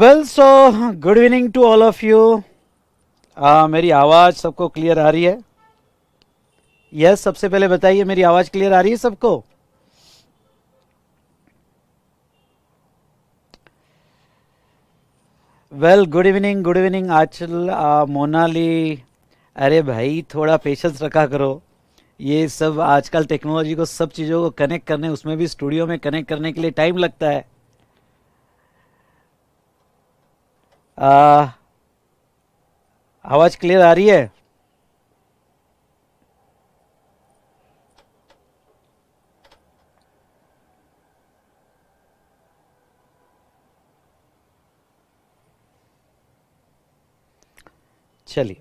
Well so good evening to all of you मेरी आवाज़ सबको क्लियर आ रही है यस yes, सबसे पहले बताइए मेरी आवाज़ क्लियर आ रही है सबको well good evening good evening Achal Monali अरे भाई थोड़ा पेशेंस रखा करो ये सब आजकल टेक्नोलॉजी को सब चीज़ों को कनेक्ट करने उसमें भी स्टूडियो में कनेक्ट करने के लिए टाइम लगता है आवाज़ क्लियर आ रही है चलिए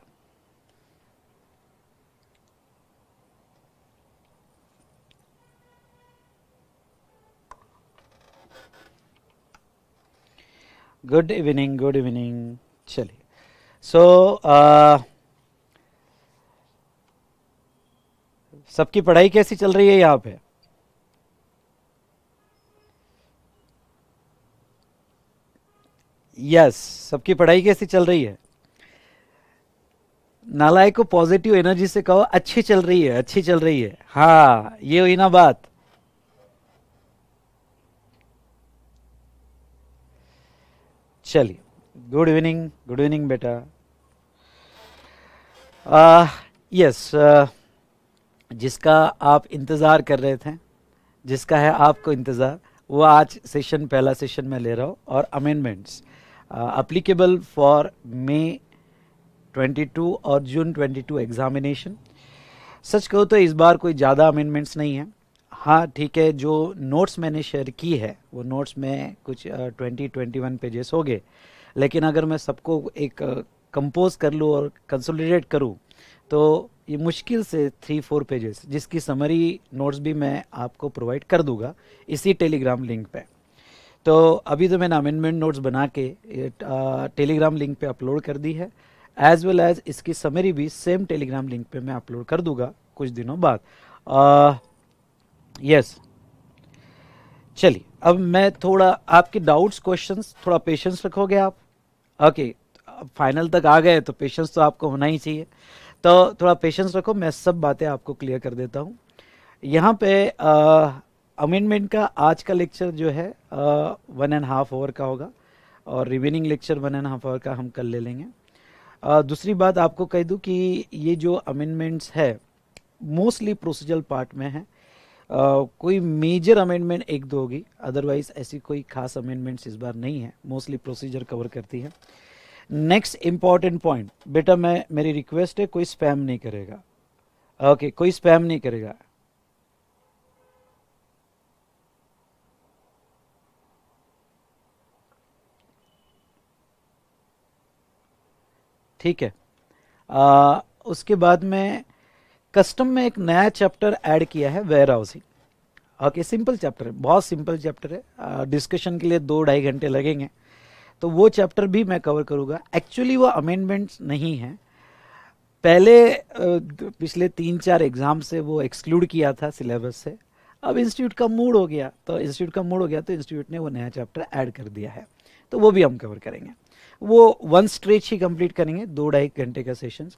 गुड इवनिंग गुड इवनिंग चलिए सो so, सबकी पढ़ाई कैसी चल रही है यहाँ पे यस yes, सबकी पढ़ाई कैसी चल रही है नालायक को पॉजिटिव एनर्जी से कहो अच्छी चल रही है अच्छी चल रही है हाँ ये हुई ना बात चलिए गुड इवनिंग गुड इवनिंग बेटा यस yes, uh, जिसका आप इंतज़ार कर रहे थे जिसका है आपको इंतज़ार वो आज सेशन पहला सेशन में ले रहा हूँ और अमेंडमेंट्स अप्लीकेबल फॉर मे 22 और जून 22 एग्जामिनेशन सच कहो तो इस बार कोई ज़्यादा अमेंडमेंट्स नहीं है हाँ ठीक है जो नोट्स मैंने शेयर की है वो नोट्स में कुछ ट्वेंटी ट्वेंटी वन पेजेस हो गए लेकिन अगर मैं सबको एक कंपोज कर लूँ और कंसोलिडेट करूँ तो ये मुश्किल से थ्री फोर पेजेस जिसकी समरी नोट्स भी मैं आपको प्रोवाइड कर दूंगा इसी टेलीग्राम लिंक पे तो अभी तो मैंने अमेंडमेंट नोट्स बना के टेलीग्राम लिंक पे अपलोड कर दी है एज वेल एज इसकी समरी भी सेम टेलीग्राम लिंक पे मैं अपलोड कर दूंगा कुछ दिनों बाद आ, यस चलिए अब मैं थोड़ा आपके डाउट्स क्वेश्चंस थोड़ा पेशेंस रखोगे आप ओके फाइनल तक आ गए तो पेशेंस तो आपको होना ही चाहिए तो थोड़ा पेशेंस रखो मैं सब बातें आपको क्लियर कर देता हूँ यहाँ पे अमेंडमेंट का आज का लेक्चर जो है वन एंड हाफ आवर का होगा और remaining lecture one and half hour का हम कल ले लेंगे आ, दूसरी बात आपको कह दूँ कि ये जो अमेंडमेंट्स है मोस्टली प्रोसीजर पार्ट में है कोई मेजर अमेंडमेंट एक दो होगी अदरवाइज ऐसी कोई खास अमेंडमेंट्स इस बार नहीं है मोस्टली प्रोसीजर कवर करती है नेक्स्ट इंपॉर्टेंट पॉइंट बेटा मैं मेरी रिक्वेस्ट है कोई स्पैम नहीं करेगा ओके okay, कोई स्पैम नहीं करेगा ठीक है आ, उसके बाद में कस्टम में एक नया चैप्टर ऐड किया है warehousing okay simple chapter है बहुत सिंपल चैप्टर है डिस्कशन के लिए दो ढाई घंटे लगेंगे तो वो चैप्टर भी मैं कवर करूँगा एक्चुअली वो अमेंडमेंट्स नहीं है पहले पिछले तीन चार एग्ज़ाम से वो एक्सक्लूड किया था सिलेबस से अब इंस्टीट्यूट का मूड हो गया तो इंस्टीट्यूट का मूड हो गया तो इंस्टीट्यूट ने वो नया चैप्टर ऐड कर दिया है तो वो भी हम कवर करेंगे वो वन स्ट्रेच ही कंप्लीट करेंगे दो ढाई घंटे का सेशंस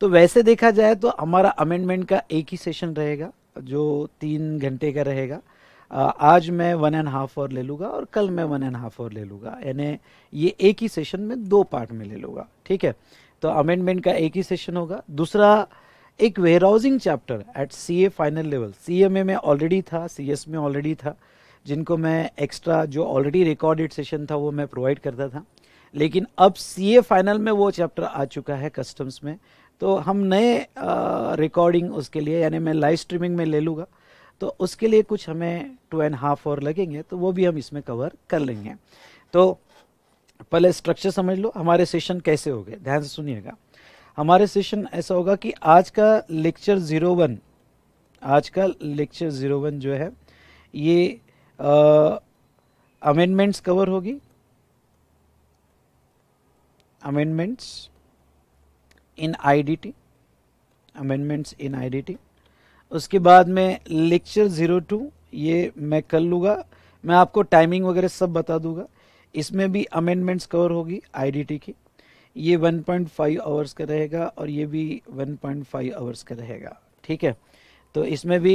तो वैसे देखा जाए तो हमारा अमेंडमेंट का एक ही सेशन रहेगा जो तीन घंटे का रहेगा आज मैं वन एंड हाफ आवर ले लूँगा और कल मैं वन एंड हाफ आवर ले लूँगा यानी ये एक ही सेशन में दो पार्ट में ले लूँगा ठीक है तो अमेंडमेंट का एक ही सेशन होगा दूसरा एक warehousing chapter at C A final level C M A में ऑलरेडी था सी एस में ऑलरेडी था जिनको मैं एक्स्ट्रा जो ऑलरेडी रिकॉर्डेड सेशन था वो मैं प्रोवाइड करता था लेकिन अब सी ए फाइनल में वो चैप्टर आ चुका है कस्टम्स में तो हम नए रिकॉर्डिंग उसके लिए यानी मैं लाइव स्ट्रीमिंग में ले लूँगा तो उसके लिए कुछ हमें टू एंड हाफ आवर लगेंगे तो वो भी हम इसमें कवर कर लेंगे तो पहले स्ट्रक्चर समझ लो हमारे सेशन कैसे हो गए ध्यान से सुनिएगा हमारे सेशन ऐसा होगा कि आज का लेक्चर ज़ीरो वन आज का लेक्चर ज़ीरो वन जो है ये अमेंडमेंट्स कवर होगी amendments in IDT amendments in IDT उसके बाद में लेक्चर ज़ीरो टू ये मैं कर लूँगा मैं आपको टाइमिंग वगैरह सब बता दूंगा इसमें भी अमेंडमेंट्स कवर होगी आईडीटी की ये 1.5 आवर्स का रहेगा और ये भी 1.5 आवर्स का रहेगा ठीक है तो इसमें भी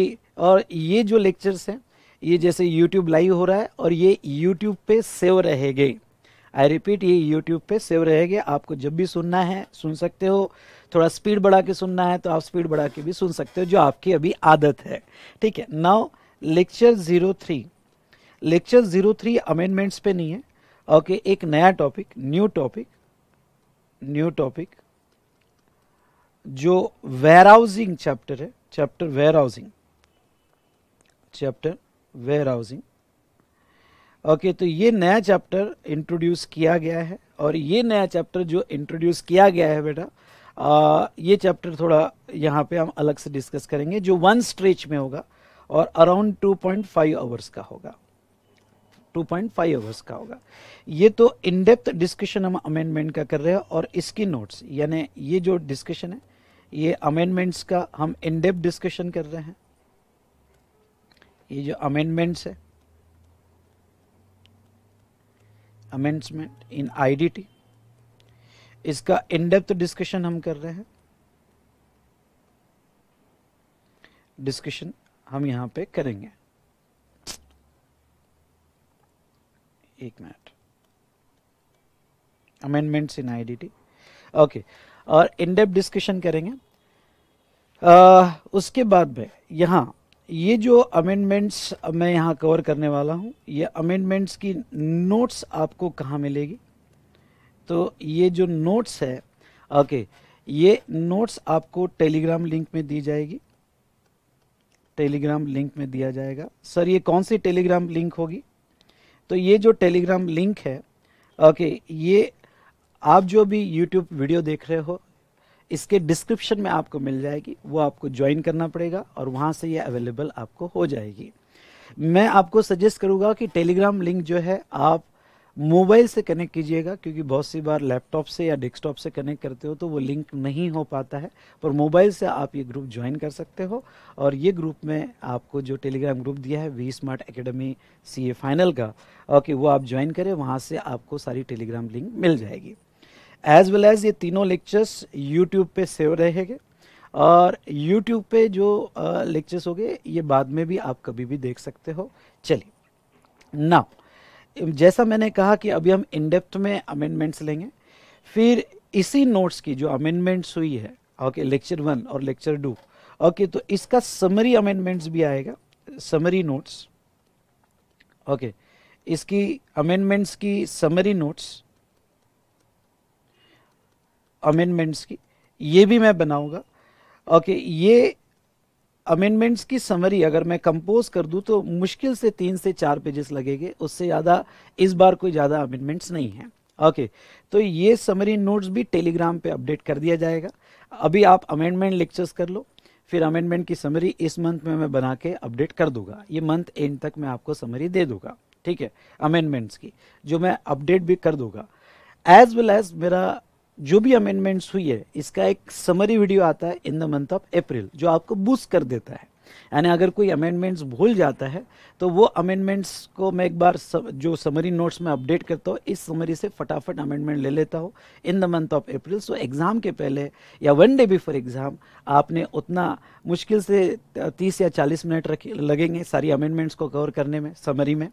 और ये जो लेक्चर्स हैं ये जैसे यूट्यूब लाइव हो रहा है और ये यूट्यूब पे सेव रहेगी आई रिपीट ये यूट्यूब पे सेव रहेगा आपको जब भी सुनना है सुन सकते हो थोड़ा स्पीड बढ़ा के सुनना है तो आप स्पीड बढ़ा के भी सुन सकते हो जो आपकी अभी आदत है ठीक है now lecture zero three lecture zero three amendments पे नहीं है ओके okay, एक नया topic new topic new topic जो हाउसिंग चैप्टर है chapter housing chapter warehousing okay तो ये नया चैप्टर इंट्रोड्यूस किया गया है और ये नया चैप्टर जो इंट्रोड्यूस किया गया है बेटा आ, ये चैप्टर थोड़ा यहाँ पे हम अलग से डिस्कस करेंगे जो वन स्ट्रेच में होगा और अराउंड 2.5 आवर्स का होगा 2.5 आवर्स का होगा ये तो इनडेप्थ डिस्कशन हम अमेंडमेंट का कर रहे हैं और इसकी नोट्स यानी ये जो डिस्कशन है ये अमेंडमेंट्स का हम इनडेप्थ डिस्कशन कर रहे हैं ये जो अमेंडमेंट्स है अमेंडमेंट इन आईडीटी इसका इनडेप्थ डिस्कशन हम कर रहे हैं डिस्कशन हम यहां पे करेंगे एक minute amendments in IDT okay और इनडेप्थ डिस्कशन करेंगे आ, उसके बाद में यहां ये जो अमेंडमेंट्स मैं यहाँ कवर करने वाला हूँ ये अमेंडमेंट्स की नोट्स आपको कहाँ मिलेगी तो ये जो नोट्स है ओके ये नोट्स आपको टेलीग्राम लिंक में दी जाएगी टेलीग्राम लिंक में दिया जाएगा सर ये कौन सी टेलीग्राम लिंक होगी तो ये जो टेलीग्राम लिंक है ओके ये आप जो भी यूट्यूब वीडियो देख रहे हो इसके डिस्क्रिप्शन में आपको मिल जाएगी वो आपको ज्वाइन करना पड़ेगा और वहाँ से ये अवेलेबल आपको हो जाएगी मैं आपको सजेस्ट करूँगा कि टेलीग्राम लिंक जो है आप मोबाइल से कनेक्ट कीजिएगा क्योंकि बहुत सी बार लैपटॉप से या डेस्कटॉप से कनेक्ट करते हो तो वो लिंक नहीं हो पाता है पर मोबाइल से आप ये ग्रुप ज्वाइन कर सकते हो और ये ग्रुप में आपको जो टेलीग्राम ग्रुप दिया है V Smart Academy C final का ओके वो आप ज्वाइन करें वहाँ से आपको सारी टेलीग्राम लिंक मिल जाएगी एज वेल एज़ ये तीनों लेक्चर्स यूट्यूब पे सेव रहेंगे और यूट्यूब पे जो लेक्चर्स हो गए ये बाद में भी आप कभी भी देख सकते हो चलिए ना जैसा मैंने कहा कि अभी हम इनडेप्थ में अमेंडमेंट्स लेंगे फिर इसी नोट्स की जो अमेंडमेंट्स हुई है ओके लेक्चर वन और लेक्चर टू ओके तो इसका समरी अमेंडमेंट्स भी आएगा समरी नोट्स ओके इसकी अमेंडमेंट्स की समरी नोट्स अमेंडमेंट्स की ये भी मैं बनाऊंगा ओके ये अमेंडमेंट्स की समरी अगर मैं कंपोज कर दूं तो मुश्किल से तीन से चार पेजेस लगेंगे उससे ज़्यादा इस बार कोई ज़्यादा अमेंडमेंट्स नहीं है ओके तो ये समरी नोट्स भी टेलीग्राम पे अपडेट कर दिया जाएगा अभी आप अमेंडमेंट लेक्चर्स कर लो फिर अमेंडमेंट की समरी इस मंथ में मैं बना के अपडेट कर दूंगा ये मंथ एंड तक मैं आपको समरी दे दूंगा ठीक है अमेंडमेंट्स की जो मैं अपडेट भी कर दूंगा एज वेल एज मेरा जो भी अमेंडमेंट्स हुई है इसका एक समरी वीडियो आता है in the month of April जो आपको बूस्ट कर देता है यानी अगर कोई अमेंडमेंट्स भूल जाता है तो वो अमेंडमेंट्स को मैं एक बार सम, जो समरी नोट्स में अपडेट करता हूँ इस समरी से फटाफट अमेंडमेंट ले लेता हूँ in the month of April so exam के पहले या वन डे बिफोर एग्ज़ाम आपने उतना मुश्किल से तीस या चालीस मिनट लगेंगे सारी अमेंडमेंट्स को कवर करने में समरी में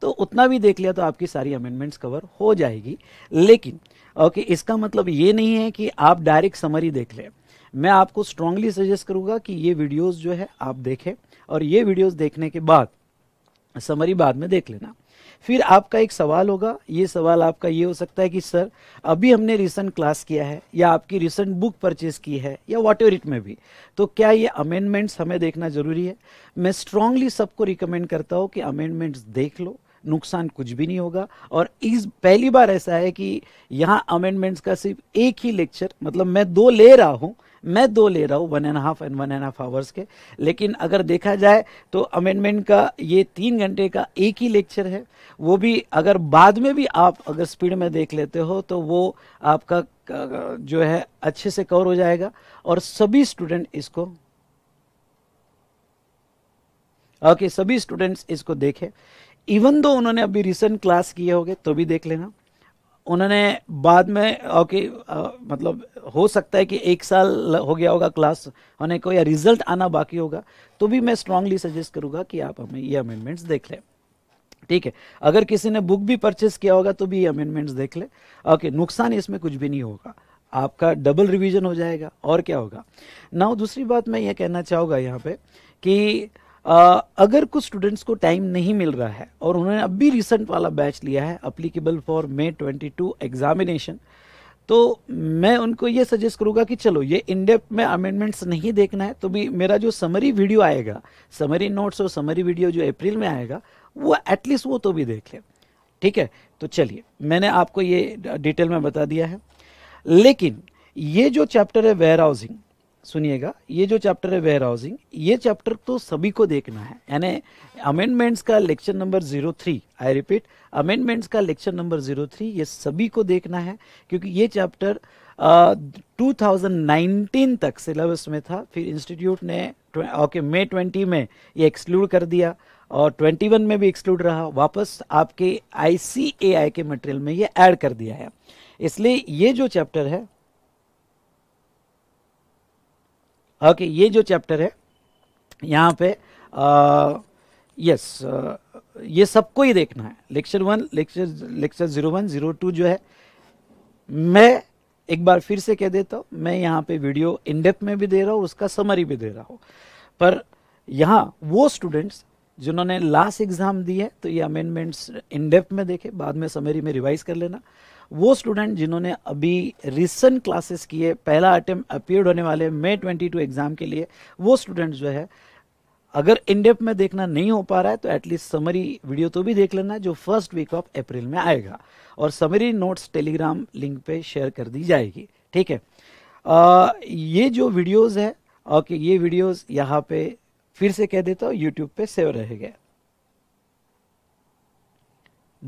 तो उतना भी देख लिया तो आपकी सारी अमेंडमेंट्स कवर हो जाएगी लेकिन ओके इसका मतलब ये नहीं है कि आप डायरेक्ट समरी देख लें मैं आपको स्ट्रांगली सजेस्ट करूँगा कि ये वीडियोस जो है आप देखें और ये वीडियोस देखने के बाद समरी बाद में देख लेना फिर आपका एक सवाल होगा ये सवाल आपका ये हो सकता है कि सर अभी हमने रिसेंट क्लास किया है या आपकी रिसेंट बुक परचेज की है या वॉट इट में भी तो क्या ये अमेंडमेंट्स हमें देखना ज़रूरी है मैं स्ट्रांगली सबको रिकमेंड करता हूँ कि अमेंडमेंट्स देख लो नुकसान कुछ भी नहीं होगा और इस पहली बार ऐसा है कि यहाँ अमेंडमेंट्स का सिर्फ एक ही लेक्चर मतलब मैं दो ले रहा हूँ मैं दो ले रहा हूँ one and half and one and half hours के लेकिन अगर देखा जाए तो अमेंडमेंट का ये तीन घंटे का एक ही लेक्चर है वो भी अगर बाद में भी आप अगर स्पीड में देख लेते हो तो वो आपका जो है अच्छे से कवर हो जाएगा और सभी स्टूडेंट इसको ओके okay, सभी स्टूडेंट्स इसको देखें इवन दो उन्होंने अभी रिसेंट क्लास किए होंगे तो भी देख लेना उन्होंने बाद में ओके मतलब हो सकता है कि एक साल हो गया होगा क्लास होने को या रिजल्ट आना बाकी होगा तो भी मैं स्ट्रांगली सजेस्ट करूंगा कि आप हमें ये अमेंडमेंट्स देख लें ठीक है अगर किसी ने बुक भी परचेस किया होगा तो भी ये अमेंडमेंट्स देख लें ओके नुकसान इसमें कुछ भी नहीं होगा आपका डबल रिविजन हो जाएगा और क्या होगा ना दूसरी बात मैं ये कहना चाहूँगा यहाँ पे कि अगर कुछ स्टूडेंट्स को टाइम नहीं मिल रहा है और उन्होंने अब भी रिसेंट वाला बैच लिया है अप्लीकेबल फॉर मे 22 एग्जामिनेशन तो मैं उनको ये सजेस्ट करूँगा कि चलो ये इनडेप्थ में अमेंडमेंट्स नहीं देखना है तो भी मेरा जो समरी वीडियो आएगा समरी नोट्स और समरी वीडियो जो अप्रैल में आएगा वो एटलीस्ट वो तो भी देख लें ठीक है तो चलिए मैंने आपको ये डिटेल में बता दिया है लेकिन ये जो चैप्टर है वेयर हाउसिंग सुनिएगा ये जो चैप्टर है वेयर हाउसिंग ये चैप्टर तो सभी को देखना है यानी अमेंडमेंट्स का lecture number zero three I repeat amendments का लेक्चर नंबर जीरो थ्री ये सभी को देखना है क्योंकि ये चैप्टर uh, 2019 तक सिलेबस में था फिर इंस्टीट्यूट ने ओके मे ट्वेंटी में ये एक्सक्लूड कर दिया और 21 में भी एक्सक्लूड रहा वापस आपके आई के मटेरियल में ये ऐड कर दिया है इसलिए ये जो चैप्टर है ओके ये जो चैप्टर है यहाँ पे यस ये सबको ही देखना है lecture one lecture lecture zero one zero two जो है मैं एक बार फिर से कह देता हूँ मैं यहाँ पे वीडियो इनडेप्थ में भी दे रहा हूँ उसका समरी भी दे रहा हूँ पर यहाँ वो स्टूडेंट्स जिन्होंने लास्ट एग्ज़ाम दी है तो ये अमेंडमेंट्स इनडेप्थ में देखे बाद में समरी में रिवाइज कर लेना वो स्टूडेंट जिन्होंने अभी रिसेंट क्लासेस किए पहला अटेम्प अपियर होने वाले मई 22 एग्ज़ाम के लिए वो स्टूडेंट जो है अगर इंडेप में देखना नहीं हो पा रहा है तो एटलीस्ट समरी वीडियो तो भी देख लेना जो फर्स्ट वीक ऑफ अप्रैल में आएगा और समरी नोट्स टेलीग्राम लिंक पे शेयर कर दी जाएगी ठीक है आ, ये जो वीडियोस है ओके ये वीडियोस यहाँ पे फिर से कह देता हूँ यूट्यूब पे सेव रहेगा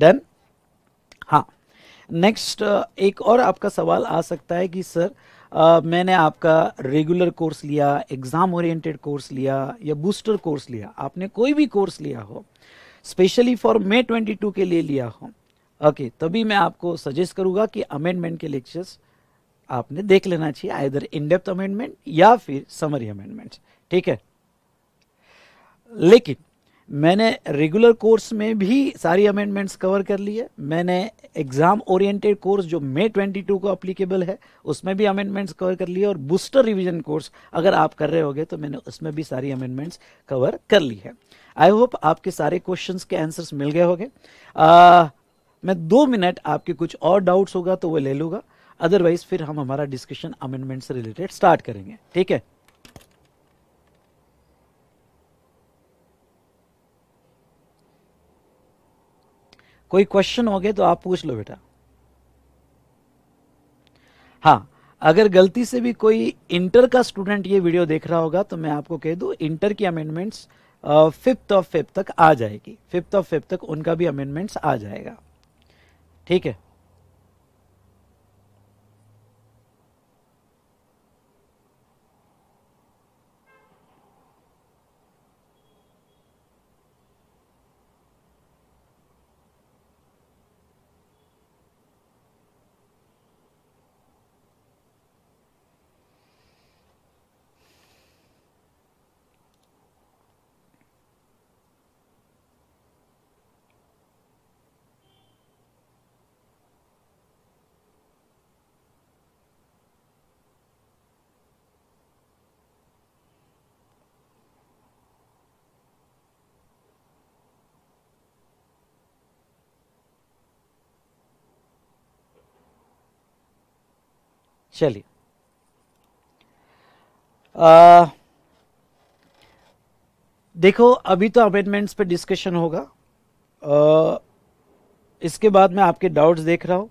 डन हाँ नेक्स्ट uh, एक और आपका सवाल आ सकता है कि सर आ, uh, मैंने आपका रेगुलर कोर्स लिया एग्ज़ाम ओरिएंटेड कोर्स लिया या बूस्टर कोर्स लिया आपने कोई भी कोर्स लिया हो स्पेशली फॉर मे 22 के लिए लिया हो ओके okay, तभी मैं आपको सजेस्ट करूंगा कि अमेंडमेंट के लेक्चर्स आपने देख लेना चाहिए आइधर इनडेप्थ अमेंडमेंट या फिर समरी अमेंडमेंट ठीक है लेकिन मैंने रेगुलर कोर्स में भी सारी अमेंडमेंट्स कवर कर ली है मैंने एग्ज़ाम ओरिएंटेड कोर्स जो मे 22 को अप्लीकेबल है उसमें भी अमेंडमेंट्स कवर कर लिए और बूस्टर रिवीजन कोर्स अगर आप कर रहे होगे तो मैंने उसमें भी सारी अमेंडमेंट्स कवर कर ली है आई होप आपके सारे क्वेश्चन के आंसर्स मिल गए होंगे मैं दो मिनट आपके कुछ और डाउट्स होगा तो वो ले लूँगा अदरवाइज फिर हम हमारा डिस्कशन अमेंडमेंट से रिलेटेड स्टार्ट करेंगे ठीक है कोई क्वेश्चन हो गए तो आप पूछ लो बेटा हाँ अगर गलती से भी कोई इंटर का स्टूडेंट ये वीडियो देख रहा होगा तो मैं आपको कह दूं इंटर की अमेंडमेंट्स फिफ्थ ऑफ फिफ्थ तक आ जाएगी फिफ्थ ऑफ फिफ्थ तक उनका भी अमेंडमेंट्स आ जाएगा ठीक है चलिए देखो अभी तो अमेंडमेंट्स पे डिस्कशन होगा आ, इसके बाद मैं आपके डाउट्स देख रहा हूँ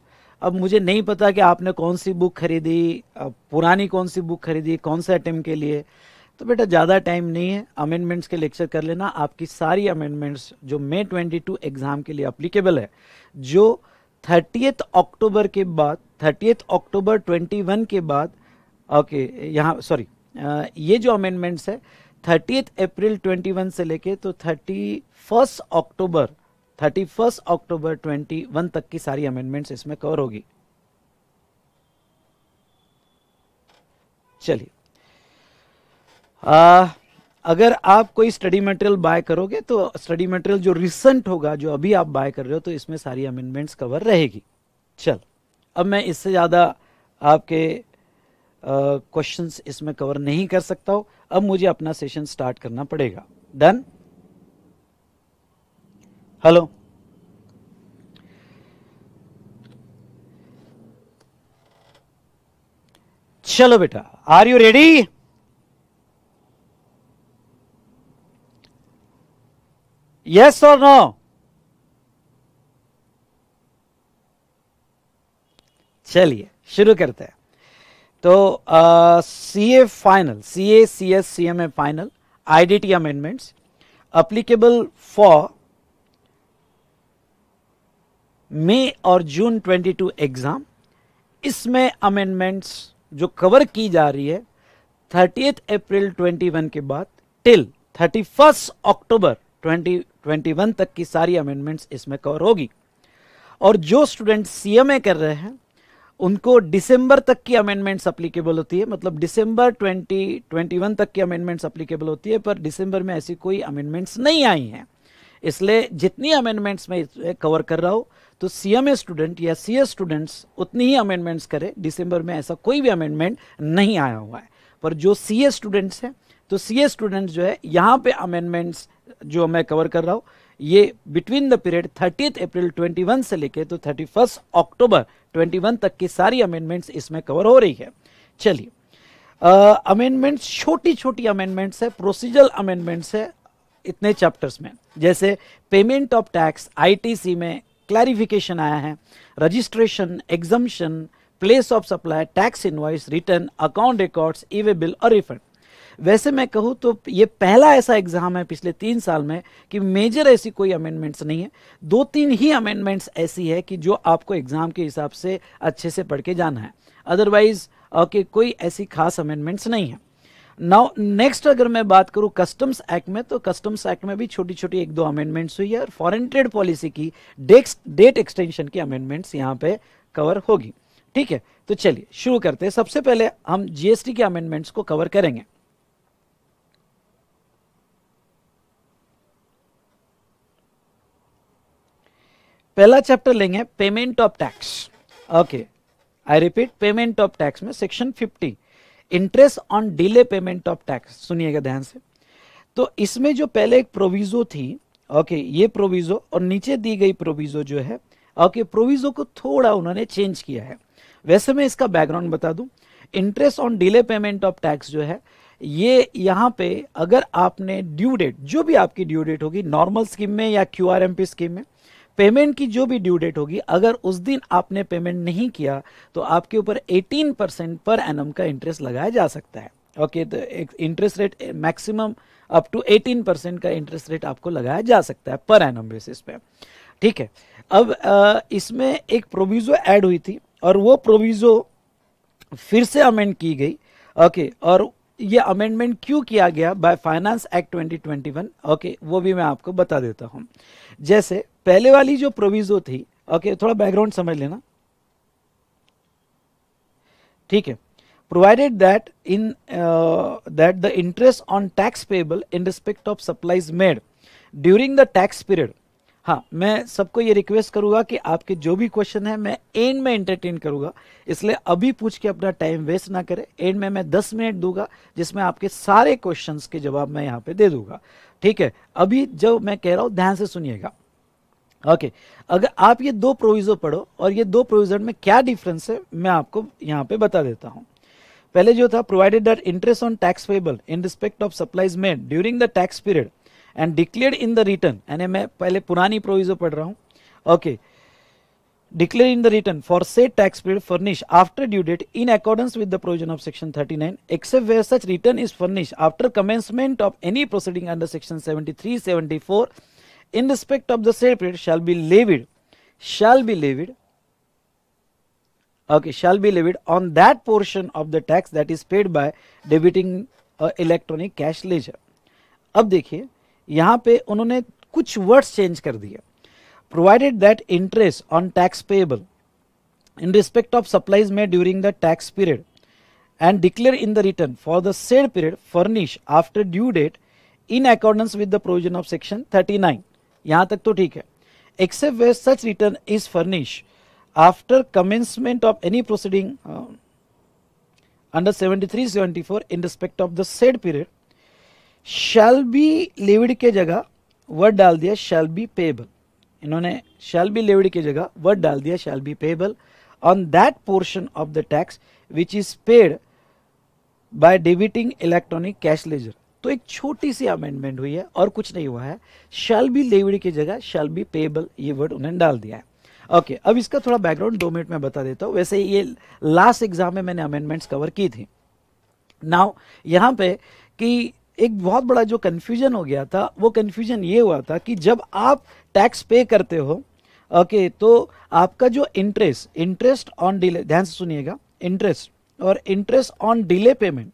अब मुझे नहीं पता कि आपने कौन सी बुक खरीदी पुरानी कौन सी बुक खरीदी कौन से अटेम के लिए तो बेटा ज़्यादा टाइम नहीं है अमेंडमेंट्स के लेक्चर कर लेना आपकी सारी अमेंडमेंट्स जो मे 22 एग्ज़ाम के लिए अप्लीकेबल है जो थर्टीथ अक्टूबर के बाद थर्टी अक्टूबर 21 के बाद ओके यहाँ सॉरी ये जो अमेंडमेंट्स है थर्टी अप्रैल 21 से लेके तो thirty first October thirty first October 21 तक की सारी अमेंडमेंट्स इसमें कवर होगी चलिए अगर आप कोई स्टडी मटेरियल बाय करोगे तो स्टडी मटेरियल जो रिसेंट होगा जो अभी आप बाय कर रहे हो तो इसमें सारी अमेंडमेंट्स कवर रहेगी चल अब मैं इससे ज़्यादा आपके क्वेश्चंस इसमें कवर नहीं कर सकता हूँ अब मुझे अपना सेशन स्टार्ट करना पड़ेगा डन हेलो चलो बेटा आर यू रेडी यस और नो चलिए शुरू करते हैं तो C A final C A C S C M A final I D T amendments applicable for May और जून 22 एग्ज़ाम इसमें अमेंडमेंट्स जो कवर की जा रही है थर्टी अप्रैल 21 के बाद टिल थर्टी फर्स्ट अक्टूबर 2021 तक की सारी अमेंडमेंट्स इसमें कवर होगी और जो स्टूडेंट सीएमए कर रहे हैं उनको दिसंबर तक की अमेंडमेंट्स अप्लीकेबल होती है मतलब दिसंबर 2021 तक की अमेंडमेंट्स अप्लीकेबल होती है पर दिसंबर में ऐसी कोई अमेंडमेंट्स नहीं आई हैं इसलिए जितनी अमेंडमेंट्स मैं कवर कर रहा हूँ तो सीएमए स्टूडेंट या सी स्टूडेंट्स उतनी ही अमेंडमेंट्स करें दिसंबर में ऐसा कोई भी अमेंडमेंट नहीं आया हुआ है पर जो सी स्टूडेंट्स हैं तो सी स्टूडेंट्स जो है यहाँ पे अमेंडमेंट्स जो मैं कवर कर रहा हूँ ये between the period thirtieth April 21 से लेके तो 31 अक्टूबर 21 तक की सारी अमेंडमेंट्स इसमें कवर हो रही है चलिए अमेंडमेंट्स छोटी छोटी अमेंडमेंट्स है प्रोसीजरल अमेंडमेंट्स है इतने चैप्टर्स में जैसे पेमेंट ऑफ टैक्स आईटीसी में क्लैरिफिकेशन आया है registration examination place of supply tax invoice return account records e bill और रिफंड वैसे मैं कहूँ तो ये पहला ऐसा एग्ज़ाम है पिछले तीन साल में कि मेजर ऐसी कोई अमेंडमेंट्स नहीं है दो तीन ही अमेंडमेंट्स ऐसी है कि जो आपको एग्ज़ाम के हिसाब से अच्छे से पढ़ के जाना है अदरवाइज़ ओके कोई ऐसी खास अमेंडमेंट्स नहीं है नाउ नेक्स्ट अगर मैं बात करूं कस्टम्स एक्ट में तो कस्टम्स एक्ट में भी छोटी छोटी एक दो अमेंडमेंट्स हुई है और फॉरेन ट्रेड पॉलिसी की डेट एक्सटेंशन की अमेंडमेंट्स यहां पे कवर होगी ठीक है तो चलिए शुरू करते हैं सबसे पहले हम जीएसटी के अमेंडमेंट्स को कवर करेंगे पहला चैप्टर लेंगे payment of tax okay I repeat payment of tax में section 50 interest on delay payment of tax सुनिएगा ध्यान से तो इसमें जो पहले एक प्रोविजो थी ओके okay, ये प्रोविजो और नीचे दी गई प्रोविजो जो है ओके okay, प्रोविजो को थोड़ा उन्होंने चेंज किया है वैसे मैं इसका बैकग्राउंड बता दूं interest on delay payment of tax जो है ये यहाँ पे अगर आपने ड्यू डेट जो भी आपकी ड्यू डेट होगी नॉर्मल स्कीम में या क्यू स्कीम में पेमेंट की जो भी ड्यू डेट होगी अगर उस दिन आपने पेमेंट नहीं किया तो आपके ऊपर 18 परसेंट पर एन का इंटरेस्ट लगाया जा सकता है ओके okay, तो interest rate maximum up to 18 percent का इंटरेस्ट रेट आपको लगाया जा सकता है पर एन बेसिस पे ठीक है अब इसमें एक प्रोविज़ो ऐड हुई थी और वो प्रोविज़ो फिर से अमेंड की गई ओके okay, और ये अमेंडमेंट क्यों किया गया बाय फाइनेंस एक्ट 2021 ओके वो भी मैं आपको बता देता हूँ जैसे पहले वाली जो प्रोविजो थी ओके थोड़ा बैकग्राउंड समझ लेना ठीक है provided that in uh, that the interest on tax payable in respect of supplies made during the tax period हाँ मैं सबको ये रिक्वेस्ट करूंगा कि आपके जो भी क्वेश्चन है मैं एंड में एंटरटेन करूंगा इसलिए अभी पूछ के अपना टाइम वेस्ट ना करें एंड में मैं 10 मिनट दूंगा जिसमें आपके सारे क्वेश्चंस के जवाब मैं यहाँ पे दे दूंगा ठीक है अभी जो मैं कह रहा हूँ ध्यान से सुनिएगा ओके अगर आप ये दो प्रोविज़ो पढ़ो और ये दो प्रोविज़न में क्या डिफरेंस है मैं आपको यहाँ पे बता देता हूँ पहले जो था provided that interest on tax payable in respect of supplies made during the tax period and declare in the return यानी मैं पहले पुरानी प्रोविजो पढ़ रहा हूँ okay declare in the return for said tax period furnish after due date in accordance with the provision of section 39 except where such return is furnish after commencement of any proceeding under section 73 74 in respect of the said period shall be levied shall be levied okay shall be levied on that portion of the tax that is paid by debiting uh, electronic cash ledger अब देखिए यहां पे उन्होंने कुछ words change कर दिया provided that interest on tax payable in respect of supplies made during the tax period and declare in the return for the said period furnish after due date in accordance with the provision of section thirty nine यहां तक तो ठीक है except where such return is furnish after commencement of any proceeding under seventy three seventy four in respect of the said period shall be levied के जगह word डाल दिया shall be payable इन्होंने शैल बी लिविड के जगह word डाल दिया shall be payable on that portion of the tax which is paid by debiting electronic cash ledger तो एक छोटी सी अमेंडमेंट हुई है और कुछ नहीं हुआ है शैल बी लेविड की जगह शैल बी पेबल ये वर्ड उन्होंने डाल दिया है ओके okay, अब इसका थोड़ा बैकग्राउंड दो मिनट में बता देता हूं वैसे ये लास्ट एग्जाम में मैंने अमेंडमेंट्स कवर की थी नाउ यहां पे कि एक बहुत बड़ा जो कन्फ्यूजन हो गया था वो कन्फ्यूजन ये हुआ था कि जब आप टैक्स पे करते हो ओके okay, तो आपका जो इंटरेस्ट इंटरेस्ट ऑन डिले ध्यान से सुनिएगा इंटरेस्ट और interest on delay payment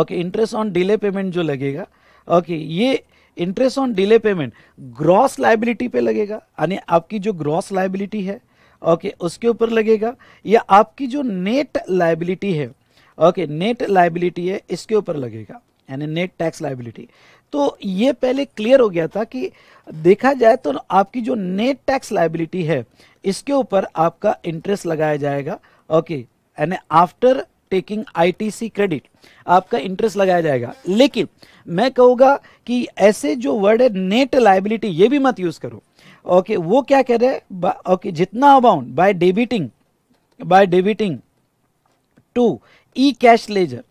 okay interest on delay payment जो लगेगा ओके okay, ये interest on delay payment gross liability पे लगेगा यानी आपकी जो ग्रॉस लाइबिलिटी है ओके okay, उसके ऊपर लगेगा या आपकी जो नेट लाइबिलिटी है ओके नेट लाइबिलिटी है इसके ऊपर लगेगा यानी नेट टैक्स लाइबिलिटी तो ये पहले क्लियर हो गया था कि देखा जाए तो आपकी जो नेट टैक्स लाइबिलिटी है इसके ऊपर आपका इंटरेस्ट लगाया जाएगा ओके यानी आफ्टर टेकिंग आईटीसी क्रेडिट आपका इंटरेस्ट लगाया जाएगा लेकिन मैं कहूँगा कि ऐसे जो वर्ड है नेट लाइबिलिटी ये भी मत यूज़ करो ओके वो क्या कह रहे हैं ओके जितना amount by debiting by debiting to e cash ledger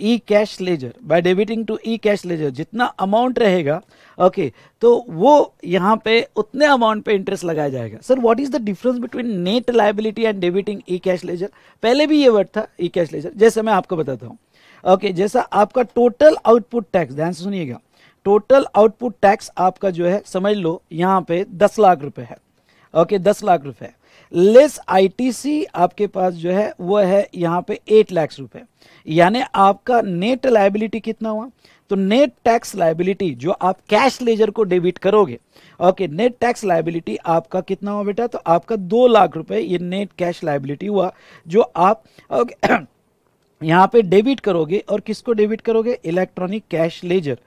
e cash ledger by debiting to e cash ledger जितना अमाउंट रहेगा ओके okay, तो वो यहाँ पे उतने अमाउंट पे इंटरेस्ट लगाया जाएगा sir what is the difference between net liability and debiting e cash ledger पहले भी ये वर्ड था ई कैश लेजर जैसे मैं आपको बताता हूँ ओके okay, जैसा आपका टोटल आउटपुट टैक्स ध्यान से सुनिएगा टोटल आउटपुट टैक्स आपका जो है समझ लो यहाँ पे दस लाख रुपए है ओके okay, दस लाख रुपए है लेस आईटीसी आपके पास जो है वो है यहाँ पे एट लैक्स रुपए यानी आपका नेट लाइबिलिटी कितना हुआ तो नेट टैक्स लाइबिलिटी जो आप कैश लेजर को डेबिट करोगे ओके नेट टैक्स लाइबिलिटी आपका कितना हुआ बेटा तो आपका दो लाख रुपए ये नेट कैश लाइबिलिटी हुआ जो आप ओके यहाँ पे डेबिट करोगे और किसको डेबिट करोगे electronic cash ledger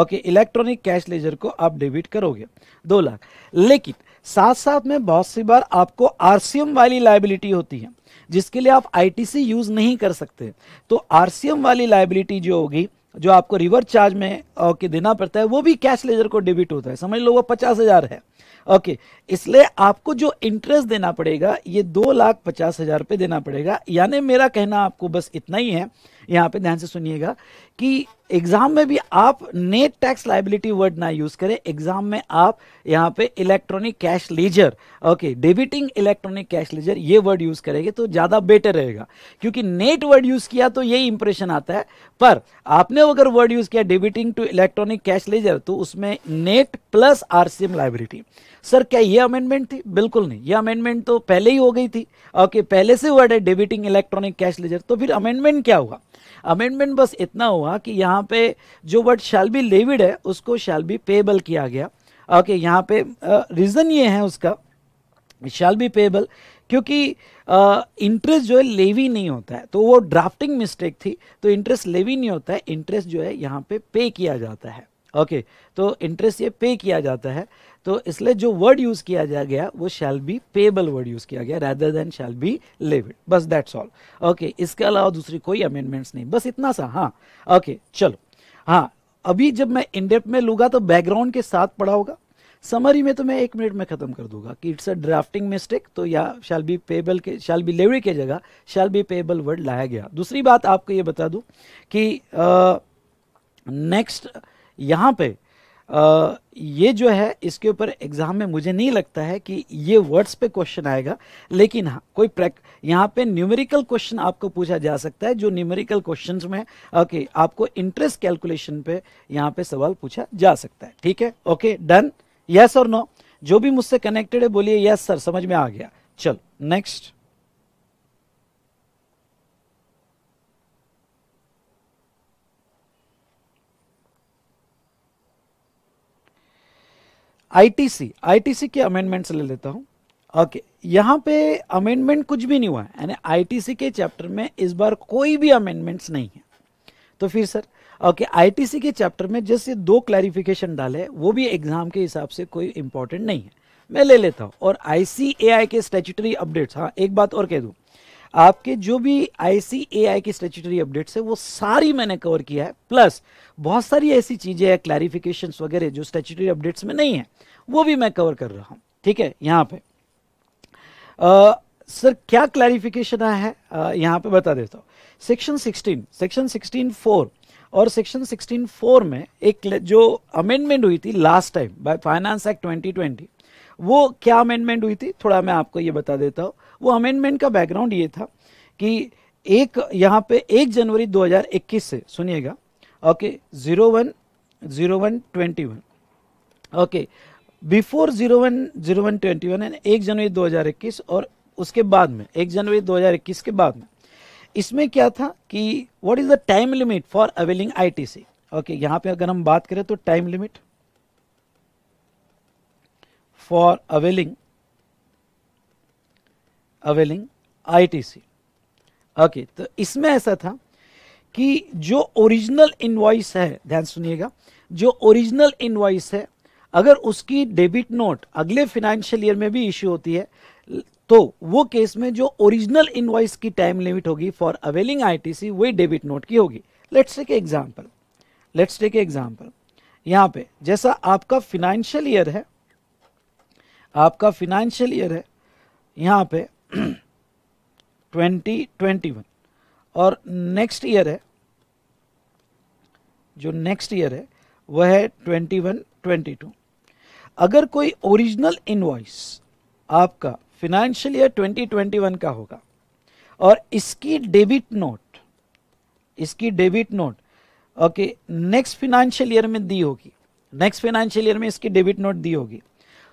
okay electronic cash ledger को आप डेबिट करोगे दो लाख लेकिन साथ साथ में बहुत सी बार आपको आरसीएम वाली लाइबिलिटी होती है जिसके लिए आप आईटीसी यूज नहीं कर सकते तो आरसीएम वाली लाइबिलिटी जो होगी जो आपको रिवर्स चार्ज में के देना पड़ता है वो भी कैश लेजर को डेबिट होता है समझ लो वो पचास हजार है ओके इसलिए आपको जो इंटरेस्ट देना पड़ेगा ये दो लाख पचास हजार रुपये देना पड़ेगा यानी मेरा कहना आपको बस इतना ही है यहाँ पे ध्यान से सुनिएगा कि एग्जाम में भी आप नेट टैक्स लाइबिलिटी वर्ड ना यूज करें एग्जाम में आप यहाँ पे electronic cash ledger okay debiting electronic cash ledger ये वर्ड यूज करेंगे तो ज्यादा बेटर रहेगा क्योंकि नेट वर्ड यूज किया तो यही इंप्रेशन आता है पर आपने अगर वर्ड यूज किया debiting to electronic cash ledger तो उसमें net plus RCM liability sir क्या ये अमेंडमेंट थी बिल्कुल नहीं ये अमेंडमेंट तो पहले ही हो गई थी ओके पहले से वर्ड है डेबिटिंग इलेक्ट्रॉनिक कैश लेजर तो फिर अमेंडमेंट क्या हुआ अमेंडमेंट बस इतना हुआ कि यहाँ पे जो वर्ड शैल बी लेविड है उसको शैल बी पेबल किया गया ओके यहाँ पे रीज़न ये है उसका शैल बी पेबल क्योंकि इंटरेस्ट जो है लेवी नहीं होता है तो वो ड्राफ्टिंग मिस्टेक थी तो इंटरेस्ट लेवी नहीं होता है इंटरेस्ट जो है यहाँ पे पे किया जाता है ओके okay, तो इंटरेस्ट ये पे किया जाता है तो इसलिए जो वर्ड यूज किया जा गया वो shall be payable word use किया गया rather than shall be levied बस दैट्स ऑल ओके इसके अलावा दूसरी कोई अमेंडमेंट्स नहीं बस इतना सा हाँ ओके okay, चलो हाँ अभी जब मैं इंडेप में लूंगा तो बैकग्राउंड के साथ पढ़ा होगा समरी में तो मैं एक मिनट में खत्म कर दूंगा कि इट्स अ ड्राफ्टिंग मिस्टेक तो या शैल बी पेबल के शैल बी लेवरी के जगह शैल बी पेबल वर्ड लाया गया दूसरी बात आपको ये बता दूं कि नेक्स्ट यहाँ पे ये जो है इसके ऊपर एग्ज़ाम में मुझे नहीं लगता है कि ये वर्ड्स पे क्वेश्चन आएगा लेकिन हाँ कोई प्रैक यहाँ पे न्यूमेरिकल क्वेश्चन आपको पूछा जा सकता है जो न्यूमेरिकल क्वेश्चंस में ओके आपको इंटरेस्ट कैलकुलेशन पे यहाँ पे सवाल पूछा जा सकता है ठीक है ओके डन यस और नो जो भी मुझसे कनेक्टेड है बोलिए यस सर समझ में आ गया चलो नेक्स्ट आईटीसी आईटीसी के अमेंडमेंट्स ले लेता हूँ ओके यहां यहाँ पे अमेंडमेंट कुछ भी नहीं हुआ है यानी आईटीसी के चैप्टर में इस बार कोई भी अमेंडमेंट्स नहीं है तो फिर सर ओके आईटीसी के चैप्टर में जैसे दो क्लैरिफिकेशन डाले वो भी एग्जाम के हिसाब से कोई इंपॉर्टेंट नहीं है मैं ले लेता हूँ और आईसीएआई के स्टेचुटरी अपडेट्स हाँ एक बात और कह दू आपके जो भी आई की स्टेचुटरी अपडेट्स है वो सारी मैंने कवर किया है प्लस बहुत सारी ऐसी चीज़ें हैं क्लैरिफिकेशन वगैरह जो स्टेचुटरी अपडेट्स में नहीं है वो भी मैं कवर कर रहा हूँ ठीक है यहां पे आ, सर क्या क्लैरिफिकेशन आया है आ, यहाँ पे बता देता हूँ सेक्शन 16 सेक्शन 16 फोर और सेक्शन 16 फोर में एक जो अमेंडमेंट हुई थी last time by finance act twenty वो क्या अमेंडमेंट हुई थी थोड़ा मैं आपको ये बता देता हूँ वो अमेंडमेंट का बैकग्राउंड ये था कि एक यहाँ पे एक जनवरी 2021 से सुनिएगा okay zero one zero one twenty one okay before zero one zero one twenty one एक जनवरी 2021 और उसके बाद में एक जनवरी 2021 के बाद में इसमें क्या था कि what is the time limit for availing ITC okay यहाँ पे अगर हम बात करें तो time limit for availing availing ITC okay तो इसमें ऐसा था कि जो ओरिजिनल इनवॉइस है ध्यान सुनिएगा जो ओरिजिनल इनवॉइस है अगर उसकी डेबिट नोट अगले फाइनेंशियल ईयर में भी इश्यू होती है तो वो केस में जो ओरिजिनल इनवॉइस की टाइम लिमिट होगी फॉर अवेलिंग आईटीसी वही डेबिट नोट की होगी let's take example let's take example यहाँ पे जैसा आपका फिनेंशियल ईयर है आपका फिनेंशियल ईयर है यहां पे ट्वेंटी ट्वेंटी वन और नेक्स्ट ईयर है जो नेक्स्ट ईयर है वह है ट्वेंटी वन ट्वेंटी टू अगर कोई ओरिजिनल इनवॉइस आपका financial year twenty twenty one का होगा और इसकी डेबिट नोट इसकी debit note okay next financial year में दी होगी नेक्स्ट फिनेंशियल ईयर में इसकी डेबिट नोट दी होगी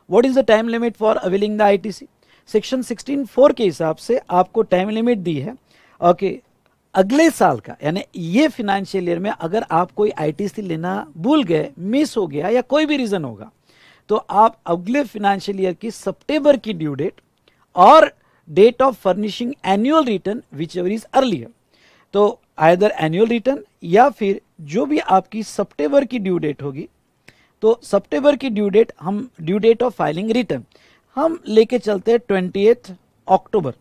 what is the time limit for availing the ITC section 164 के हिसाब से आपको टाइम लिमिट दी है ओके अगले साल का यानी ये फिनेंशियल ईयर में अगर आप कोई आईटीसी लेना भूल गए मिस हो गया या कोई भी रीज़न होगा तो आप अगले फिनेंशियल ईयर की सितंबर की ड्यू डेट और date of furnishing annual return whichever is earlier तो आयदर एनुअल रिटर्न या फिर जो भी आपकी सितंबर की ड्यू डेट होगी तो सितंबर की ड्यू डेट हम due date of filing return हम लेके चलते हैं ट्वेंटी अक्टूबर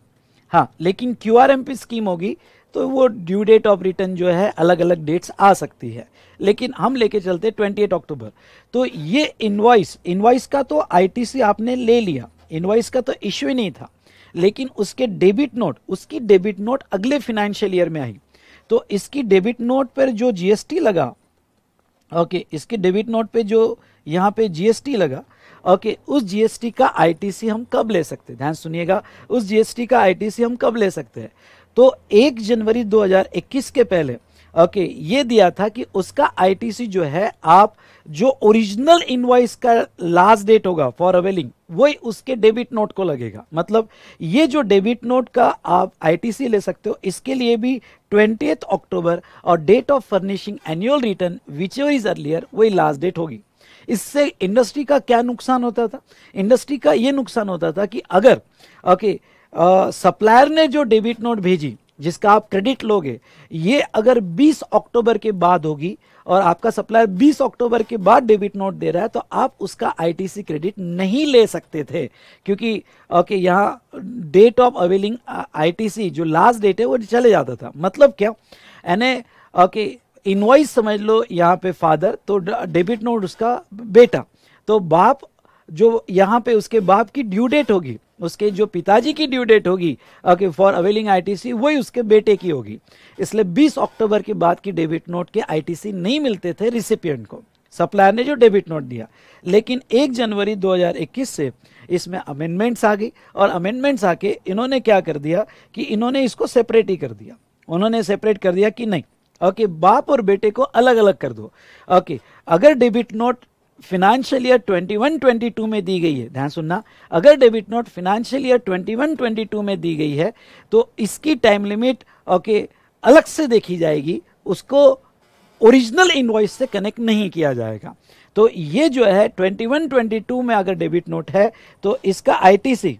हाँ लेकिन क्यू स्कीम होगी तो वो ड्यू डेट ऑफ रिटर्न जो है अलग अलग डेट्स आ सकती है लेकिन हम लेके चलते ट्वेंटी एट अक्टूबर तो ये इन्वाइस इन्वाइस का तो आईटीसी आपने ले लिया इन्वाइस का तो इश्यू नहीं था लेकिन उसके डेबिट नोट उसकी डेबिट नोट अगले फिनेंशियल ईयर में आई तो इसकी डेबिट नोट पर जो जीएसटी लगा ओके इसके डेबिट नोट पे जो यहाँ पे जीएसटी लगा ओके उस जीएसटी का आईटीसी हम कब ले सकते हैं ध्यान सुनिएगा उस जीएसटी का आईटीसी हम कब ले सकते हैं तो एक जनवरी 2021 के पहले ओके okay, ये दिया था कि उसका आईटीसी जो है आप जो ओरिजिनल इनवाइस का लास्ट डेट होगा फॉर अवेलिंग वही उसके डेबिट नोट को लगेगा मतलब ये जो डेबिट नोट का आप आईटीसी ले सकते हो इसके लिए भी ट्वेंटी अक्टूबर और date of furnishing annual return which is earlier वही लास्ट डेट होगी इससे इंडस्ट्री का क्या नुकसान होता था इंडस्ट्री का ये नुकसान होता था कि अगर ओके सप्लायर ने जो डेबिट नोट भेजी जिसका आप क्रेडिट लोगे ये अगर 20 अक्टूबर के बाद होगी और आपका सप्लायर 20 अक्टूबर के बाद डेबिट नोट दे रहा है तो आप उसका आईटीसी क्रेडिट नहीं ले सकते थे क्योंकि ओके यहाँ डेट ऑफ अवेलिंग आईटीसी जो लास्ट डेट है वो चले जाता था मतलब क्या यानी ओके इनवाइस समझ लो यहाँ पे फादर तो डेबिट नोट उसका बेटा तो बाप जो यहाँ पे उसके बाप की ड्यू डेट होगी उसके जो पिताजी की ड्यू डेट होगी ओके फॉर अवेलिंग आईटीसी वही उसके बेटे की होगी इसलिए 20 अक्टूबर के बाद की डेबिट नोट के आईटीसी नहीं मिलते थे रिसिपियंट को सप्लायर ने जो डेबिट नोट दिया लेकिन 1 जनवरी 2021 से इसमें अमेंडमेंट्स आ गई और अमेंडमेंट्स आके इन्होंने क्या कर दिया कि इन्होंने इसको सेपरेट ही कर दिया उन्होंने सेपरेट कर दिया कि नहीं ओके बाप और बेटे को अलग अलग कर दो ओके अगर डेबिट नोट फिनेंशियल ईयर 21 22 में दी गई है ध्यान सुनना अगर डेबिट नोट फिनेंशियल ईयर 21 22 में दी गई है तो इसकी टाइम लिमिट ओके अलग से देखी जाएगी उसको ओरिजिनल इनवॉइस से कनेक्ट नहीं किया जाएगा तो ये जो है 21 22 में अगर डेबिट नोट है तो इसका आईटीसी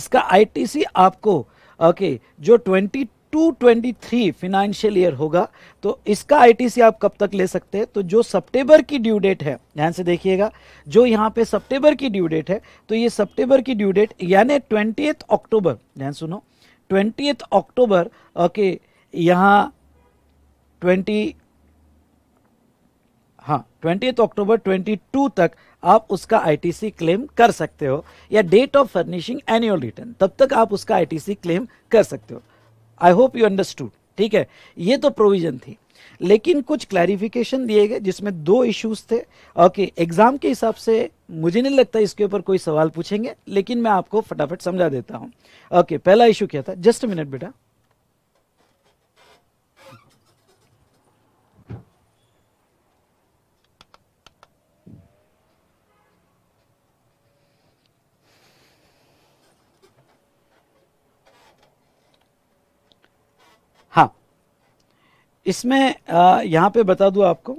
इसका आईटीसी आपको ओके okay, जो 2023 फाइनेंशियल ईयर होगा तो इसका आईटीसी आप कब तक ले सकते हैं तो जो सितंबर की ड्यू डेट है ध्यान से देखिएगा जो यहाँ पे सितंबर की ड्यू डेट है तो ये सितंबर की ड्यू डेट यानी ट्वेंटी अक्टूबर ध्यान सुनो ट्वेंटी अक्टूबर ओके यहाँ ट्वेंटी हाँ ट्वेंटी अक्टूबर 22 तक आप उसका आईटीसी क्लेम कर सकते हो या date of furnishing annual return तब तक आप उसका आईटीसी क्लेम कर सकते हो आई होप यू अंडरस्टूड ठीक है ये तो प्रोविजन थी लेकिन कुछ क्लैरिफिकेशन दिए गए जिसमें दो इश्यूज थे ओके एग्जाम के हिसाब से मुझे नहीं लगता इसके ऊपर कोई सवाल पूछेंगे लेकिन मैं आपको फटाफट समझा देता हूं ओके पहला इशू क्या था जस्ट मिनट बेटा इसमें यहां पे बता दू आपको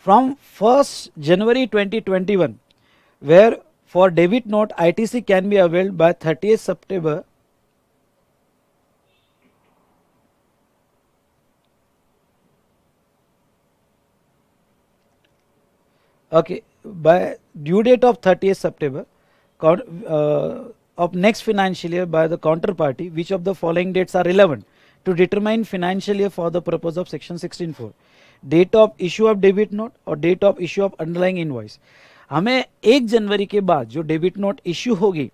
फ्रॉम फर्स्ट जनवरी 2021 twenty one where for debit note ITC can be availed by thirty सितंबर okay by due date of thirty सितंबर September of next financial year by the counterparty which of the following dates are relevant to determine financial year for the purpose of section 164 date of issue of debit note or date of issue of underlying invoice हमें 1 जनवरी के बाद जो debit note issue होगी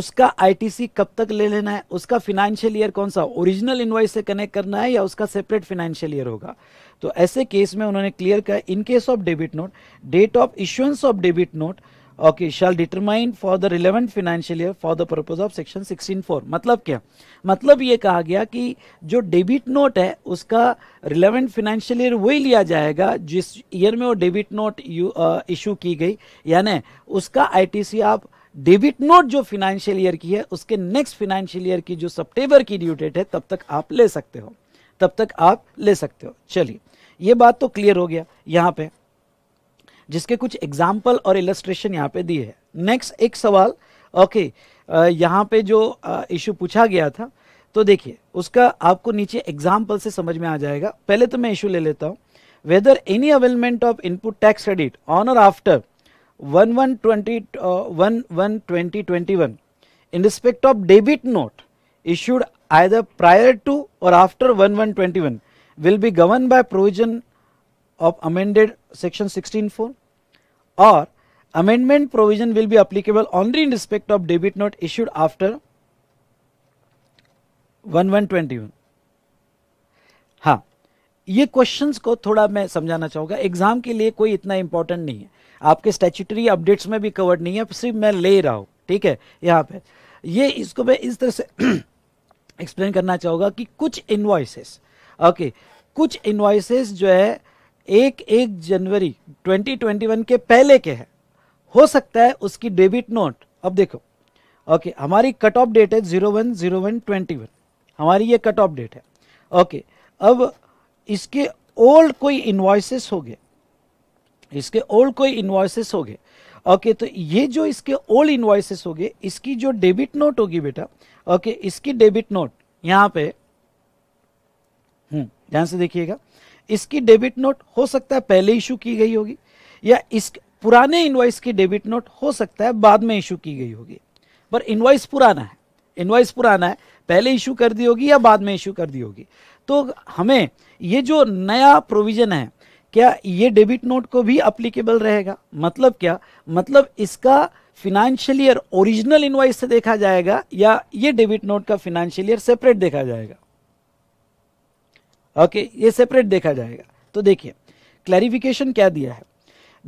उसका ITC कब तक ले लेना है उसका फिनेंशियल ईयर कौन सा ओरिजिनल इनवॉइस से कनेक्ट करना है या उसका सेपरेट फिनेंशियल ईयर होगा तो ऐसे केस में उन्होंने क्लियर किया in case of debit note date of issuance of debit note okay shall shall for the relevant financial year for the purpose of section sixteen four मतलब क्या मतलब ये कहा गया कि जो डेबिट नोट है उसका रिलेवेंट फिनेंशियल ईयर वही लिया जाएगा जिस ईयर में वो डेबिट नोट इशू की गई यानि उसका आई टी सी आप डेबिट नोट जो फिनेंशियल ईयर की है उसके नेक्स्ट फिनेंशियल ईयर की जो सप्टेम्बर की ड्यू डेट है तब तक आप ले सकते हो तब तक आप ले सकते हो चलिए ये बात तो क्लियर हो गया यहाँ पर जिसके कुछ एग्जाम्पल और इलस्ट्रेशन यहाँ पे दिए है नेक्स्ट एक सवाल ओके यहाँ पे जो इशू पूछा गया था तो देखिए उसका आपको नीचे एग्जाम्पल से समझ में आ जाएगा पहले तो मैं इशू ले लेता हूँ whether any availment of input tax credit on or after one one twenty one one twenty twenty one in respect of debit prior to or after one one twenty one will be govern by provision of amended section 16.4 or amendment provision will be applicable only in respect of debit note issued after 1121 हाँ ये questions को थोड़ा मैं समझाना चाहूँगा exam के लिए कोई इतना important नहीं है आपके statutory updates में भी covered नहीं है सिर्फ मैं ले रहा हूँ ठीक है यहाँ पे ये इसको मैं इस तरह से एक्सप्लेन करना चाहूँगा कि कुछ इन्वाइसेस ओके okay, कुछ इन्वाइसेस जो है एक एक जनवरी 2021 के पहले के हैं हो सकता है उसकी डेबिट नोट अब देखो ओके हमारी कट ऑफ डेट है zero one zero one twenty one हमारी ये कट ऑफ डेट है ओके अब इसके ओल्ड कोई इन्वॉइसेस हो गए इसके ओल्ड कोई इन्वॉइसेस हो गए ओके तो ये जो इसके ओल्ड इन्वॉइसेस हो गए इसकी जो डेबिट नोट होगी बेटा ओके इसकी डेबिट नोट यहाँ पे हम्म, ध्यान से देखिएगा इसकी डेबिट नोट हो सकता है पहले इशू की गई होगी या इस पुराने इन्वाइस की डेबिट नोट हो सकता है बाद में इशू की गई होगी पर इन्वाइस पुराना है इन्वाइस पुराना है पहले इशू कर दी होगी या बाद में इशू कर दी होगी तो हमें ये जो नया प्रोविज़न है क्या ये डेबिट नोट को भी अप्लीकेबल रहेगा मतलब क्या मतलब इसका फिनेंशियल ईयर ओरिजिनल इन्वाइस से देखा जाएगा या ये डेबिट नोट का फिनेंशियल ईयर सेपरेट देखा जाएगा ओके ये सेपरेट देखा जाएगा तो देखिए क्लैरिफिकेशन क्या दिया है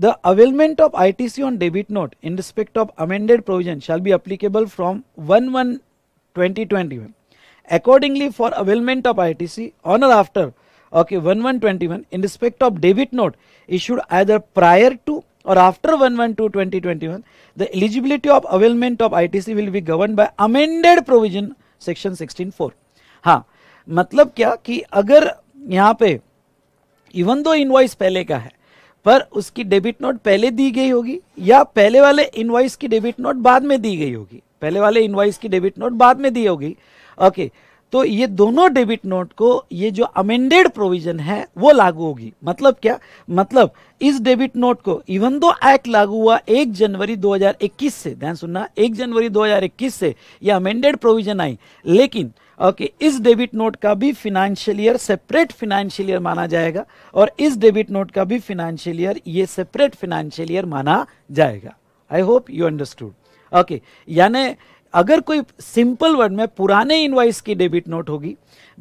the availment of I T C on debit note in respect of amended provision shall be applicable from one one twenty twenty one accordingly for availment of I T C on or after okay one one twenty one in respect of debit note issued either prior to or after one one two twenty twenty one the eligibility of availment of I T C will be govern bye amended provision section sixteen four हाँ मतलब क्या कि अगर यहाँ पे even though invoice पहले का है पर उसकी डेबिट नोट पहले दी गई होगी या पहले वाले इनवाइस की डेबिट नोट बाद में दी गई होगी पहले वाले इनवाइस की डेबिट नोट बाद में दी होगी ओके तो ये दोनों डेबिट नोट को ये जो अमेंडेड प्रोविजन है वो लागू होगी मतलब क्या मतलब इस डेबिट नोट को इवन दो एक्ट लागू हुआ एक जनवरी 2021 से ध्यान सुनना एक जनवरी 2021 से ये अमेंडेड प्रोविजन आई लेकिन ओके इस डेबिट नोट का भी financial year separate financial year माना जाएगा और इस डेबिट नोट का भी फिनेंशियल ईयर ये सेपरेट फिनेंशियल ईयर माना जाएगा I hope you understood okay यानी अगर कोई सिंपल वर्ड में पुराने इनवाइस की डेबिट नोट होगी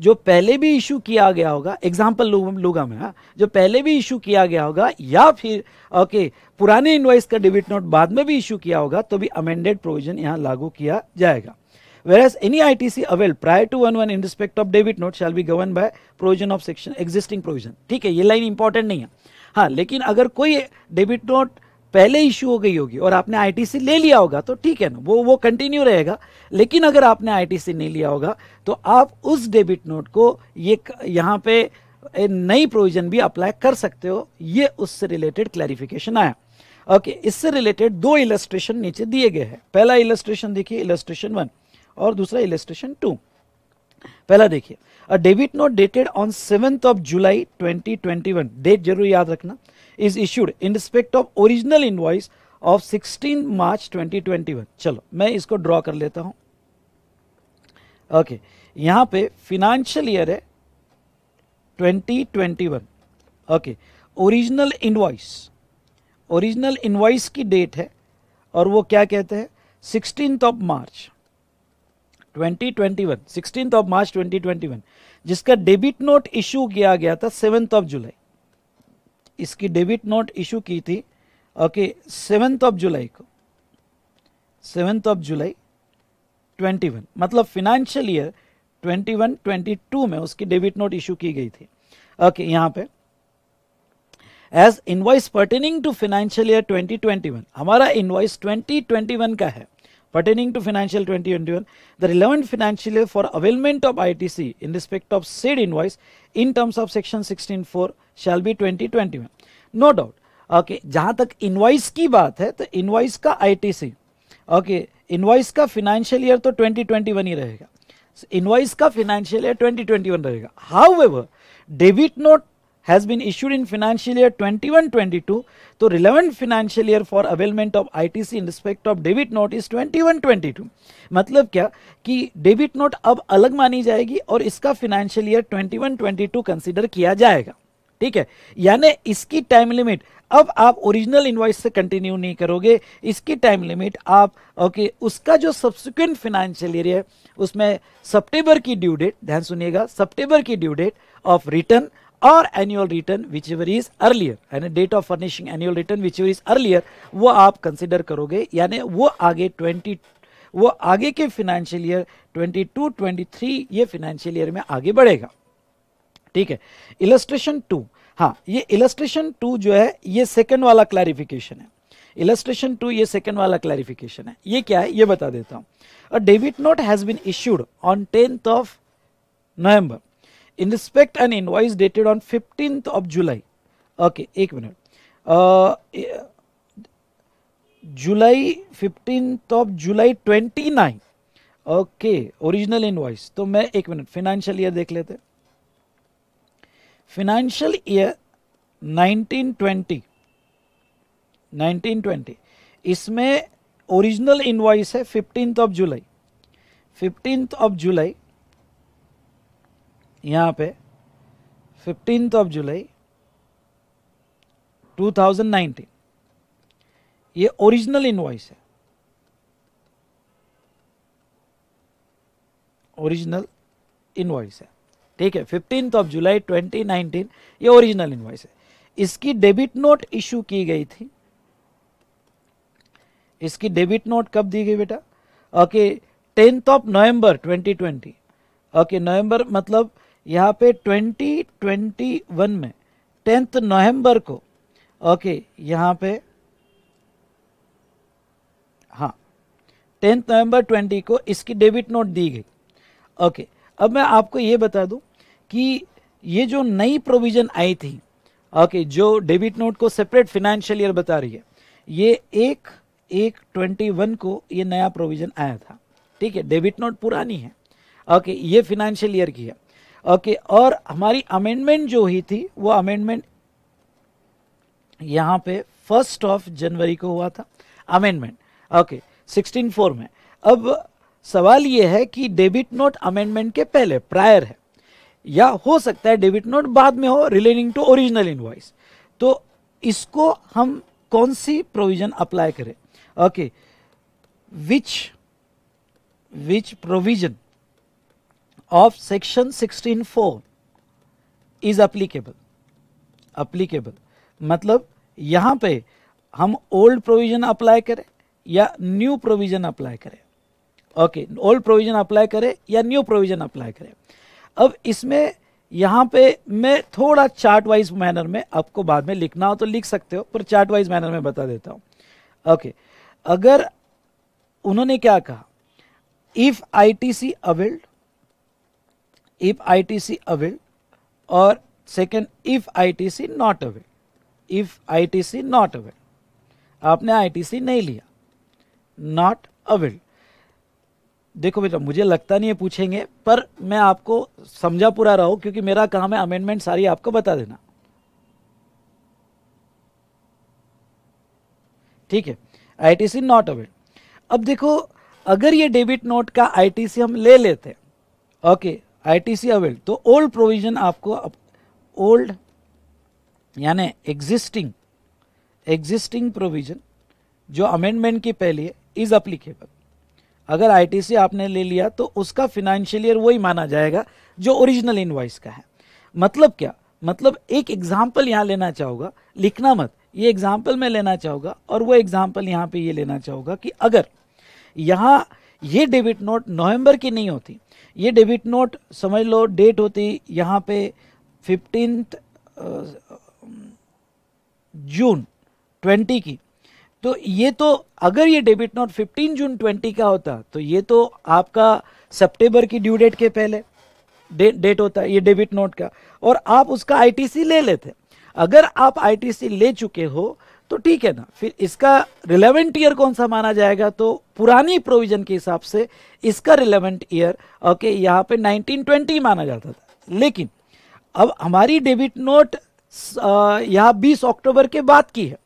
जो पहले भी इशू किया गया होगा एग्जाम्पल लूगा में हा? जो पहले भी इशू किया गया होगा या फिर ओके पुराने इनवाइस का डेबिट नोट बाद में भी इशू किया होगा तो भी अमेंडेड प्रोविजन यहाँ लागू किया जाएगा Whereas any ITC availed prior to 1-1 in respect of debit note shall be governed by provision of section existing provision. ठीक है ये लाइन important नहीं है हाँ लेकिन अगर कोई डेबिट नोट पहले इश्यू हो गई होगी और आपने आईटीसी ले लिया होगा तो ठीक है ना वो वो कंटिन्यू रहेगा लेकिन अगर आपने आईटीसी नहीं लिया होगा तो आप उस डेबिट नोट को ये यहाँ पे नई प्रोविजन भी अप्लाई कर सकते हो ये उससे रिलेटेड क्लैरिफिकेशन आया ओके okay, इससे रिलेटेड दो इलस्ट्रेशन नीचे दिए गए हैं पहला इलस्ट्रेशन देखिए इलस्ट्रेशन वन और दूसरा इलेस्ट्रेशन टू पहला देखिए a debit note dated on seventh of July 2021 date जरूर याद रखना is issued in respect of original invoice of 16 March 2021 चलो मैं इसको ड्रॉ कर लेता हूं ओके okay, यहां पे फिनेंशियल ईयर है 2021 okay original invoice original invoice की डेट है और वो क्या कहते हैं sixteen of March 2021 16th of March 2021 जिसका डेबिट नोट इशू किया गया था सेवन्थ ऑफ जुलाई इसकी डेबिट नोट इशू की थी ओके सेवन्थ ऑफ जुलाई को सेवन्थ ऑफ जुलाई 21 मतलब फिनेंशियल ईयर 21 22 में उसकी डेबिट नोट इशू की गई थी ओके यहां पे as invoice pertaining to financial year 2021 हमारा इनवॉइस 2021 का है pertaining to financial 2021, the relevant financial year for availment of ITC in respect of said invoice in terms of section 16.4 shall be 2021. No doubt. okay, jahan tak invoice ki baat hai to invoice ka itc okay invoice ka financial year to 2021 ही रहेगा invoice ka financial year 2021 rahega however debit note has been issued in financial year 21-22, the relevant financial year for availment of ITC in respect of debit note is 21-22. मतलब क्या कि debit note अब अलग मानी जाएगी और इसका फाइनेंशियल ईयर 21-22 कंसीडर किया जाएगा ठीक है यानी इसकी टाइम लिमिट अब आप ओरिजिनल इन्वाइस से कंटिन्यू नहीं करोगे इसकी टाइम लिमिट आप ओके उसका जो सब्सिक्वेंट फाइनेंशियल ईयर है उसमें सितंबर की ड्यू डेट ध्यान सुनिएगा सितंबर की ड्यू डेट ऑफ रिटर्न और annual return whichever is earlier यानी date of furnishing annual return whichever is earlier वो आप कंसिडर करोगे यानी वो आगे ट्वेंटी वो आगे के financial year twenty two twenty three ये फिनेंशियल ईयर में आगे बढ़ेगा ठीक है इलस्ट्रेशन टू हाँ ये इलस्ट्रेशन टू जो है ये सेकेंड वाला क्लैरिफिकेशन है इलस्ट्रेशन टू ये सेकेंड वाला क्लैरिफिकेशन है ये क्या है ये बता देता हूँ debit note has been issued on tenth of November in an invoice dated on fifteen of July okay एक minute July fifteenth of July twenty nine okay original invoice तो मैं एक मिनट फिनेंशियल ईयर देख लेते financial year nineteen 1920 twenty इसमें original invoice है fifteenth of July fifteenth of जुलाई यहाँ पे फिफ्टीन ऑफ जुलाई 2019 ये ओरिजिनल इनवॉइस है ओरिजिनल इनवॉइस है ठीक है फिफ्टीन ऑफ जुलाई 2019 ये ओरिजिनल इनवॉइस है इसकी डेबिट नोट इशू की गई थी इसकी डेबिट नोट कब दी गई बेटा okay tenth of November 2020 okay November मतलब यहाँ पे 2021 में टेंथ नवंबर को ओके यहाँ पे हाँ टेंथ नवंबर 20 को इसकी डेबिट नोट दी गई ओके अब मैं आपको ये बता दूँ कि ये जो नई प्रोविज़न आई थी ओके जो डेबिट नोट को सेपरेट फिनेंशियल ईयर बता रही है ये एक एक ट्वेंटी वन को ये नया प्रोविज़न आया था ठीक है डेबिट नोट पुरानी है ओके ये फिनेंशियल ईयर की है ओके और हमारी अमेंडमेंट जो हुई थी वो अमेंडमेंट यहाँ पे फर्स्ट ऑफ जनवरी को हुआ था अमेंडमेंट ओके सिक्सटीन फोर में अब सवाल ये है कि डेबिट नोट अमेंडमेंट के पहले प्रायर है या हो सकता है डेबिट नोट बाद में हो रिलेटिंग टू ओरिजिनल इनवॉइस तो इसको हम कौन सी प्रोविजन अप्लाई करें okay which which provision of section 164 is applicable applicable मतलब यहां पे हम ओल्ड प्रोविजन अप्लाई करें या न्यू प्रोविजन अप्लाई करें ओके ओल्ड प्रोविजन अप्लाई करें या न्यू प्रोविजन अप्लाई करें अब इसमें यहां पे मैं थोड़ा चार्ट वाइज मैनर में आपको बाद में लिखना हो तो लिख सकते हो पर चार्ट वाइज मैनर में बता देता हूं ओके okay. अगर उन्होंने क्या कहा if I T C availed if ITC away or second if ITC not away. If ITC not avail आपने आईटीसी नहीं लिया नॉट अवेल देखो बेटा मुझे लगता नहीं है पूछेंगे पर मैं आपको समझा पूरा रहा हूं क्योंकि मेरा काम है अमेंडमेंट सारी आपको बता देना ठीक है आईटीसी नॉट अवेल अब देखो अगर ये डेबिट नोट का आईटीसी हम ले लेते हैं okay I T C availed तो ओल्ड प्रोविजन आपको ओल्ड यानी एग्जिस्टिंग एग्जिस्टिंग प्रोविजन जो अमेंडमेंट की पहले है इज अप्लीकेबल अगर आईटीसी आपने ले लिया तो उसका फिनेंशियल ईयर वही माना जाएगा जो ओरिजिनल इन्वाइस का है मतलब क्या मतलब एक एग्जाम्पल यहाँ लेना चाहूँगा लिखना मत ये एग्जाम्पल मैं लेना चाहूँगा और वो एग्जाम्पल यहाँ पे ये लेना चाहूँगा कि अगर यहाँ ये डेबिट नोट नवंबर की नहीं होती ये डेबिट नोट समझ लो डेट होती यहाँ पे फिफ्टीन जून ट्वेंटी की तो ये तो अगर ये debit note fifteen June twenty का होता तो ये तो आपका सितंबर की ड्यू डेट के पहले डे, डेट होता है ये डेबिट नोट का और आप उसका आईटीसी ले लेते अगर आप आईटीसी ले चुके हो तो ठीक है ना फिर इसका रिलेवेंट ईयर कौन सा माना जाएगा तो पुरानी प्रोविजन के हिसाब से इसका रिलेवेंट ईयर ओके यहाँ पे 1920 माना जाता था लेकिन अब हमारी डेबिट नोट यहाँ 20 अक्टूबर के बाद की है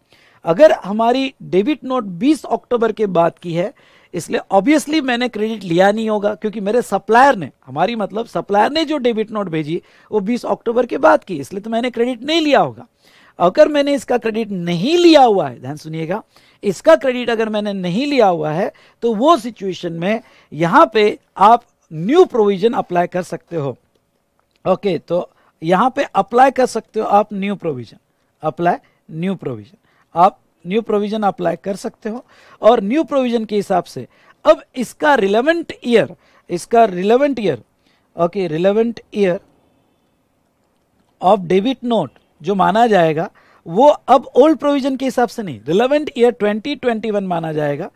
अगर हमारी डेबिट नोट 20 अक्टूबर के बाद की है इसलिए ऑब्वियसली मैंने क्रेडिट लिया नहीं होगा क्योंकि मेरे सप्लायर ने हमारी मतलब सप्लायर ने जो डेबिट नोट भेजी वो 20 अक्टूबर के बाद की इसलिए तो मैंने क्रेडिट नहीं लिया होगा अगर मैंने इसका क्रेडिट नहीं लिया हुआ है ध्यान सुनिएगा इसका क्रेडिट अगर मैंने नहीं लिया हुआ है तो वो सिचुएशन में यहां पे आप न्यू प्रोविजन अप्लाई कर सकते हो ओके okay, तो यहां पे अप्लाई कर सकते हो आप new provision apply new provision आप न्यू प्रोविजन अप्लाई कर सकते हो और न्यू प्रोविजन के हिसाब से अब इसका रिलेवेंट ईयर इसका relevant year okay relevant year of debit note जो माना जाएगा वो अब ओल्ड प्रोविजन के हिसाब से नहीं रिलेवेंट ईयर 2021 माना जाएगा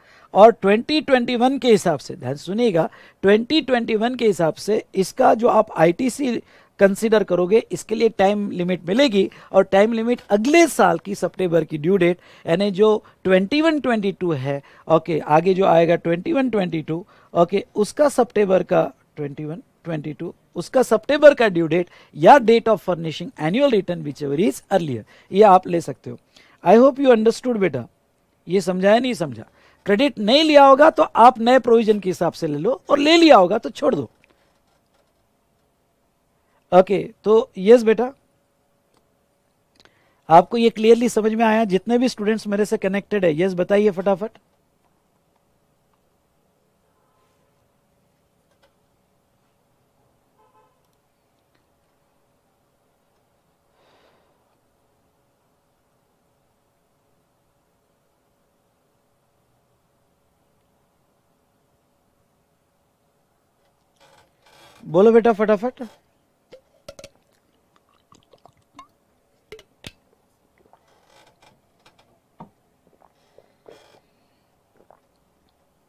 और 2021 के हिसाब से ध्यान सुनिएगा 2021 के हिसाब से इसका जो आप आईटीसी कंसिडर करोगे इसके लिए टाइम लिमिट मिलेगी और टाइम लिमिट अगले साल की सितंबर की ड्यू डेट यानी जो 2122 है ओके आगे जो आएगा 2122 ओके उसका सितंबर का 21-22 उसका सितंबर का ड्यू डेट या date of furnishing annual return whichever is earlier ये आप ले सकते हो आई होप यू अंडरस्टूड बेटा ये समझाया नहीं समझा क्रेडिट नहीं लिया होगा तो आप नए प्रोविजन के हिसाब से ले लो और ले लिया होगा तो छोड़ दो ओके okay, तो यस बेटा आपको ये क्लियरली समझ में आया जितने भी स्टूडेंट्स मेरे से कनेक्टेड है यस बताइए फटाफट बोलो बेटा फटाफट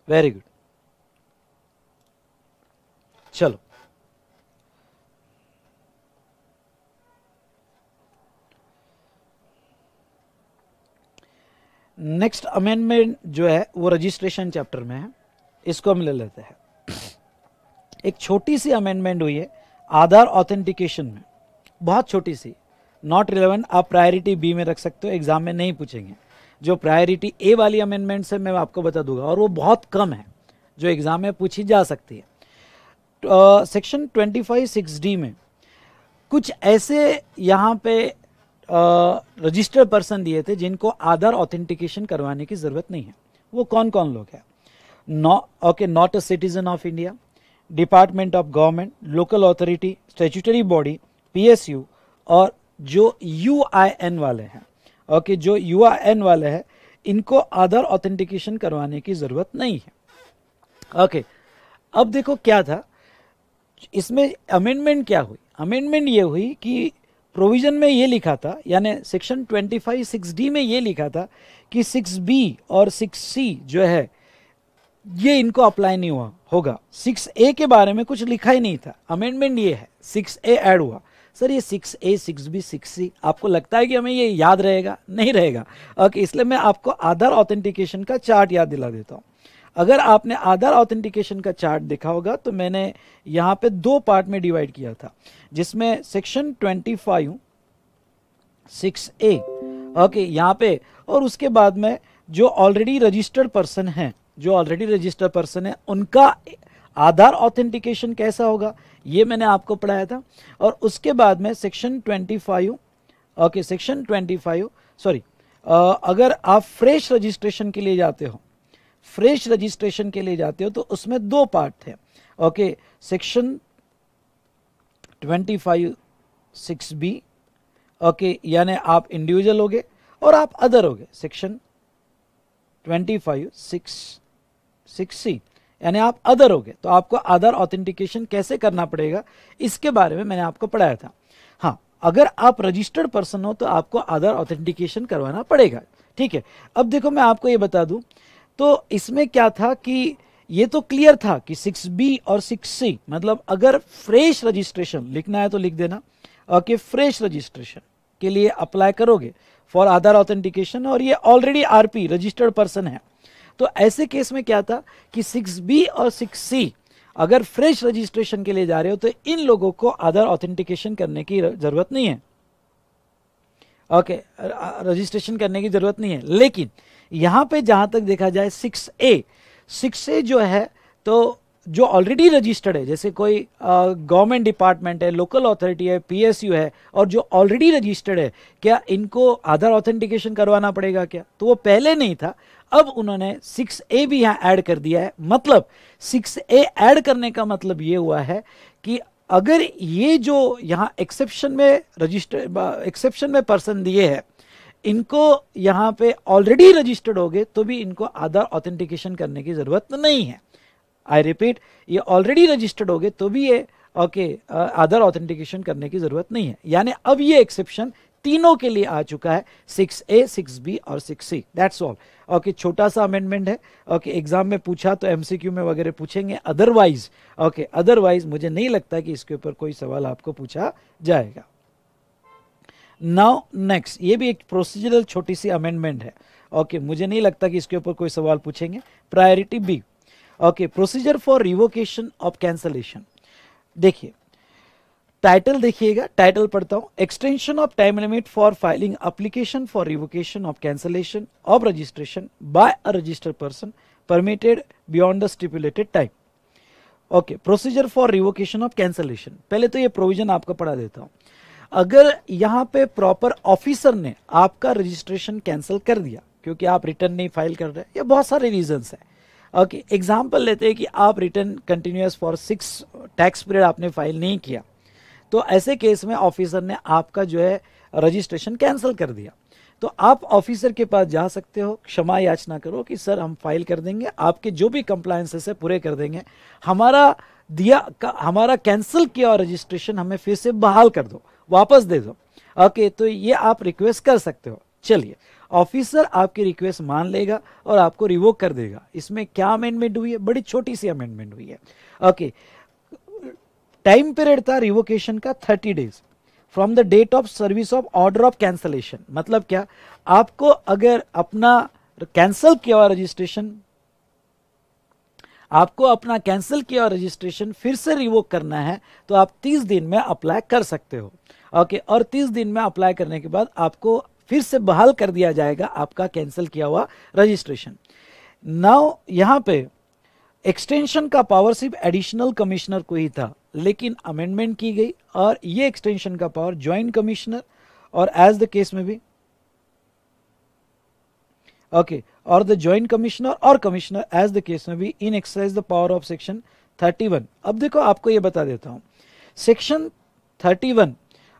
वेरी गुड चलो नेक्स्ट अमेंडमेंट जो है वो रजिस्ट्रेशन चैप्टर में है इसको हम ले लेते हैं एक छोटी सी अमेंडमेंट हुई है आधार ऑथेंटिकेशन में बहुत छोटी सी नॉट रिलेवेंट आप प्रायोरिटी बी में रख सकते हो एग्जाम में नहीं पूछेंगे जो प्रायोरिटी ए वाली अमेंडमेंट से मैं आपको बता दूंगा और वो बहुत कम है जो एग्ज़ाम में पूछी जा सकती है section twenty five six D में कुछ ऐसे यहाँ पे रजिस्टर्ड पर्सन दिए थे जिनको आधार ऑथेंटिकेशन करवाने की ज़रूरत नहीं है वो कौन कौन लोग हैं no okay not a citizen of India department of government local authority statutory body PSU और जो यू वाले हैं ओके जो यू वाले हैं इनको आधार ऑथेंटिकेशन करवाने की ज़रूरत नहीं है ओके अब देखो क्या था इसमें अमेंडमेंट क्या हुई अमेंडमेंट ये हुई कि प्रोविज़न में ये लिखा था यानी सेक्शन 25 सिक्स डी में ये लिखा था कि सिक्स बी और सिक्स सी जो है ये इनको अप्लाई नहीं हुआ होगा सिक्स ए के बारे में कुछ लिखा ही नहीं था अमेंडमेंट ये है सिक्स ए ऐड हुआ सर ये six A six B six C आपको लगता है कि हमें ये याद रहेगा नहीं रहेगा ओके इसलिए मैं आपको आधार ऑथेंटिकेशन का चार्ट याद दिला देता हूँ अगर आपने आधार ऑथेंटिकेशन का चार्ट देखा होगा तो मैंने यहाँ पे दो पार्ट में डिवाइड किया था जिसमें section twenty five six A okay यहाँ पे और उसके बाद में जो ऑलरेडी रजिस्टर्ड पर्सन हैं जो ऑलरेडी रजिस्टर्ड पर्सन है उनका आधार ऑथेंटिकेशन कैसा होगा ये मैंने आपको पढ़ाया था और उसके बाद में सेक्शन 25 ओके सेक्शन 25 सॉरी अगर आप फ्रेश रजिस्ट्रेशन के लिए जाते हो फ्रेश रजिस्ट्रेशन के लिए जाते हो तो उसमें दो पार्ट थे okay section 25 six B okay यानी आप इंडिविजुअल होगे और आप अदर होगे सेक्शन 25 सिक्स सिक्स यानी आप अदर हो गए तो आपको अदर ऑथेंटिकेशन कैसे करना पड़ेगा इसके बारे में मैंने आपको पढ़ाया था हाँ अगर आप रजिस्टर्ड पर्सन हो तो आपको अदर ऑथेंटिकेशन करवाना पड़ेगा ठीक है अब देखो मैं आपको ये बता दूं तो इसमें क्या था कि ये तो क्लियर था कि सिक्स बी और सिक्स सी मतलब अगर फ्रेश रजिस्ट्रेशन लिखना है तो लिख देना ओके फ्रेश रजिस्ट्रेशन के लिए अप्लाई करोगे फॉर आधार ऑथेंटिकेशन और ये ऑलरेडी आरपी रजिस्टर्ड पर्सन है तो ऐसे केस में क्या था कि सिक्स बी और सिक्स सी अगर फ्रेश रजिस्ट्रेशन के लिए जा रहे हो तो इन लोगों को आधार ऑथेंटिकेशन करने की जरूरत नहीं है ओके रजिस्ट्रेशन करने की जरूरत नहीं है लेकिन यहां पे जहां तक देखा जाए सिक्स ए सिक्स ए जो है तो जो ऑलरेडी रजिस्टर्ड है जैसे कोई गवर्नमेंट डिपार्टमेंट है लोकल अथॉरिटी है पीएसयू है और जो ऑलरेडी रजिस्टर्ड है क्या इनको आधार ऑथेंटिकेशन करवाना पड़ेगा क्या तो वो पहले नहीं था अब उन्होंने सिक्स ए भी यहाँ ऐड कर दिया है मतलब सिक्स ए ऐड करने का मतलब ये हुआ है कि अगर ये जो यहाँ एक्सेप्शन में रजिस्टर एक्सेप्शन में पर्सन दिए हैं इनको यहाँ पे ऑलरेडी रजिस्टर्ड हो गए तो भी इनको आधार ऑथेंटिकेशन करने की ज़रूरत नहीं है आई रिपीट ये ऑलरेडी रजिस्टर्ड हो गए तो भी ये ओके आधार ऑथेंटिकेशन करने की ज़रूरत नहीं है यानी अब ये एक्सेप्शन तीनों के लिए आ चुका है सिक्स ए सिक्स बी और six C that's all okay छोटा सा अमेंडमेंट है ओके okay, एग्जाम में पूछा तो एमसीक्यू में वगैरह पूछेंगे अदरवाइज ओके अदरवाइज मुझे नहीं लगता कि इसके ऊपर कोई सवाल आपको पूछा जाएगा नाउ नेक्स्ट ये भी एक प्रोसीजरल छोटी सी अमेंडमेंट है ओके okay, मुझे नहीं लगता कि इसके ऊपर कोई सवाल पूछेंगे priority B okay procedure for revocation of cancellation देखिए टाइटल देखिएगा टाइटल पढ़ता हूँ extension of time limit for filing application for revocation of cancellation of registration by a registered person permitted beyond the stipulated time okay procedure for revocation of cancellation पहले तो ये provision आपका पढ़ा देता हूँ अगर यहाँ पे प्रॉपर ऑफिसर ने आपका रजिस्ट्रेशन कैंसिल कर दिया क्योंकि आप रिटर्न नहीं फाइल कर रहे ये बहुत सारे रीजन हैं ओके okay, एग्जाम्पल लेते हैं कि आप return continuous for six tax period आपने फाइल नहीं किया तो ऐसे केस में ऑफिसर ने आपका जो है रजिस्ट्रेशन कैंसिल कर दिया तो आप ऑफिसर के पास जा सकते हो क्षमा याचना करो कि सर हम फाइल कर देंगे आपके जो भी कंप्लायंसेस है पूरे कर देंगे हमारा दिया हमारा कैंसिल किया और रजिस्ट्रेशन हमें फिर से बहाल कर दो वापस दे दो ओके तो ये आप रिक्वेस्ट कर सकते हो चलिए ऑफिसर आपकी रिक्वेस्ट मान लेगा और आपको रिवोक कर देगा इसमें क्या अमेंडमेंट हुई है बड़ी छोटी सी अमेंडमेंट हुई है ओके टाइम पीरियड था रिवोकेशन का thirty days from the date of service of order of cancellation मतलब क्या आपको अगर अपना कैंसल किया हुआ रजिस्ट्रेशन आपको अपना कैंसिल किया और रजिस्ट्रेशन फिर से रिवोक करना है तो आप 30 दिन में अप्लाई कर सकते हो ओके और 30 दिन में अप्लाई करने के बाद आपको फिर से बहाल कर दिया जाएगा आपका कैंसिल किया हुआ रजिस्ट्रेशन नाउ यहाँ पे एक्सटेंशन का पावर सिर्फ एडिशनल कमिश्नर को ही था लेकिन अमेंडमेंट की गई और ये एक्सटेंशन का पावर ज्वाइंट कमिश्नर और एज द केस में भी okay और द ज्वाइंट कमिश्नर और कमिश्नर एज द केस में भी in exercise the power of section 31 अब देखो आपको ये बता देता हूं सेक्शन 31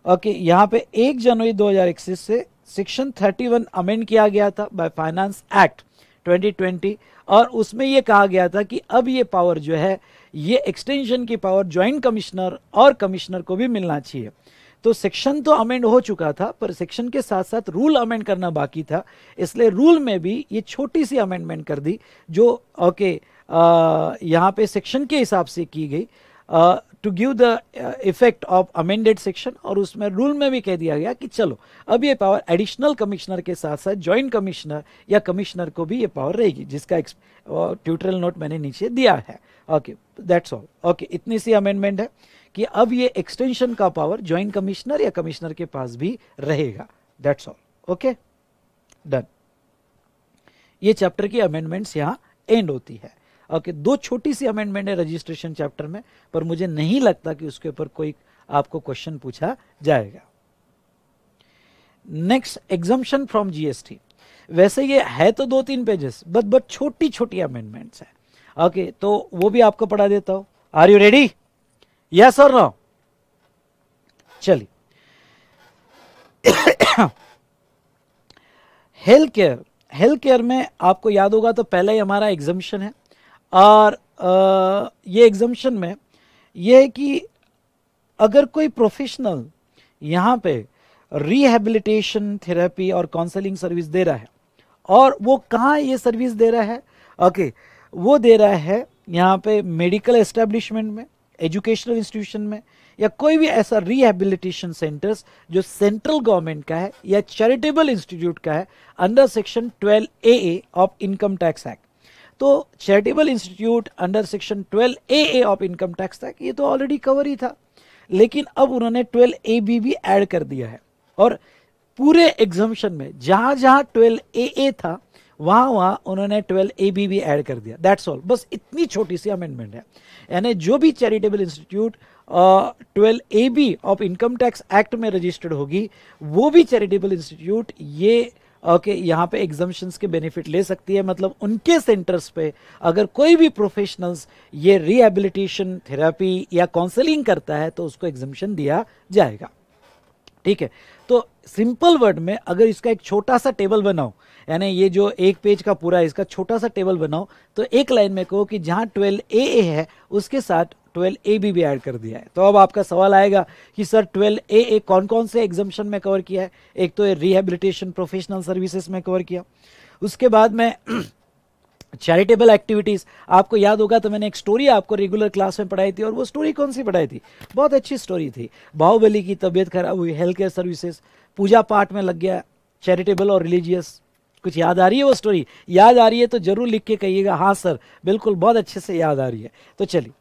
ओके okay, यहाँ पे 1 जनवरी 2021 से सेक्शन 31 अमेंड किया गया था बाय फाइनेंस एक्ट 2020 और उसमें ये कहा गया था कि अब ये पावर जो है ये एक्सटेंशन की पावर ज्वाइंट कमिश्नर और कमिश्नर को भी मिलना चाहिए तो सेक्शन तो अमेंड हो चुका था पर सेक्शन के साथ साथ रूल अमेंड करना बाकी था इसलिए रूल में भी ये छोटी सी अमेंडमेंट कर दी जो ओके यहाँ पे सेक्शन के हिसाब से की गई to give the effect of amended section और उसमें रूल में भी कह दिया गया कि चलो अब ये पावर एडिशनल कमिश्नर के साथ साथ ज्वाइंट कमिश्नर या कमिश्नर को भी ये पावर रहेगी जिसका ट्यूटरल नोट uh, मैंने नीचे दिया है ओके दैट्स ऑल ओके इतनी सी अमेंडमेंट है कि अब ये एक्सटेंशन का पावर ज्वाइंट कमिश्नर या कमिश्नर के पास भी रहेगा दैट्स ऑल ओके डन ये चैप्टर की अमेंडमेंट्स यहाँ एंड होती है ओके दो छोटी सी अमेंडमेंट है रजिस्ट्रेशन चैप्टर में पर मुझे नहीं लगता कि उसके ऊपर कोई आपको क्वेश्चन पूछा जाएगा नेक्स्ट एग्जामेशन फ्रॉम जीएसटी वैसे ये है तो दो तीन पेजेस बट बट छोटी छोटी अमेंडमेंट्स है ओके okay, तो वो भी आपको पढ़ा देता हूं आर यू रेडी यस और नो चलिए हेल्थ केयर हेल्थ केयर में आपको याद होगा तो पहले ही हमारा एग्जामिशन है और ये एग्जम्पन में ये है कि अगर कोई प्रोफेशनल यहाँ पे रिहेबिलिटेशन थेरेपी और काउंसलिंग सर्विस दे रहा है और वो कहाँ ये सर्विस दे रहा है ओके okay, वो दे रहा है यहाँ पे मेडिकल एस्टेब्लिशमेंट में एजुकेशनल इंस्टीट्यूशन में या कोई भी ऐसा रिहेबिलिटेशन सेंटर्स जो सेंट्रल गवर्नमेंट का है या चैरिटेबल इंस्टीट्यूट का है under section 12 A of income tax act तो charitable institute under section 12 A A of income tax था ये तो ऑलरेडी कवर ही था लेकिन अब उन्होंने 12 ए बी भी ऐड कर दिया है और पूरे एग्जामेशन में जहां जहां 12 ए ए था वहां वहां उन्होंने 12 ए बी भी ऐड कर दिया दैट्स ऑल बस इतनी छोटी सी अमेंडमेंट है यानी जो भी charitable institute twelve A B of income tax act में रजिस्टर्ड होगी वो भी चैरिटेबल इंस्टीट्यूट ये ओके okay, यहाँ पे एग्जाम्शंस के बेनिफिट ले सकती है मतलब उनके सेंटर्स पे अगर कोई भी प्रोफेशनल्स ये रिहेबिलिटेशन थेरेपी या काउंसलिंग करता है तो उसको एग्जाम्शन दिया जाएगा ठीक है तो सिंपल वर्ड में अगर इसका एक छोटा सा टेबल बनाओ यानी ये जो एक पेज का पूरा इसका छोटा सा टेबल बनाओ तो एक लाइन में कहो कि जहाँ ट्वेल्व ए है उसके साथ ट्वेल्व ए भी, भी ऐड कर दिया है तो अब आपका सवाल आएगा कि सर ट्वेल्व ए ए कौन कौन से एग्जामेशन में कवर किया है एक तो रिहेबिलिटेशन प्रोफेशनल सर्विसेज में कवर किया उसके बाद में चैरिटेबल एक्टिविटीज़ आपको याद होगा तो मैंने एक स्टोरी आपको रेगुलर क्लास में पढ़ाई थी और वो स्टोरी कौन सी पढ़ाई थी बहुत अच्छी स्टोरी थी बाहुबली की तबीयत खराब हुई हेल्थ केयर सर्विसेज पूजा पाठ में लग गया चैरिटेबल और रिलीजियस कुछ याद आ रही है वो स्टोरी याद आ रही है तो जरूर लिख के कहिएगा हाँ सर बिल्कुल बहुत अच्छे से याद आ रही है तो चलिए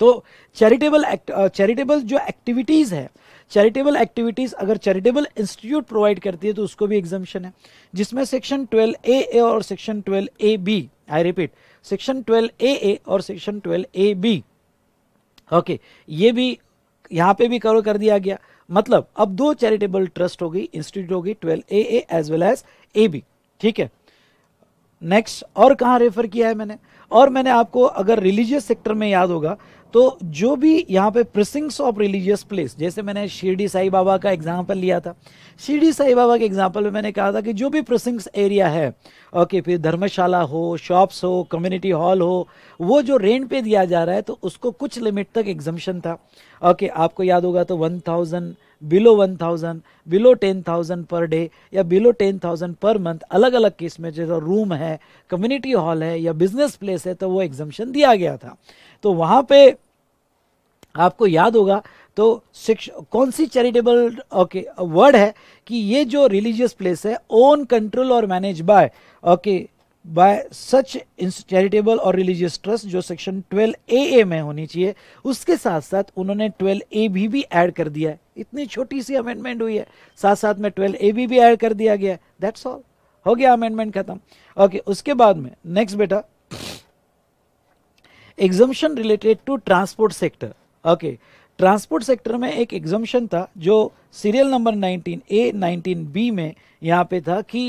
तो चैरिटेबल चैरिटेबल uh, जो एक्टिविटीज़ है चैरिटेबल एक्टिविटीज़ अगर चैरिटेबल इंस्टीट्यूट प्रोवाइड करती है तो उसको भी एग्जामेशन है जिसमें सेक्शन ट्वेल्व ए ए और section twelve A B I repeat section twelve A A और section twelve A B okay ये भी यहाँ पे भी कवर कर दिया गया मतलब अब दो चैरिटेबल ट्रस्ट होगी इंस्टीट्यूट होगी twelve A A as well as A B ठीक है नेक्स्ट और कहाँ रेफर किया है मैंने और मैंने आपको अगर रिलीजियस सेक्टर में याद होगा तो जो भी यहाँ पे प्रिसिंग्स ऑफ रिलीजियस प्लेस जैसे मैंने शिरडी साई बाबा का एग्जाम्पल लिया था शिरडी साई बाबा के एग्जाम्पल में मैंने कहा था कि जो भी प्रिसिंग्स एरिया है ओके फिर धर्मशाला हो शॉप्स हो कम्युनिटी हॉल हो वो जो रेंट पे दिया जा रहा है तो उसको कुछ लिमिट तक एग्जम्पन था ओके आपको याद होगा तो one thousand below one thousand below ten thousand per day या below ten thousand per month अलग अलग केस में जैसे रूम है कम्युनिटी हॉल है या बिजनेस प्लेस है तो वो एग्जम्पन दिया गया था तो वहाँ पे आपको याद होगा तो कौन सी चैरिटेबल ओके वर्ड है कि ये जो रिलीजियस प्लेस है ओन कंट्रोल और manage by okay by such charitable और रिलीजियस ट्रस्ट जो सेक्शन 12 ए ए में होनी चाहिए उसके साथ साथ उन्होंने 12 ए बी भी ऐड कर दिया है इतनी छोटी सी अमेंडमेंट हुई है साथ साथ में 12 ए बी भी ऐड कर दिया गया है दैट्स ऑल हो गया अमेंडमेंट खत्म ओके उसके बाद में नेक्स्ट बेटा exemption related to transport sector okay transport sector में एक एग्जम्पन था जो सीरियल नंबर 19 ए 19 बी में यहाँ पे था कि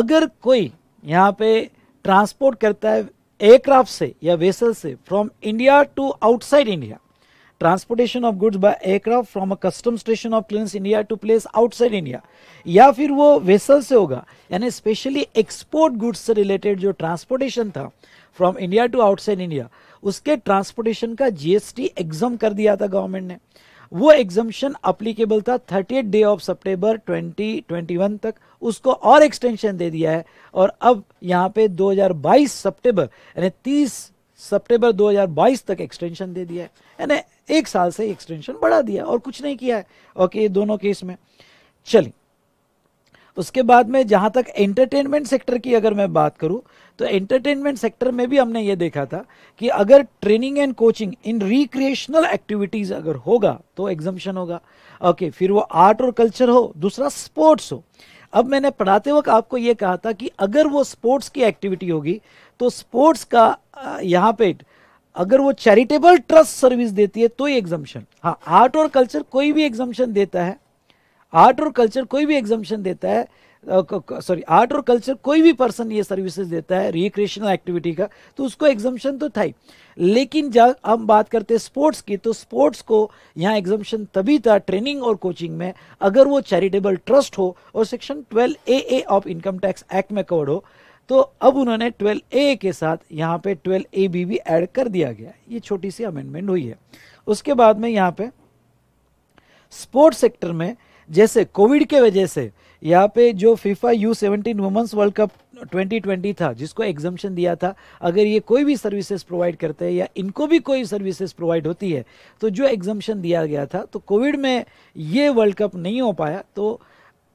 अगर कोई यहाँ पे ट्रांसपोर्ट करता है एयरक्राफ्ट से या वेसल से from India to outside India transportation of goods by aircraft from a custom station of clearance India to place outside India या फिर वो वेसल से होगा यानी स्पेशली एक्सपोर्ट गुड्स से रिलेटेड जो ट्रांसपोर्टेशन था from India to outside India उसके ट्रांसपोर्टेशन का जीएसटी एग्जाम कर दिया था गवर्नमेंट ने वो एग्जामेशन अप्लीकेबल था थर्टी डे ऑफ सितंबर 2021 तक उसको और एक्सटेंशन दे दिया है और अब यहाँ पे 2022 सितंबर यानी 30 सितंबर 2022 तक एक्सटेंशन दे दिया है यानी एक साल से एक्सटेंशन बढ़ा दिया और कुछ नहीं किया है ओके ये दोनों केस में चलिए उसके बाद में जहां तक एंटरटेनमेंट सेक्टर की अगर मैं बात करूं तो एंटरटेनमेंट सेक्टर में भी हमने ये देखा था कि अगर training and coaching in recreational activities अगर होगा तो एग्जम्पन होगा ओके okay, फिर वो आर्ट और कल्चर हो दूसरा स्पोर्ट्स हो अब मैंने पढ़ाते वक्त आपको ये कहा था कि अगर वो स्पोर्ट्स की एक्टिविटी होगी तो स्पोर्ट्स का यहाँ पे अगर वो चैरिटेबल ट्रस्ट सर्विस देती है तो ही एग्जामेशन हाँ आर्ट और कल्चर कोई भी एग्जामेशन देता है आर्ट और कल्चर कोई भी एग्जामेशन देता है सॉरी आर्ट और कल्चर कोई भी पर्सन ये सर्विसेज देता है रिक्रिएशनल एक्टिविटी का तो उसको एग्जम्पन तो था ही लेकिन जब हम बात करते हैं स्पोर्ट्स की तो स्पोर्ट्स को यहाँ एग्जामेशन तभी था ट्रेनिंग और कोचिंग में अगर वो चैरिटेबल ट्रस्ट हो और section twelve A A of income tax act में कवर्ड हो तो अब उन्होंने ट्वेल्व ए के साथ यहाँ पे ट्वेल्व ए बी भी ऐड कर दिया गया ये छोटी सी अमेंडमेंट हुई है उसके बाद में यहाँ पे स्पोर्ट्स सेक्टर में जैसे कोविड के वजह से यहाँ पे जो FIFA U seventeen women's world cup 2020 था जिसको एग्जामेशन दिया था अगर ये कोई भी सर्विसेज प्रोवाइड करते हैं या इनको भी कोई सर्विसेज प्रोवाइड होती है तो जो एग्जामेशन दिया गया था तो कोविड में ये वर्ल्ड कप नहीं हो पाया तो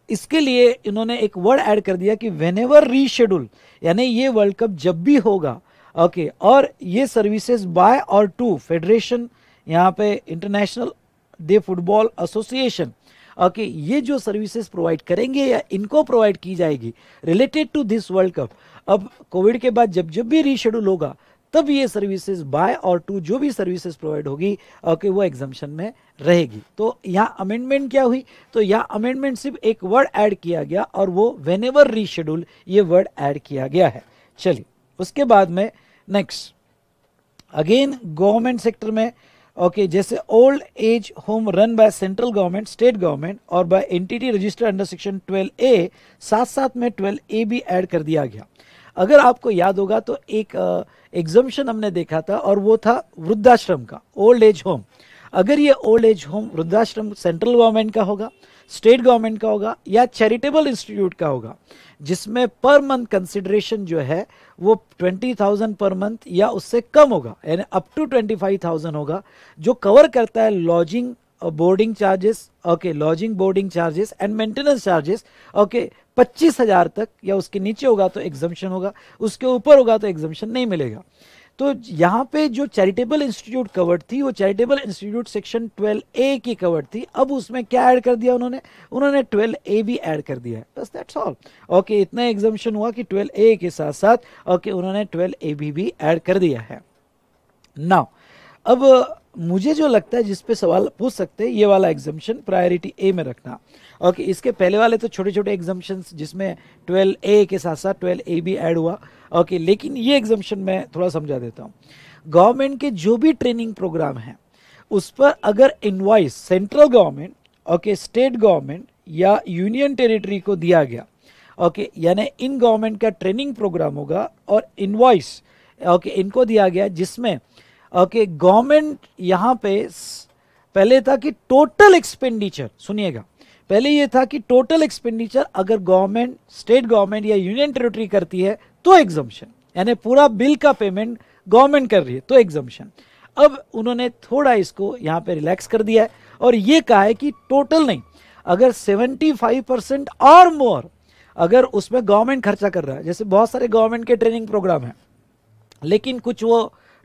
इसके लिए इन्होंने एक वर्ड ऐड कर दिया कि वेन एवर रीशेड्यूल यानी ये वर्ल्ड कप जब भी होगा ओके और ये सर्विसेज बाय और टू फेडरेशन यहाँ पे इंटरनेशनल दे फुटबॉल एसोसिएशन ओके ये जो सर्विसेज प्रोवाइड करेंगे या इनको प्रोवाइड की जाएगी related to this world cup अब कोविड के बाद जब जब भी रीशेड्यूल होगा तब ये सर्विसेज बाय और टू जो भी सर्विसेज प्रोवाइड होगी ओके वो एग्जामेशन में रहेगी तो यहाँ अमेंडमेंट क्या हुई तो यहाँ अमेंडमेंट सिर्फ एक वर्ड ऐड किया गया और वो वेन एवर रीशेड्यूल ये वर्ड ऐड किया गया है चलिए उसके बाद में नेक्स्ट अगेन गवर्नमेंट सेक्टर में ओके जैसे old age home run by central government state government और by entity register under section 12 A साथ साथ में 12 ए भी ऐड कर दिया गया अगर आपको याद होगा तो एक एग्जम्पन हमने देखा था और वो था वृद्धाश्रम का ओल्ड एज होम अगर ये ओल्ड एज होम वृद्धाश्रम सेंट्रल गवर्नमेंट का होगा स्टेट गवर्नमेंट का होगा या चैरिटेबल इंस्टीट्यूट का होगा जिसमें पर मंथ कंसिडरेशन जो है वो ट्वेंटी थाउजेंड पर मंथ या उससे कम होगा यानी up to twenty five thousand होगा जो कवर करता है lodging boarding charges okay lodging boarding charges and maintenance charges okay पच्चीस हजार तक या उसके नीचे होगा तो एग्जम्पन होगा उसके ऊपर होगा तो एग्जम्पन नहीं मिलेगा तो यहाँ पे जो चैरिटेबल इंस्टीट्यूट कवर्ड थी वो चैरिटेबल इंस्टीट्यूट सेक्शन 12 ए की कवर्ड थी अब उसमें क्या ऐड कर दिया उन्होंने उन्होंने 12 ए भी ऐड कर दिया है बस दैट्स ऑल ओके इतना एग्जामेशन हुआ कि 12 ए के साथ साथ ओके okay, उन्होंने 12 ए भी ऐड कर दिया है नाउ अब मुझे जो लगता है जिस पे सवाल पूछ सकते हैं ये वाला एग्जामेशन प्रायोरिटी ए में रखना ओके इसके पहले वाले तो छोटे छोटे एग्जामेशन जिसमें ट्वेल्व ए के साथ साथ ट्वेल्व ए भी ऐड हुआ ओके लेकिन ये एग्जामेशन मैं थोड़ा समझा देता हूँ गवर्नमेंट के जो भी ट्रेनिंग प्रोग्राम है उस पर अगर invoice central government okay state government या यूनियन टेरिटरी को दिया गया ओके यानी इन गवर्नमेंट का ट्रेनिंग प्रोग्राम होगा और इन्वाइस ओके इनको दिया गया जिसमें ओके गवर्नमेंट यहाँ पे पहले था कि टोटल एक्सपेंडिचर सुनिएगा पहले ये था कि टोटल एक्सपेंडिचर अगर गवर्नमेंट स्टेट गवर्नमेंट या यूनियन टेरिटरी करती है तो एग्जम्पन यानी पूरा बिल का पेमेंट गवर्नमेंट कर रही है तो एग्जम्पन अब उन्होंने थोड़ा इसको यहाँ पे रिलैक्स कर दिया है और ये कहा है कि टोटल नहीं अगर 75 परसेंट और मोर अगर उसमें गवर्नमेंट खर्चा कर रहा है जैसे बहुत सारे गवर्नमेंट के ट्रेनिंग प्रोग्राम है लेकिन कुछ वो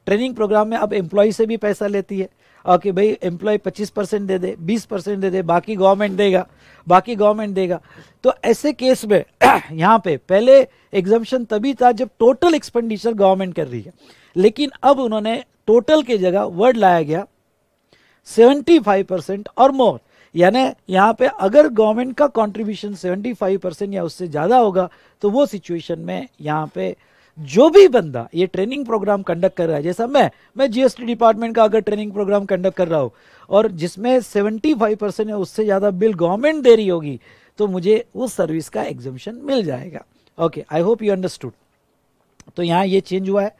ट्रेनिंग प्रोग्राम में अब एम्प्लॉय से भी पैसा लेती है और कि भाई एम्प्लॉय 25 परसेंट दे दे 20 परसेंट दे दे बाकी गवर्नमेंट देगा बाकी गवर्नमेंट देगा तो ऐसे केस में यहाँ पे पहले एग्जामेशन तभी था जब टोटल एक्सपेंडिचर गवर्नमेंट कर रही है लेकिन अब उन्होंने टोटल की जगह वर्ड लाया गया 75 परसेंट और मोर यानी यहाँ पे अगर गवर्नमेंट का कॉन्ट्रीब्यूशन सेवेंटी परसेंट या उससे ज़्यादा होगा तो वो सिचुएशन में यहाँ पे जो भी बंदा ये ट्रेनिंग प्रोग्राम कंडक्ट कर रहा है जैसा मैं मैं जीएसटी डिपार्टमेंट का अगर ट्रेनिंग प्रोग्राम कंडक्ट कर रहा हूँ और जिसमें 75 परसेंट या उससे ज़्यादा बिल गवर्नमेंट दे रही होगी तो मुझे उस सर्विस का एग्जामेशन मिल जाएगा okay I hope you understood तो यहाँ ये चेंज हुआ है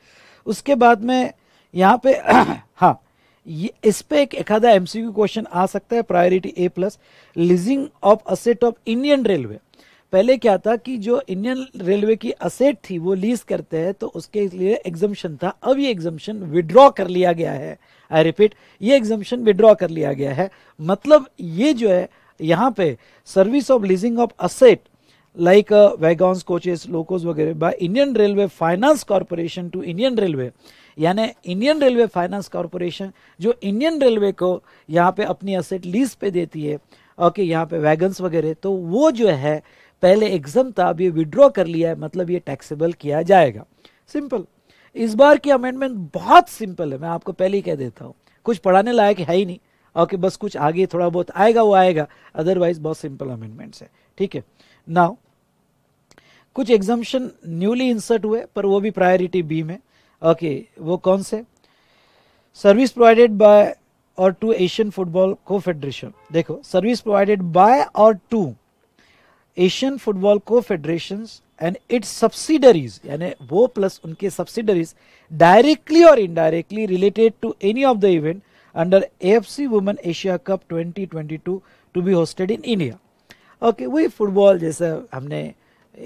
उसके बाद में यहाँ पे हाँ ये इस पे एक एखादा एमसीक्यू क्वेश्चन आ सकता है priority A plus leasing of asset of Indian railway पहले क्या था कि जो इंडियन रेलवे की असेट थी वो लीज करते हैं तो उसके लिए एग्जम्पन था अब ये एग्जम्पन विड्रॉ कर लिया गया है आई रिपीट ये एग्जम्पन विड्रॉ कर लिया गया है मतलब ये जो है यहाँ पे service of leasing of asset like wagons coaches locos वगैरह by Indian railway finance corporation to Indian railway यानी इंडियन रेलवे फाइनेंस कॉरपोरेशन जो इंडियन रेलवे को यहाँ पे अपनी असेट लीज पे देती है ओके okay, यहाँ पे वैगन्स वगैरह तो वो जो है पहले एग्जाम था अब ये विड्रॉ कर लिया है मतलब ये टैक्सेबल किया जाएगा सिंपल इस बार की अमेंडमेंट बहुत सिंपल है मैं आपको पहले ही कह देता हूँ कुछ पढ़ाने लायक है ही नहीं ओके बस कुछ आगे थोड़ा बहुत आएगा वो आएगा अदरवाइज बहुत सिंपल अमेंडमेंट्स है ठीक है नाउ कुछ एग्जामेशन न्यूली इंसर्ट हुए पर वो भी प्रायोरिटी बी में ओके वो कौन से सर्विस प्रोवाइडेड बाय और to Asian football confederation देखो सर्विस प्रोवाइडेड बाय और to Asian football confederation and its subsidiaries यानी वो प्लस उनके सब्सिडरीज डायरेक्टली और indirectly related to any of the event under A F C women Asia cup twenty twenty two to be hosted in India okay वही football जैसे हमने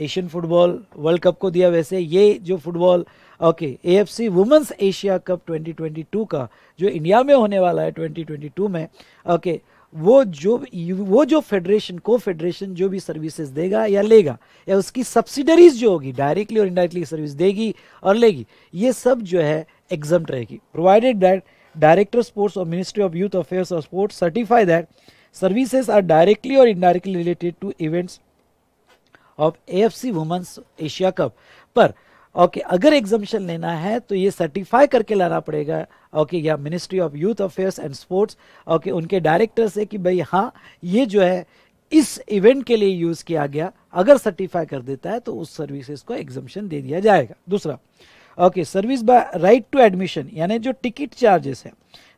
Asian football world cup को दिया वैसे ये जो football okay A F C women's Asia cup 2022 का जो इंडिया में होने वाला है 2022 में ओके वो जो वो जो फेडरेशन को फेडरेशन जो भी सर्विसेज देगा या लेगा या उसकी सब्सिडरीज जो होगी डायरेक्टली और इनडायरेक्टली सर्विस देगी और लेगी ये सब जो है एग्जाम रहेगी प्रोवाइडेड दैट डायरेक्टर स्पोर्ट्स और मिनिस्ट्री ऑफ यूथ अफेयर्स और sports certify that services are directly और indirectly related to events of F C women's Asia cup पर ओके okay, अगर एग्जामेशन लेना है तो ये सर्टिफाई करके लाना पड़ेगा ओके okay, या ministry of youth affairs and sports okay उनके डायरेक्टर से कि भाई हाँ ये जो है इस इवेंट के लिए यूज़ किया गया अगर सर्टिफाई कर देता है तो उस सर्विसेज को एग्जामेशन दे दिया जाएगा दूसरा okay service by right to admission यानी जो टिकट चार्जेस है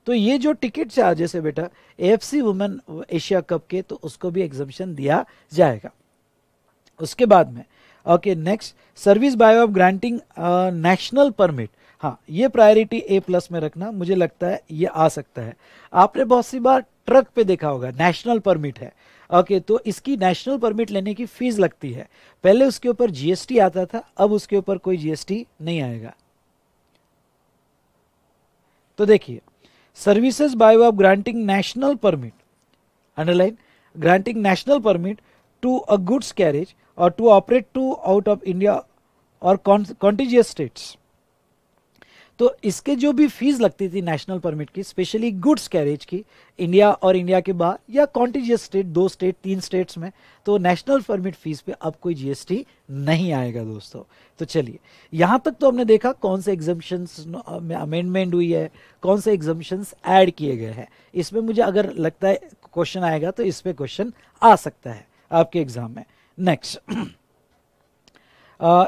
तो ये जो टिकट चार्जेस है बेटा F C women Asia cup के तो उसको भी एग्जामेशन दिया जाएगा उसके बाद में okay next service by of granting national permit हाँ ये प्रायोरिटी ए प्लस में रखना मुझे लगता है ये आ सकता है आपने बहुत सी बार ट्रक पे देखा होगा नेशनल परमिट है ओके okay, तो इसकी नेशनल परमिट लेने की फीस लगती है पहले उसके ऊपर जीएसटी आता था अब उसके ऊपर कोई जीएसटी नहीं आएगा तो देखिए services by of granting national permit underline granting national permit to a goods carriage or to operate to out of India और contiguous states. तो इसके जो भी फीस लगती थी नेशनल परमिट की स्पेशली गुड्स कैरेज की इंडिया और इंडिया के बाहर या कॉन्टीजियस स्टेट दो स्टेट तीन स्टेट्स में तो नेशनल परमिट फीस पे अब कोई जीएसटी नहीं आएगा दोस्तों तो चलिए यहां तक तो हमने देखा कौन से एग्जाम्शंस में अमेंडमेंट हुई है कौन से एग्जाम्शंस ऐड किए गए हैं इसमें मुझे अगर लगता है क्वेश्चन आएगा तो इस पर क्वेश्चन आ सकता है आपके एग्जाम में नेक्स्ट uh,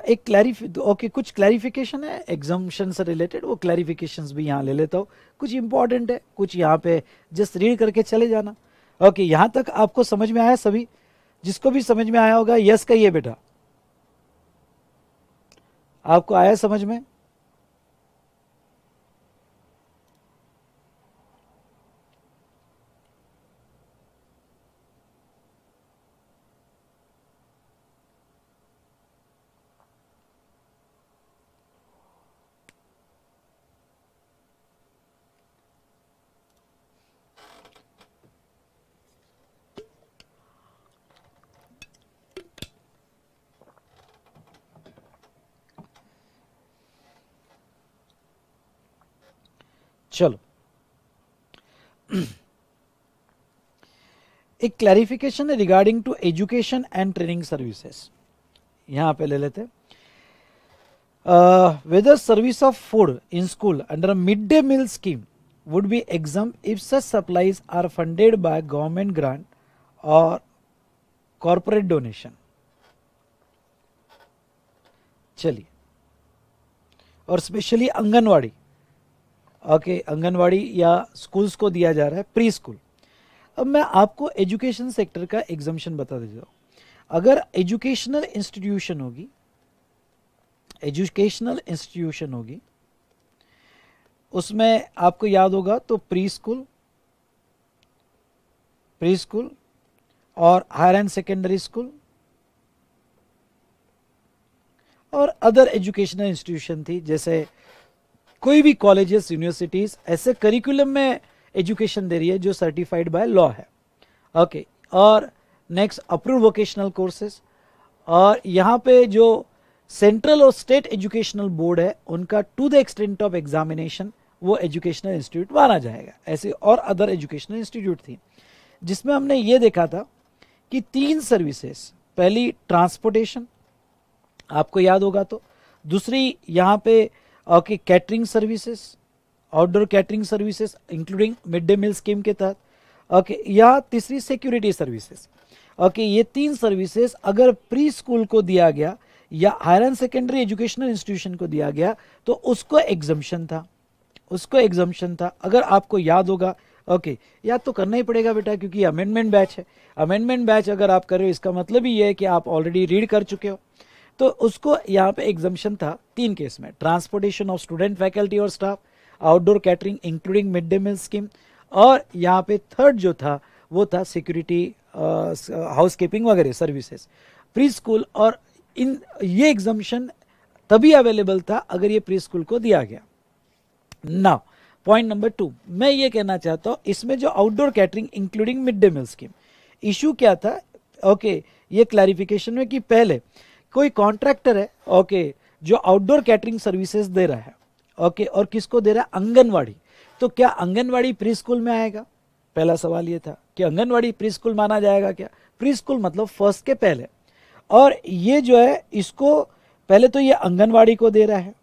एक क्लैरिफी ओके कुछ क्लैरिफिकेशन है एग्जामेशन से रिलेटेड वो क्लैरिफिकेशंस भी यहाँ ले लेता हूँ कुछ इंपॉर्टेंट है कुछ यहाँ पे जस्ट रीड करके चले जाना ओके okay, यहाँ तक आपको समझ में आया सभी जिसको भी समझ में आया होगा यस कहिए बेटा आपको आया समझ में चलो एक क्लैरिफिकेशन है regarding to education and training services यहां पे ले लेते whether service of food in school under mid day meal scheme would be exam if such supplies are funded by government grant और कॉरपोरेट डोनेशन चलिए और specially anganwadi okay anganwadi या schools को दिया जा रहा है प्री स्कूल अब मैं आपको एजुकेशन सेक्टर का एग्जामेशन बता देता हूँ अगर एजुकेशनल इंस्टीट्यूशन होगी एजुकेशनल इंस्टीट्यूशन होगी उसमें आपको याद होगा तो प्री स्कूल प्री स्कूल और हायर एंड सेकेंडरी स्कूल और अदर एजुकेशनल इंस्टीट्यूशन थी जैसे कोई भी कॉलेजेस यूनिवर्सिटीज ऐसे करिकुलम में एजुकेशन दे रही है जो सर्टिफाइड बाय लॉ है ओके okay. और नेक्स्ट अप्रूव वोकेशनल कोर्सेस और यहाँ पे जो सेंट्रल और स्टेट एजुकेशनल बोर्ड है उनका to the extent of examination वो एजुकेशनल इंस्टीट्यूट माना जाएगा ऐसे और अदर एजुकेशनल इंस्टीट्यूट थी जिसमें हमने ये देखा था कि तीन सर्विसेस पहली ट्रांसपोर्टेशन आपको याद होगा तो दूसरी यहाँ पे okay catering services outdoor catering services including mid day meal scheme के तहत ओके या तीसरी सिक्योरिटी सर्विसेज ओके ये तीन सर्विसेज अगर प्री स्कूल को दिया गया या higher and secondary educational institution को दिया गया तो उसको एग्जम्पन था उसको एग्जम्पन था अगर आपको याद होगा ओके okay, याद तो करना ही पड़ेगा बेटा क्योंकि अमेंडमेंट बैच है अमेंडमेंट बैच अगर आप कर रहे हो इसका मतलब ही ये है कि आप ऑलरेडी रीड कर चुके हो तो उसको यहाँ पे एग्जामेशन था तीन केस में ट्रांसपोर्टेशन ऑफ स्टूडेंट फैकल्टी और staff outdoor catering including mid day meal scheme और यहाँ पे थर्ड जो था वो था सिक्योरिटी हाउस कीपिंग वगैरह सर्विसेज प्री स्कूल और इन ये एग्जामेशन तभी अवेलेबल था अगर ये प्री स्कूल को दिया गया नाउ पॉइंट नंबर टू मैं ये कहना चाहता हूँ इसमें जो outdoor catering including mid day meal scheme issue क्या था ओके okay, ये क्लैरिफिकेशन में कि पहले कोई कॉन्ट्रैक्टर है ओके जो आउटडोर कैटरिंग सर्विसेज दे रहा है ओके और किसको दे रहा है आंगनवाड़ी तो क्या आंगनवाड़ी प्री स्कूल में आएगा पहला सवाल ये था कि आंगनवाड़ी प्री स्कूल माना जाएगा क्या प्री स्कूल मतलब फर्स्ट के पहले और ये जो है इसको पहले तो ये आंगनवाड़ी को दे रहा है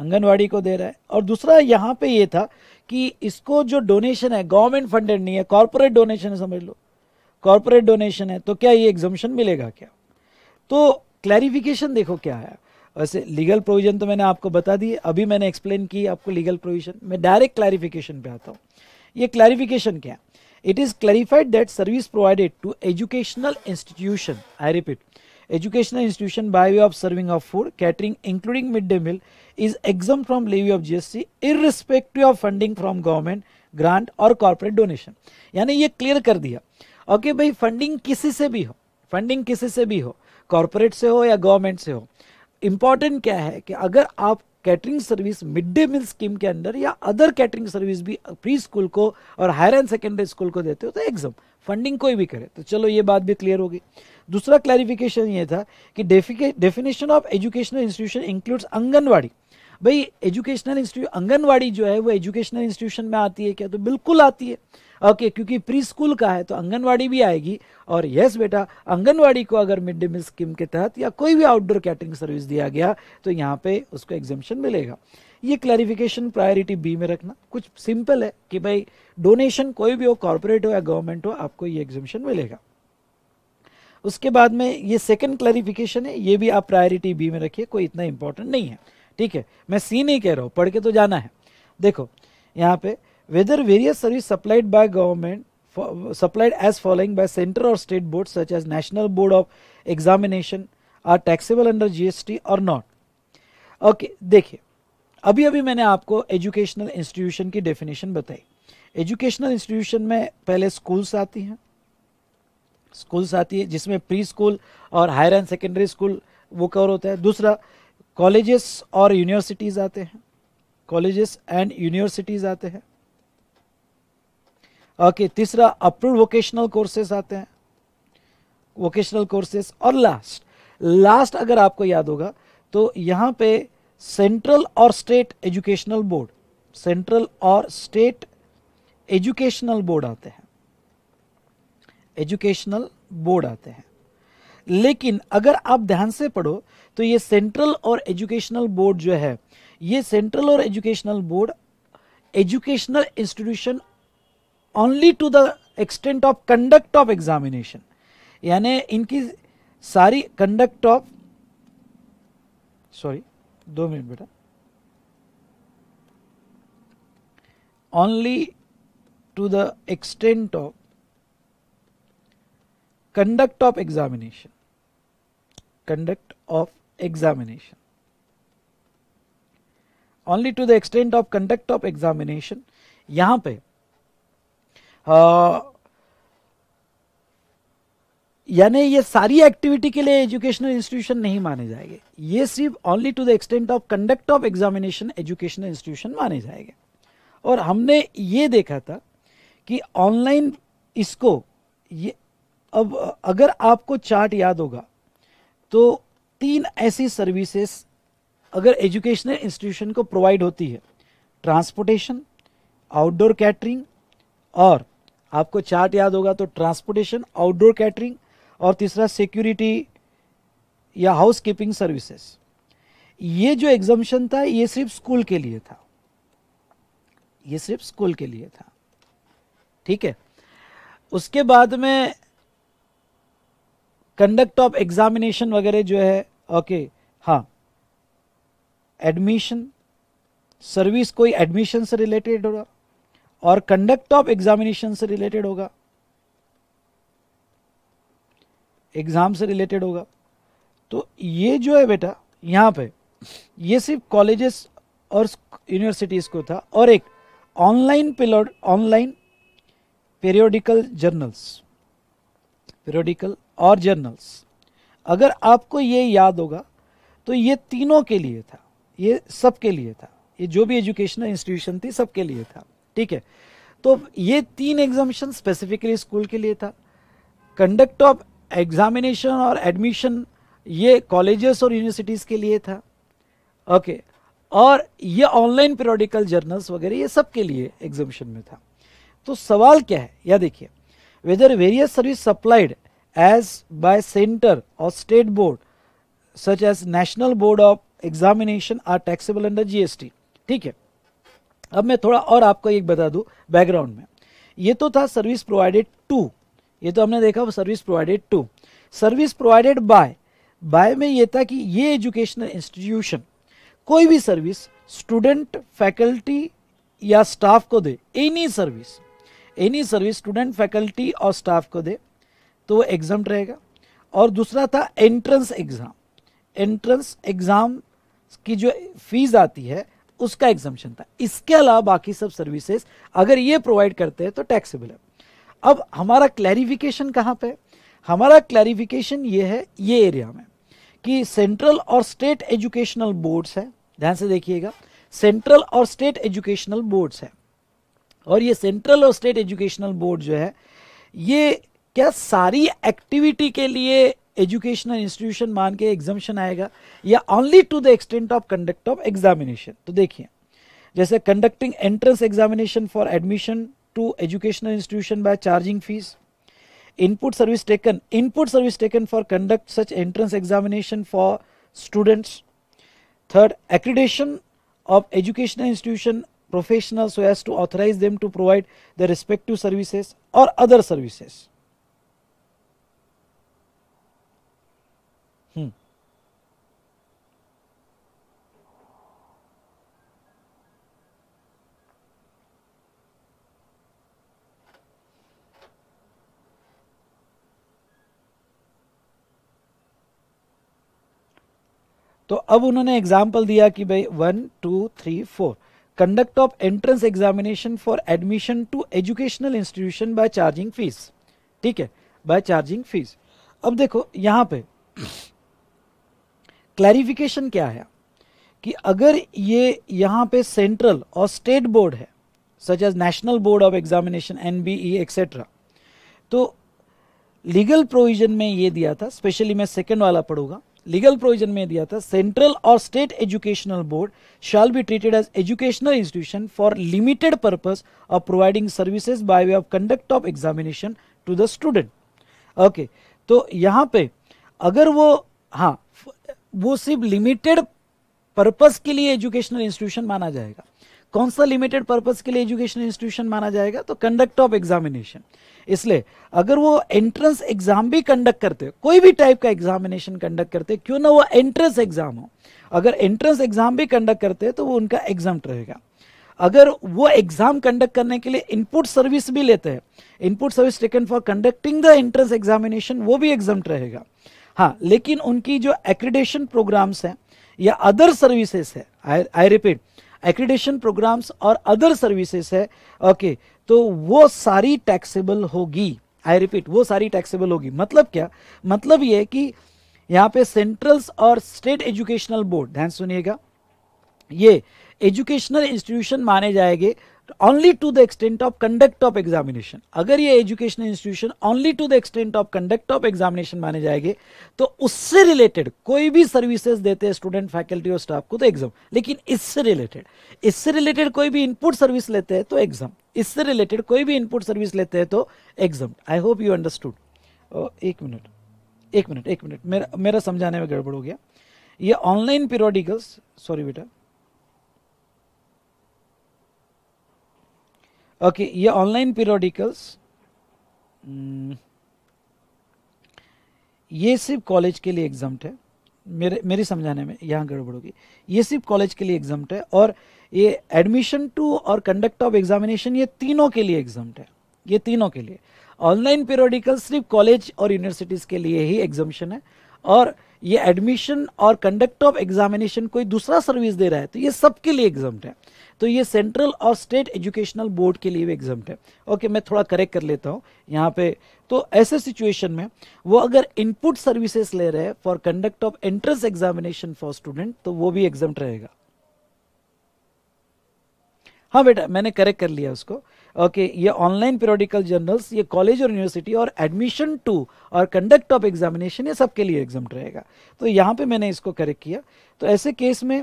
आंगनवाड़ी को दे रहा है और दूसरा यहाँ पे ये था कि इसको जो डोनेशन है गवर्नमेंट फंडेड नहीं है कॉरपोरेट डोनेशन है समझ लो कॉरपोरेट डोनेशन है तो क्या ये एग्जामेशन मिलेगा क्या तो क्लैरिफिकेशन देखो क्या है वैसे लीगल प्रोविजन तो मैंने आपको बता दी अभी मैंने एक्सप्लेन की आपको लीगल प्रोविजन मैं डायरेक्ट क्लैरिफिकेशन पे आता हूँ ये क्लैरिफिकेशन क्या है it is clarified that service provided to educational institution I repeat educational institution by way of serving of food catering including mid day meal is exam from levy of GST irrespective of funding from government grant और corporate donation यानी ये clear कर दिया okay okay, भाई funding किसी से भी हो फंडिंग किसी से भी हो कॉरपोरेट से हो या गवर्नमेंट से हो इम्पॉर्टेंट क्या है कि अगर आप catering service mid day meal scheme के अंदर या अदर कैटरिंग सर्विस भी प्री स्कूल को और हायर एंड सेकेंडरी स्कूल को देते हो तो एग्जाम फंडिंग कोई भी करे तो चलो ये बात भी क्लियर होगी दूसरा क्लैरिफिकेशन ये था कि definition of educational institution includes Anganwadi भाई एजुकेशनल इंस्टीट्यूट आंगनवाड़ी जो है वो एजुकेशनल इंस्टीट्यूशन में आती है क्या तो बिल्कुल आती है ओके क्योंकि प्री स्कूल का है तो आंगनवाड़ी भी आएगी और यस बेटा आंगनवाड़ी को अगर मिड डे मील स्कीम के तहत या कोई भी आउटडोर कैटरिंग सर्विस दिया गया तो यहाँ पे उसको एग्जिबिशन मिलेगा ये क्लैरिफिकेशन प्रायोरिटी बी में रखना कुछ सिंपल है कि भाई डोनेशन कोई भी हो कॉरपोरेट हो या गवर्नमेंट हो आपको ये एग्जिबिशन मिलेगा उसके बाद में ये सेकंड क्लैरिफिकेशन है ये भी आप प्रायोरिटी बी में रखिए कोई इतना इंपॉर्टेंट नहीं है ठीक है मैं सी नहीं कह रहा हूँ पढ़ के तो जाना है देखो यहाँ पे whether various service supplied by government for, supplied as following by center or state board such as national board of examination are taxable under gst or not okay dekhiye अभी अभी मैंने आपको एजुकेशनल इंस्टीट्यूशन की definition बताई educational institution में पहले schools आती हैं स्कूल्स आती है जिसमें प्री स्कूल और हायर एंड सेकेंडरी स्कूल वो कवर होता है दूसरा कॉलेजेस और यूनिवर्सिटीज़ आते हैं कॉलेजेस एंड यूनिवर्सिटीज़ आते हैं ओके तीसरा अप्रूव वोकेशनल कोर्सेस आते हैं वोकेशनल कोर्सेस और लास्ट लास्ट अगर आपको याद होगा तो यहां पे सेंट्रल और स्टेट एजुकेशनल बोर्ड सेंट्रल और स्टेट एजुकेशनल बोर्ड आते हैं एजुकेशनल बोर्ड आते हैं लेकिन अगर आप ध्यान से पढ़ो तो ये सेंट्रल और एजुकेशनल बोर्ड जो है ये सेंट्रल और educational board educational institution only to the extent of conduct of examination यानी इनकी सारी कंडक्ट ऑफ सॉरी दो मिनट बेटा only to the extent of conduct of examination conduct of examination only to the extent of conduct of examination यहाँ पे यानी ये सारी एक्टिविटी के लिए एजुकेशनल इंस्टीट्यूशन नहीं माने जाएंगे ये सिर्फ only to the extent of conduct of examination educational institution माने जाएंगे और हमने ये देखा था कि ऑनलाइन इसको ये अब अगर आपको चार्ट याद होगा तो तीन ऐसी सर्विसेज अगर एजुकेशनल इंस्टीट्यूशन को प्रोवाइड होती है ट्रांसपोर्टेशन आउटडोर कैटरिंग और आपको चार्ट याद होगा तो ट्रांसपोर्टेशन आउटडोर कैटरिंग और तीसरा सिक्योरिटी या हाउस कीपिंग सर्विसेस ये जो एग्जामेशन था ये सिर्फ स्कूल के लिए था ये सिर्फ स्कूल के लिए था ठीक है उसके बाद में कंडक्ट ऑफ एग्जामिनेशन वगैरह जो है ओके हाँ एडमिशन सर्विस कोई एडमिशन से रिलेटेड होगा और कंडक्ट ऑफ एग्जामिनेशन से रिलेटेड होगा एग्जाम से रिलेटेड होगा तो ये जो है बेटा यहां पे ये सिर्फ कॉलेजेस और यूनिवर्सिटीज़ को था और एक ऑनलाइन पिलोड ऑनलाइन पेरियोडिकल जर्नल्स पेरियोडिकल और जर्नल्स अगर आपको ये याद होगा तो ये तीनों के लिए था ये सबके लिए था ये जो भी एजुकेशनल इंस्टीट्यूशन थी सबके लिए था ठीक है तो ये तीन एग्जामिशन स्पेसिफिकली स्कूल के लिए था कंडक्ट ऑफ एग्जामिनेशन और एडमिशन ये कॉलेजेस और यूनिवर्सिटीज़ के लिए था ओके okay. और ये ऑनलाइन पीरियोडिकल जर्नल्स वगैरह ये सब के लिए एग्जामिशन में था तो सवाल क्या है या देखिए whether various service supplied as by center और state board such as national board of examination are taxable under GST ठीक है अब मैं थोड़ा और आपको एक बता दूँ बैकग्राउंड में ये तो था सर्विस प्रोवाइडेड टू ये तो हमने देखा service provided to service provided by by में ये था कि ये एजुकेशनल इंस्टीट्यूशन कोई भी सर्विस स्टूडेंट फैकल्टी या स्टाफ को दे any service any service student faculty और स्टाफ को दे तो वो एग्जाम रहेगा और दूसरा था एंट्रेंस एग्ज़ाम एंट्रेंस एग्ज़ाम की जो फीस आती है उसका एग्जामेशन था इसके अलावा बाकी सब सर्विसेज अगर ये प्रोवाइड करते हैं तो टैक्सेबल है अब हमारा क्लैरिफिकेशन कहाँ पे हमारा क्लैरिफिकेशन ये है ये एरिया में कि सेंट्रल और स्टेट एजुकेशनल बोर्ड्स है ध्यान से देखिएगा सेंट्रल और स्टेट एजुकेशनल बोर्ड्स है और ये सेंट्रल और स्टेट एजुकेशनल बोर्ड जो है ये क्या सारी एक्टिविटी के लिए एजुकेशनल इंस्टीट्यूशन मान के एग्जामेशन आएगा या only to the extent of conduct of examination तो देखिए जैसे conducting entrance examination for admission to educational institution by charging fees input service taken input service taken for conduct such entrance examination for students third accreditation of educational institution professional who has to authorize them to provide their respective services or other services तो अब उन्होंने example दिया कि भाई one two three four conduct of entrance examination for admission to educational institution by charging fees ठीक है bye charging fees अब देखो यहां पे क्लैरिफिकेशन क्या है कि अगर ये यहां पे सेंट्रल और स्टेट बोर्ड है such as national board of examination N B E etcetera तो लीगल प्रोविजन में ये दिया था स्पेशली मैं सेकेंड वाला पढ़ूंगा लीगल प्रोविजन में दिया था सेंट्रल और state educational board shall be treated as educational institution for limited purpose of providing services by way of conduct of examination to the student okay तो यहाँ पे अगर वो हाँ वो सिर्फ लिमिटेड पर्पस के लिए एजुकेशनल इंस्टीट्यूशन माना जाएगा कौन सा लिमिटेड पर्पज के लिए एजुकेशन इंस्टीट्यूशन माना जाएगा तो कंडक्ट ऑफ एग्जामिनेशन इसलिए अगर वो एंट्रेंस एग्जाम भी कंडक्ट करते कोई भी टाइप का एग्जामिनेशन कंडक्ट करते क्यों ना वो एंट्रेंस एग्जाम हो अगर एंट्रेंस एग्जाम भी कंडक्ट करते तो वो उनका एग्जाम रहेगा अगर वो एग्जाम कंडक्ट करने के लिए इनपुट सर्विस भी लेते हैं input service taken for conducting the entrance examination वो भी एग्जाम रहेगा हाँ लेकिन उनकी जो एक्रीडेशन प्रोग्राम्स हैं या अदर सर्विसेस है आई रिपीट एक्रीडेशन प्रोग्राम्स और अदर सर्विसेज है ओके okay, तो वो सारी टैक्सेबल होगी आई रिपीट वो सारी टैक्सेबल होगी मतलब क्या मतलब ये कि यहाँ पे सेंट्रल्स और स्टेट एजुकेशनल बोर्ड ध्यान सुनिएगा ये एजुकेशनल इंस्टीट्यूशन माने जाएंगे only to the extent of conduct of examination अगर ये education institution only to the extent of conduct of examination माने जाएंगे तो उससे रिलेटेड कोई भी सर्विसेज देते हैं स्टूडेंट फैकल्टी और स्टाफ को तो एग्जाम लेकिन इससे रिलेटेड इससे रिलेटेड कोई भी इनपुट सर्विस लेते हैं तो एग्जाम इससे रिलेटेड कोई भी इनपुट सर्विस लेते हैं तो exam I hope you understood एक मिनट एक मिनट एक मिनट मेरा मेरा समझाने में गड़बड़ हो गया ये ऑनलाइन पीरियडिकल्स सॉरी बेटा ओके ये ऑनलाइन पीरियोडिकल्स hmm, ये सिर्फ कॉलेज के लिए एग्जाम है मेरे मेरी समझाने में यहाँ गड़बड़ होगी ये सिर्फ कॉलेज के लिए एग्जाम है और ये एडमिशन टू और कंडक्ट ऑफ एग्जामिनेशन ये तीनों के लिए एग्जाम है ये तीनों के लिए ऑनलाइन पीरियोडिकल सिर्फ कॉलेज और यूनिवर्सिटीज़ के लिए ही एग्जामेशन है और ये एडमिशन और कंडक्ट ऑफ एग्जामिनेशन कोई दूसरा सर्विस दे रहा है तो ये सबके लिए एग्जाम है तो ये सेंट्रल और स्टेट एजुकेशनल बोर्ड के लिए भी एग्जाम है ओके मैं थोड़ा करेक्ट कर लेता हूँ यहाँ पे तो ऐसे सिचुएशन में वो अगर इनपुट सर्विसेज ले रहे हैं for conduct of entrance examination for student तो वो भी एग्जाम रहेगा हाँ बेटा मैंने करेक्ट कर लिया उसको ओके ये ऑनलाइन पीरियोडिकल जर्नल्स ये कॉलेज और यूनिवर्सिटी और एडमिशन टू और कंडक्ट ऑफ एग्जामिनेशन ये सबके लिए एग्जाम रहेगा तो यहाँ पे मैंने इसको करेक्ट किया तो ऐसे केस में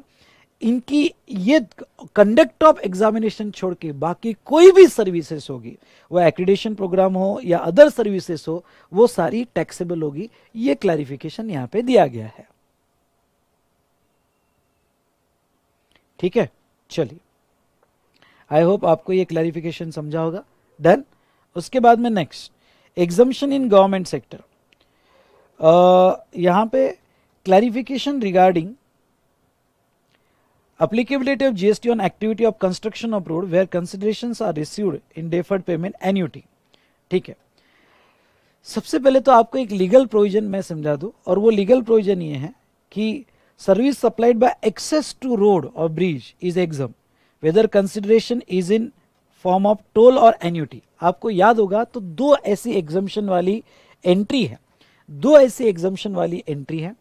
इनकी ये कंडक्ट ऑफ एग्जामिनेशन छोड़ के बाकी कोई भी सर्विसेज होगी वह एक्रीडेशन प्रोग्राम हो या अदर सर्विसेज हो वो सारी टैक्सेबल होगी ये क्लैरिफिकेशन यहाँ पे दिया गया है ठीक है चलिए आई होप आपको ये क्लैरिफिकेशन समझा होगा देन उसके बाद में next exemption in government sector यहाँ पे clarification regarding Applicability of GST on activity of construction of road where considerations are received in deferred payment annuity. ठीक है सबसे पहले तो आपको एक लीगल प्रोविजन मैं समझा दूं और वो लीगल प्रोविजन ये है कि service supplied by access to road और bridge is exam whether consideration is in form of toll और एन्यूटी आपको याद होगा तो दो ऐसी एग्जामेशन वाली एंट्री है दो ऐसी एग्जामेशन वाली एंट्री है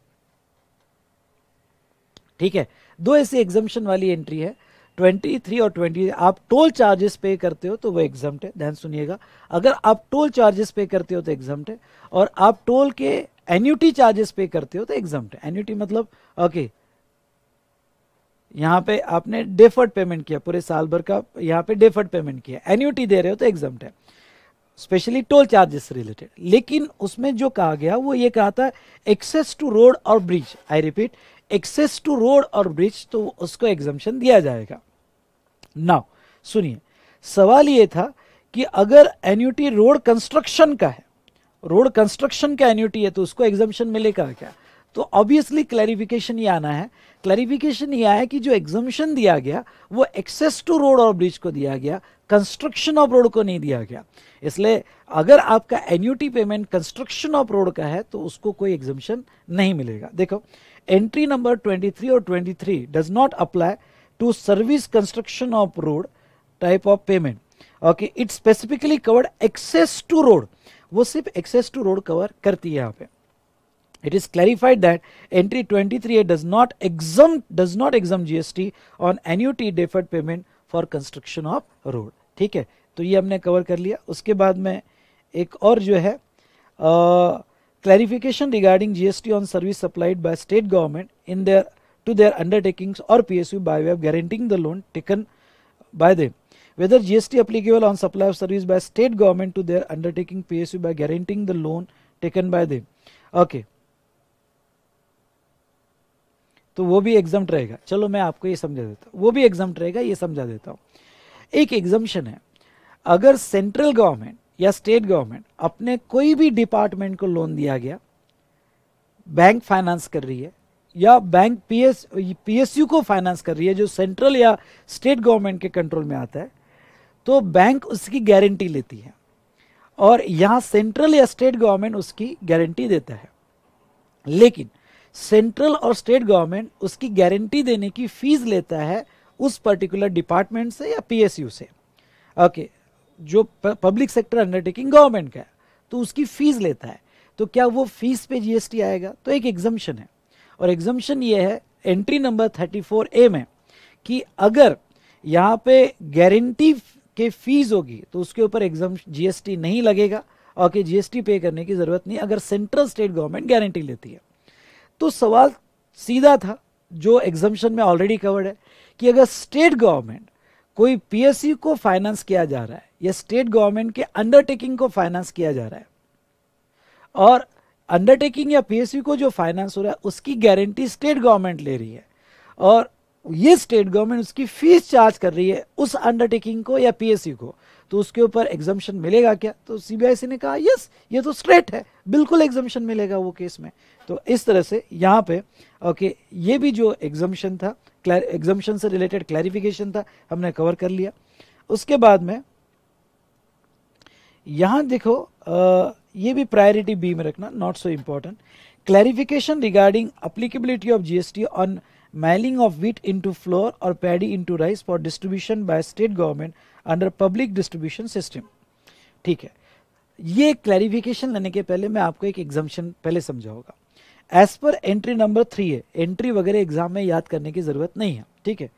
ठीक है दो ऐसी एग्जम्पन वाली एंट्री है 23 और 20 आप टोल चार्जेस पे करते हो तो वो एग्जाम्ट है ध्यान सुनिएगा अगर आप टोल चार्जेस पे करते हो तो एग्जाम्ट है और आप टोल के एन्यूटी चार्जेस पे करते हो तो एग्जाम्ट है एन्यूटी मतलब ओके यहाँ पे आपने डेफर्ड पेमेंट किया पूरे साल भर का यहाँ पे डेफर्ड पेमेंट किया एन्यूटी दे रहे हो तो एग्जाम्ट है स्पेशली टोल चार्जेस रिलेटेड लेकिन उसमें जो कहा गया वो ये कहा था एक्सेस टू रोड और bridge I repeat access to road और ब्रिज तो उसको एग्जामेशन दिया जाएगा नाउ सुनिए सवाल ये था कि अगर एन्यूटी रोड कंस्ट्रक्शन का है रोड कंस्ट्रक्शन का एन्यूटी है तो उसको एग्जामेशन मिलेगा क्या तो ऑब्वियसली क्लैरिफिकेशन ये आना है क्लैरिफिकेशन ये आया कि जो एग्जामेशन दिया गया वो एक्सेस टू रोड और ब्रिज को दिया गया कंस्ट्रक्शन ऑफ रोड को नहीं दिया गया इसलिए अगर आपका annuity payment construction of road का है तो उसको कोई एग्जामेशन नहीं मिलेगा देखो entry number 23 or 23 does not apply to service construction of road type of payment. Okay, it specifically covered access to road. वो सिर्फ access to road cover करती है यहाँ पे. It is clarified that entry 23A does not exempt does not exempt GST on annuity deferred payment for construction of road. ठीक है तो ये हमने कवर कर लिया उसके बाद में एक और जो है आ, clarification regarding GST on service supplied by state government in their to their undertakings or PSU by way of guaranteeing the loan taken by them. Whether GST applicable on supply of service by state government to their undertaking PSU by guaranteeing the loan taken by them. Okay. तो वो भी exam रहेगा चलो मैं आपको ये समझा देता हूँ वो भी एग्जाम रहेगा ये समझा देता हूँ एक एग्जाम्शन है अगर सेंट्रल गवर्नमेंट या स्टेट गवर्नमेंट अपने कोई भी डिपार्टमेंट को लोन दिया गया बैंक फाइनेंस कर रही है या बैंक पीएस पीएसयू को फाइनेंस कर रही है जो सेंट्रल या स्टेट गवर्नमेंट के कंट्रोल में आता है तो बैंक उसकी गारंटी लेती है और यहाँ सेंट्रल या स्टेट गवर्नमेंट उसकी गारंटी देता है लेकिन सेंट्रल और स्टेट गवर्नमेंट उसकी गारंटी देने की फीस लेता है उस पर्टिकुलर डिपार्टमेंट से या पीएसयू से ओके जो पब्लिक सेक्टर अंडरटेकिंग गवर्नमेंट का है तो उसकी फीस लेता है तो क्या वो फीस पे जीएसटी आएगा तो एक एग्जम्पन है और एग्जम्पन ये है एंट्री नंबर 34 ए में कि अगर यहाँ पे गारंटी के फीस होगी तो उसके ऊपर एग्जाम जीएसटी नहीं लगेगा और कि जीएसटी पे करने की ज़रूरत नहीं अगर सेंट्रल स्टेट गवर्नमेंट गारंटी लेती है तो सवाल सीधा था जो एग्जामेशन में ऑलरेडी कवर्ड है कि अगर स्टेट गवर्नमेंट कोई पीएसयू को फाइनेंस किया जा रहा है या स्टेट गवर्नमेंट के अंडरटेकिंग को फाइनेंस किया जा रहा है और अंडरटेकिंग या पीएसयू को जो फाइनेंस हो रहा है उसकी गारंटी स्टेट गवर्नमेंट ले रही है और ये स्टेट गवर्नमेंट उसकी फीस चार्ज कर रही है उस अंडरटेकिंग को या पीएसयू को तो उसके ऊपर एग्जामेशन मिलेगा क्या तो सीबीआईसी ने कहा यस ये तो स्ट्रेट है बिल्कुल एग्जामेशन मिलेगा वो केस में तो इस तरह से यहाँ पे ओके ये भी जो एग्जामेशन था एग्जामेशन से रिलेटेड क्लैरिफिकेशन था हमने कवर कर लिया उसके बाद में यहाँ देखो आ, ये भी प्रायोरिटी बी में रखना not so important clarification regarding applicability of GST on milling of wheat into flour और paddy into rice for distribution by state government under public distribution system ठीक है ये क्लैरिफिकेशन लेने के पहले मैं आपको एक एग्जाम्शन पहले समझाऊंगा as per entry number three है एंट्री वगैरह एग्जाम में याद करने की जरूरत नहीं है ठीक है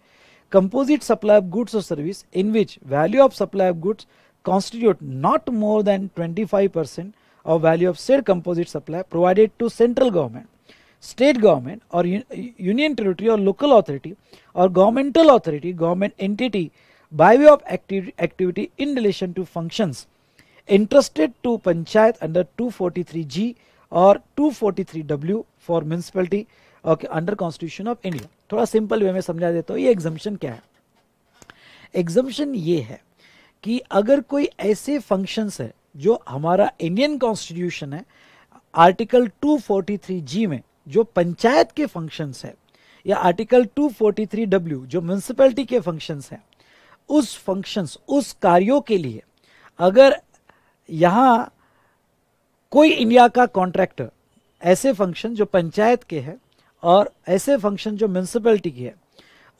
कंपोजिट सप्लाई ऑफ गुड्स और service in which value of supply of goods constitute not more than 25% of value of said composite supply provided to central government, state government or union territory or local authority or governmental authority, government entity by way of acti activity in relation to functions entrusted to panchayat under 243G or 243W for municipality okay under constitution of india थोड़ा simple way में समझा देता हूँ ये एग्जम्पन क्या है एग्जम्पन ये है कि अगर कोई ऐसे फंक्शंस है जो हमारा इंडियन कॉन्स्टिट्यूशन है आर्टिकल 243 जी में जो पंचायत के फंक्शंस है या आर्टिकल 243 डब्ल्यू जो म्यूनसिपैलिटी के फंक्शंस हैं उस फंक्शंस उस कार्यों के लिए अगर यहाँ कोई इंडिया का कॉन्ट्रैक्टर ऐसे फंक्शन जो पंचायत के हैं और ऐसे फंक्शन जो म्यूनसिपैलिटी के है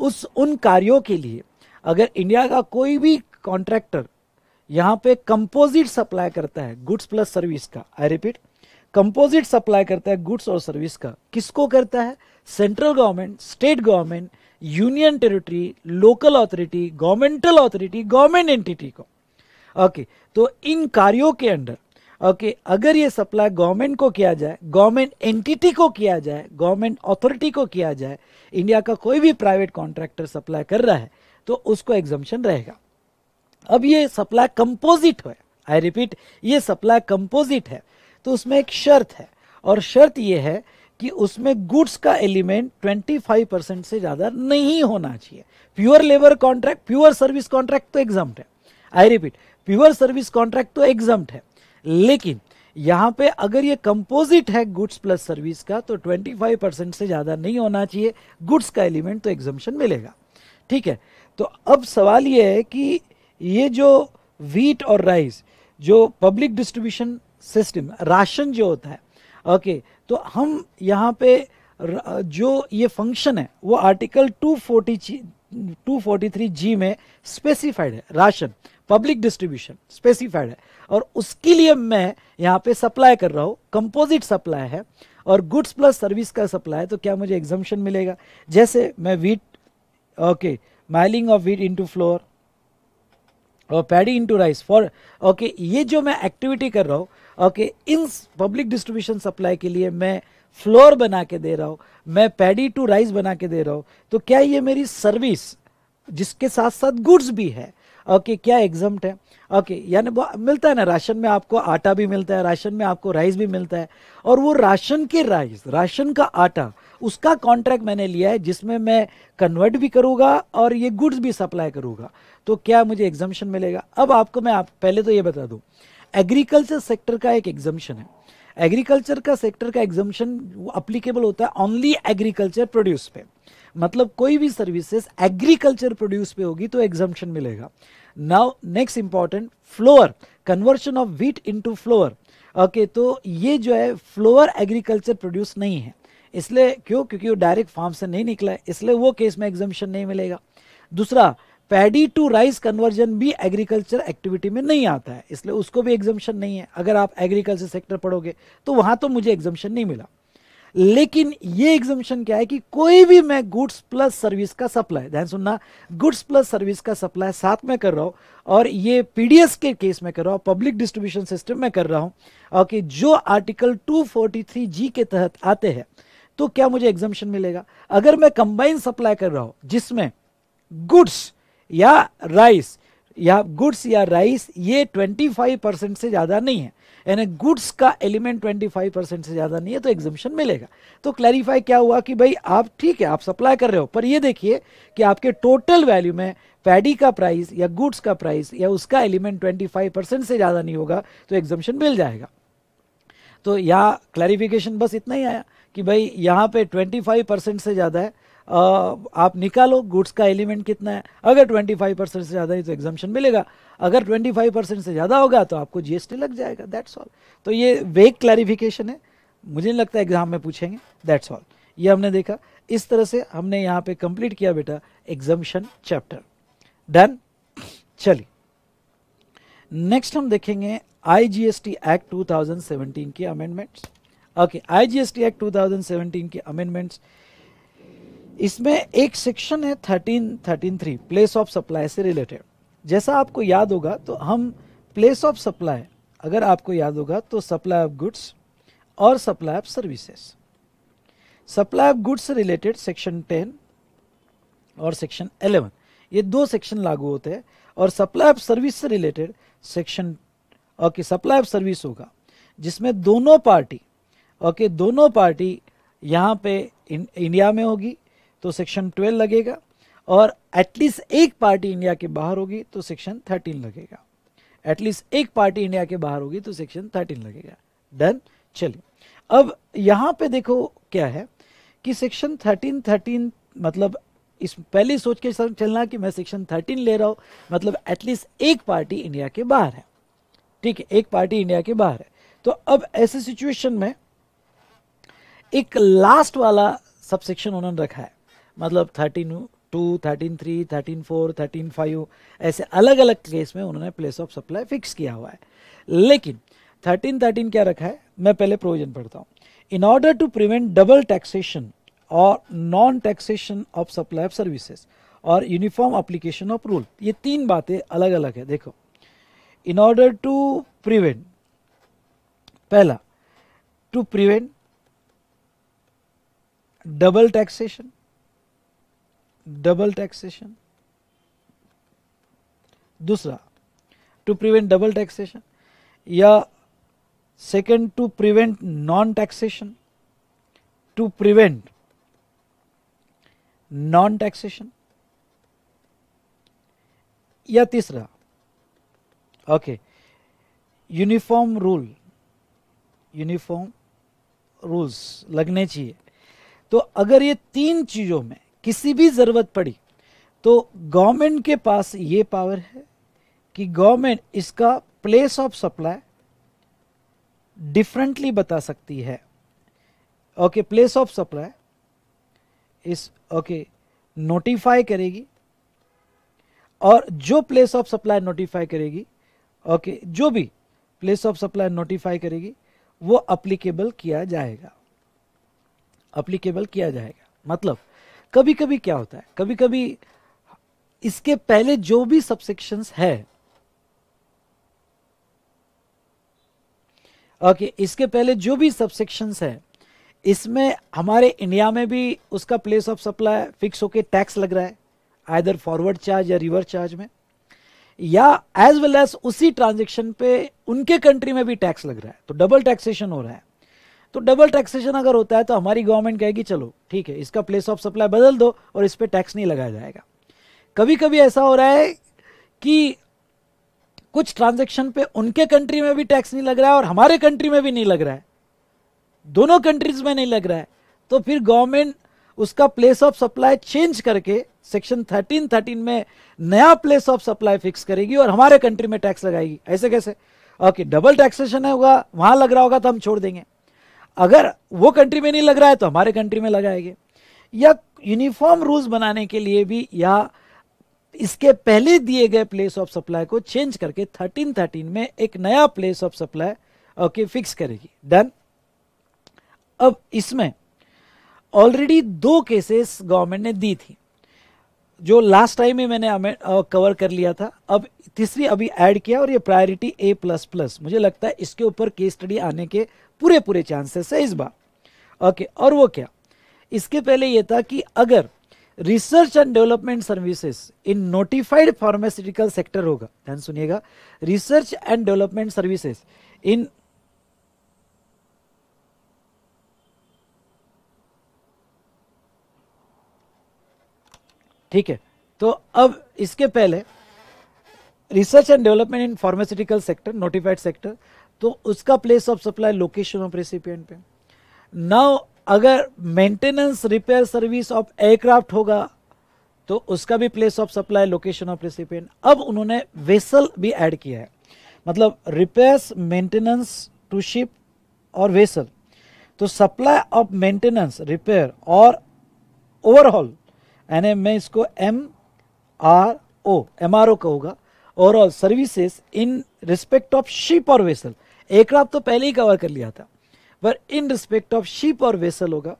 उस उन कार्यों के लिए अगर इंडिया का कोई भी कॉन्ट्रैक्टर यहां पे कंपोजिट सप्लाई करता है गुड्स प्लस सर्विस का आई रिपीट कंपोजिट सप्लाई करता है गुड्स और सर्विस का किसको करता है central government state government union territory local authority governmental authority government entity को ओके okay, तो इन कार्यों के अंडर ओके okay, अगर ये सप्लाई गवर्नमेंट को किया जाए गवर्नमेंट एंटिटी को किया जाए गवर्नमेंट अथॉरिटी को किया जाए इंडिया का कोई भी प्राइवेट कॉन्ट्रैक्टर सप्लाई कर रहा है तो उसको एग्जामेशन रहेगा अब ये सप्लाई कंपोजिट है आई रिपीट ये सप्लाई कंपोजिट है तो उसमें एक शर्त है और शर्त ये है कि उसमें गुड्स का एलिमेंट 25 परसेंट से ज़्यादा नहीं होना चाहिए pure labour contract pure service contract तो एग्जाम है I repeat pure service contract तो एग्जाम है लेकिन यहाँ पे अगर ये कंपोजिट है गुड्स प्लस सर्विस का तो 25 परसेंट से ज़्यादा नहीं होना चाहिए गुड्स का एलिमेंट तो एग्जामेशन मिलेगा ठीक है तो अब सवाल ये है कि ये जो वीट और राइस जो पब्लिक डिस्ट्रीब्यूशन सिस्टम राशन जो होता है ओके okay, तो हम यहाँ पे जो ये फंक्शन है वो आर्टिकल 240 243 जी में स्पेसिफाइड है राशन पब्लिक डिस्ट्रीब्यूशन स्पेसिफाइड है और उसके लिए मैं यहाँ पे सप्लाई कर रहा हूँ कंपोजिट सप्लाई है और गुड्स प्लस सर्विस का सप्लाई है तो क्या मुझे एग्जामेशन मिलेगा जैसे मैं wheat okay milling of wheat into flour paddy into rice for okay ये जो मैं एक्टिविटी कर रहा हूँ ओके okay, इन पब्लिक डिस्ट्रीब्यूशन सप्लाई के लिए मैं फ्लोर बना के दे रहा हूँ मैं पैडी टू राइस बना के दे रहा हूँ तो क्या ये मेरी सर्विस जिसके साथ साथ गुड्स भी है ओके okay, क्या एग्जाम है ओके okay, यानी मिलता है ना राशन में आपको आटा भी मिलता है राशन में आपको राइस भी मिलता है और वो राशन के राइस राशन का आटा उसका कॉन्ट्रैक्ट मैंने लिया है जिसमें मैं कन्वर्ट भी करूँगा और ये गुड्स भी सप्लाई करूँगा तो क्या मुझे एग्जामेशन मिलेगा अब आपको मैं आप पहले तो ये बता दूँ एग्रीकल्चर सेक्टर का एक एग्जामेशन है एग्रीकल्चर का सेक्टर का एग्जामेशन अप्लीकेबल होता है ओनली एग्रीकल्चर प्रोड्यूस पे मतलब कोई भी सर्विसेज एग्रीकल्चर प्रोड्यूस पे होगी तो एग्जामेशन मिलेगा now next important flour conversion of wheat into flour okay तो ये जो है फ्लोअर एग्रीकल्चर प्रोड्यूस नहीं है इसलिए क्यों क्योंकि वो डायरेक्ट फार्म से नहीं निकला है इसलिए वो केस में एग्जामेशन नहीं मिलेगा दूसरा पैडी टू राइस कन्वर्जन भी एग्रीकल्चर एक्टिविटी में नहीं आता है इसलिए उसको भी एग्जम्पन नहीं है अगर आप एग्रीकल्चर सेक्टर पढ़ोगे तो वहां तो मुझे एग्जम्पन नहीं मिला लेकिन ये एग्जम्पन क्या है कि कोई भी मैं गुड्स प्लस सर्विस का सप्लाई ध्यान सुनना गुड्स प्लस सर्विस का सप्लाई साथ में कर रहा हूं और ये पीडीएस के केस में कर रहा हूं पब्लिक डिस्ट्रीब्यूशन सिस्टम में कर रहा हूं और कि जो आर्टिकल 243 जी के तहत आते हैं तो क्या मुझे एग्जम्पन मिलेगा अगर मैं कंबाइन सप्लाई कर रहा हूं जिसमें गुड्स या राइस या गुड्स या राइस ये 25 परसेंट से ज़्यादा नहीं है यानी गुड्स का एलिमेंट 25 परसेंट से ज़्यादा नहीं है तो एग्जिबिशन मिलेगा तो क्लैरिफाई क्या हुआ कि भाई आप ठीक है आप सप्लाई कर रहे हो पर ये देखिए कि आपके टोटल वैल्यू में पैडी का प्राइस या गुड्स का प्राइस या उसका एलिमेंट ट्वेंटी परसेंट से ज़्यादा नहीं होगा तो एग्जिबिशन मिल जाएगा तो या क्लैरिफिकेशन बस इतना ही आया कि भाई यहाँ पे 25 परसेंट से ज़्यादा है आप निकालो गुड्स का एलिमेंट कितना है अगर 25 परसेंट से ज़्यादा है तो एग्जामेशन मिलेगा अगर 25 परसेंट से ज़्यादा होगा तो आपको जीएसटी लग जाएगा दैट्स ऑल तो ये वेग क्लैरिफिकेशन है मुझे नहीं लगता एग्जाम में पूछेंगे दैट्स ऑल ये हमने देखा इस तरह से हमने यहाँ पे कंप्लीट किया बेटा एग्जामेशन चैप्टर डन चलिए नेक्स्ट हम देखेंगे आईजीएसटी एक्ट 2017 के अमेंडमेंट्स ओके आईजीएसटी एक्ट 2017 के अमेंडमेंट्स इसमें एक सेक्शन है thirteen thirteen three place of supply से रिलेटेड जैसा आपको याद होगा तो हम प्लेस ऑफ सप्लाई अगर आपको याद होगा तो सप्लाई ऑफ गुड्स और supply of services supply of goods से रिलेटेड सेक्शन टेन और सेक्शन एलेवन ये दो सेक्शन लागू होते हैं और सप्लाई ऑफ सर्विस से related section okay supply of service होगा जिसमें दोनों पार्टी ओके दोनों पार्टी यहाँ पे इंडिया में होगी तो सेक्शन 12 लगेगा और एटलीस्ट एक पार्टी इंडिया के बाहर होगी तो सेक्शन 13 लगेगा एटलीस्ट एक पार्टी इंडिया के बाहर होगी तो सेक्शन 13 लगेगा डन चलिए अब यहां पे देखो क्या है कि सेक्शन 13 13 मतलब इस पहले सोच के चलना कि मैं सेक्शन 13 ले रहा हूं मतलब एटलीस्ट एक पार्टी इंडिया के बाहर है ठीक है एक पार्टी इंडिया के बाहर है तो अब ऐसे सिचुएशन में एक लास्ट वाला सबसेक्शन उन्होंने रखा है मतलब thirteen two thirteen three thirteen four thirteen five ऐसे अलग अलग केस में उन्होंने प्लेस ऑफ सप्लाई फिक्स किया हुआ है लेकिन थर्टीन थर्टीन क्या रखा है मैं पहले प्रोविजन पढ़ता हूँ in order to prevent double taxation और non taxation of supply of services और यूनिफॉर्म अप्लीकेशन ऑफ रूल ये तीन बातें अलग अलग है देखो इन ऑर्डर टू प्रिवेंट पहला to prevent double taxation double taxation दूसरा टू प्रिवेंट डबल टैक्सेशन या second to prevent non taxation to prevent non taxation या तीसरा okay uniform rule uniform rules लगने चाहिए तो अगर ये तीन चीजों में किसी भी ज़रूरत पड़ी तो गवर्नमेंट के पास ये पावर है कि गवर्नमेंट इसका प्लेस ऑफ सप्लाई डिफरेंटली बता सकती है ओके प्लेस ऑफ सप्लाई इस ओके नोटिफाई करेगी और जो प्लेस ऑफ सप्लाई नोटिफाई करेगी ओके okay, जो भी प्लेस ऑफ सप्लाई नोटिफाई करेगी वो अप्लीकेबल किया जाएगा अप्लीकेबल किया जाएगा मतलब कभी कभी क्या होता है कभी कभी इसके पहले जो भी सबसेक्शन है ओके okay, इसके पहले जो भी सबसेक्शन है इसमें हमारे इंडिया में भी उसका प्लेस ऑफ सप्लाई फिक्स होके टैक्स लग रहा है आइदर फॉरवर्ड चार्ज या रिवर्स चार्ज में या एज वेल एज उसी ट्रांजेक्शन पे उनके कंट्री में भी टैक्स लग रहा है तो डबल टैक्सेशन हो रहा है तो डबल टैक्सेशन अगर होता है तो हमारी गवर्नमेंट कहेगी चलो ठीक है इसका प्लेस ऑफ सप्लाई बदल दो और इस पर टैक्स नहीं लगाया जाएगा कभी कभी ऐसा हो रहा है कि कुछ ट्रांजेक्शन पे उनके कंट्री में भी टैक्स नहीं लग रहा है और हमारे कंट्री में भी नहीं लग रहा है दोनों कंट्रीज में नहीं लग रहा है तो फिर गवर्नमेंट उसका प्लेस ऑफ सप्लाई चेंज करके सेक्शन 13 13 में नया प्लेस ऑफ सप्लाई फिक्स करेगी और हमारे कंट्री में टैक्स लगाएगी ऐसे कैसे ओके डबल टैक्सेशन होगा वहां लग रहा होगा तो हम छोड़ देंगे अगर वो कंट्री में नहीं लग रहा है तो हमारे कंट्री में लगाएंगे या यूनिफॉर्म रूल्स बनाने के लिए भी या इसके पहले दिए गए प्लेस ऑफ सप्लाई को चेंज करके थर्टीन थर्टीन में एक नया place of supply okay fix करेगी डन अब इसमें ऑलरेडी दो केसेस गवर्नमेंट ने दी थी जो लास्ट टाइम ही मैंने कवर कर लिया था अब तीसरी अभी ऐड किया और ये प्रायोरिटी ए प्लस प्लस मुझे लगता है इसके ऊपर केस स्टडी आने के पूरे पूरे चांसेस है इस बार ओके और वो क्या इसके पहले ये था कि अगर research and development services in notified pharmaceutical sector होगा ध्यान सुनिएगा research and development services in ठीक है तो अब इसके पहले research and development in pharmaceutical sector notified sector तो उसका place of supply location of recipient पे नाउ अगर maintenance repair service of aircraft होगा तो उसका भी place of supply location of recipient अब उन्होंने वेसल भी ऐड किया है मतलब रिपेयर्स मेंटेनेंस टू शिप और वेसल तो सप्लाई ऑफ मेंटेनेंस रिपेयर और ओवरऑल यानी मैं इसको M R O M R O कहूँगा overall services in respect of ship और वेसल एयरक्राफ्ट तो पहले ही कवर कर लिया था पर इन रिस्पेक्ट ऑफ शिप और वेसल होगा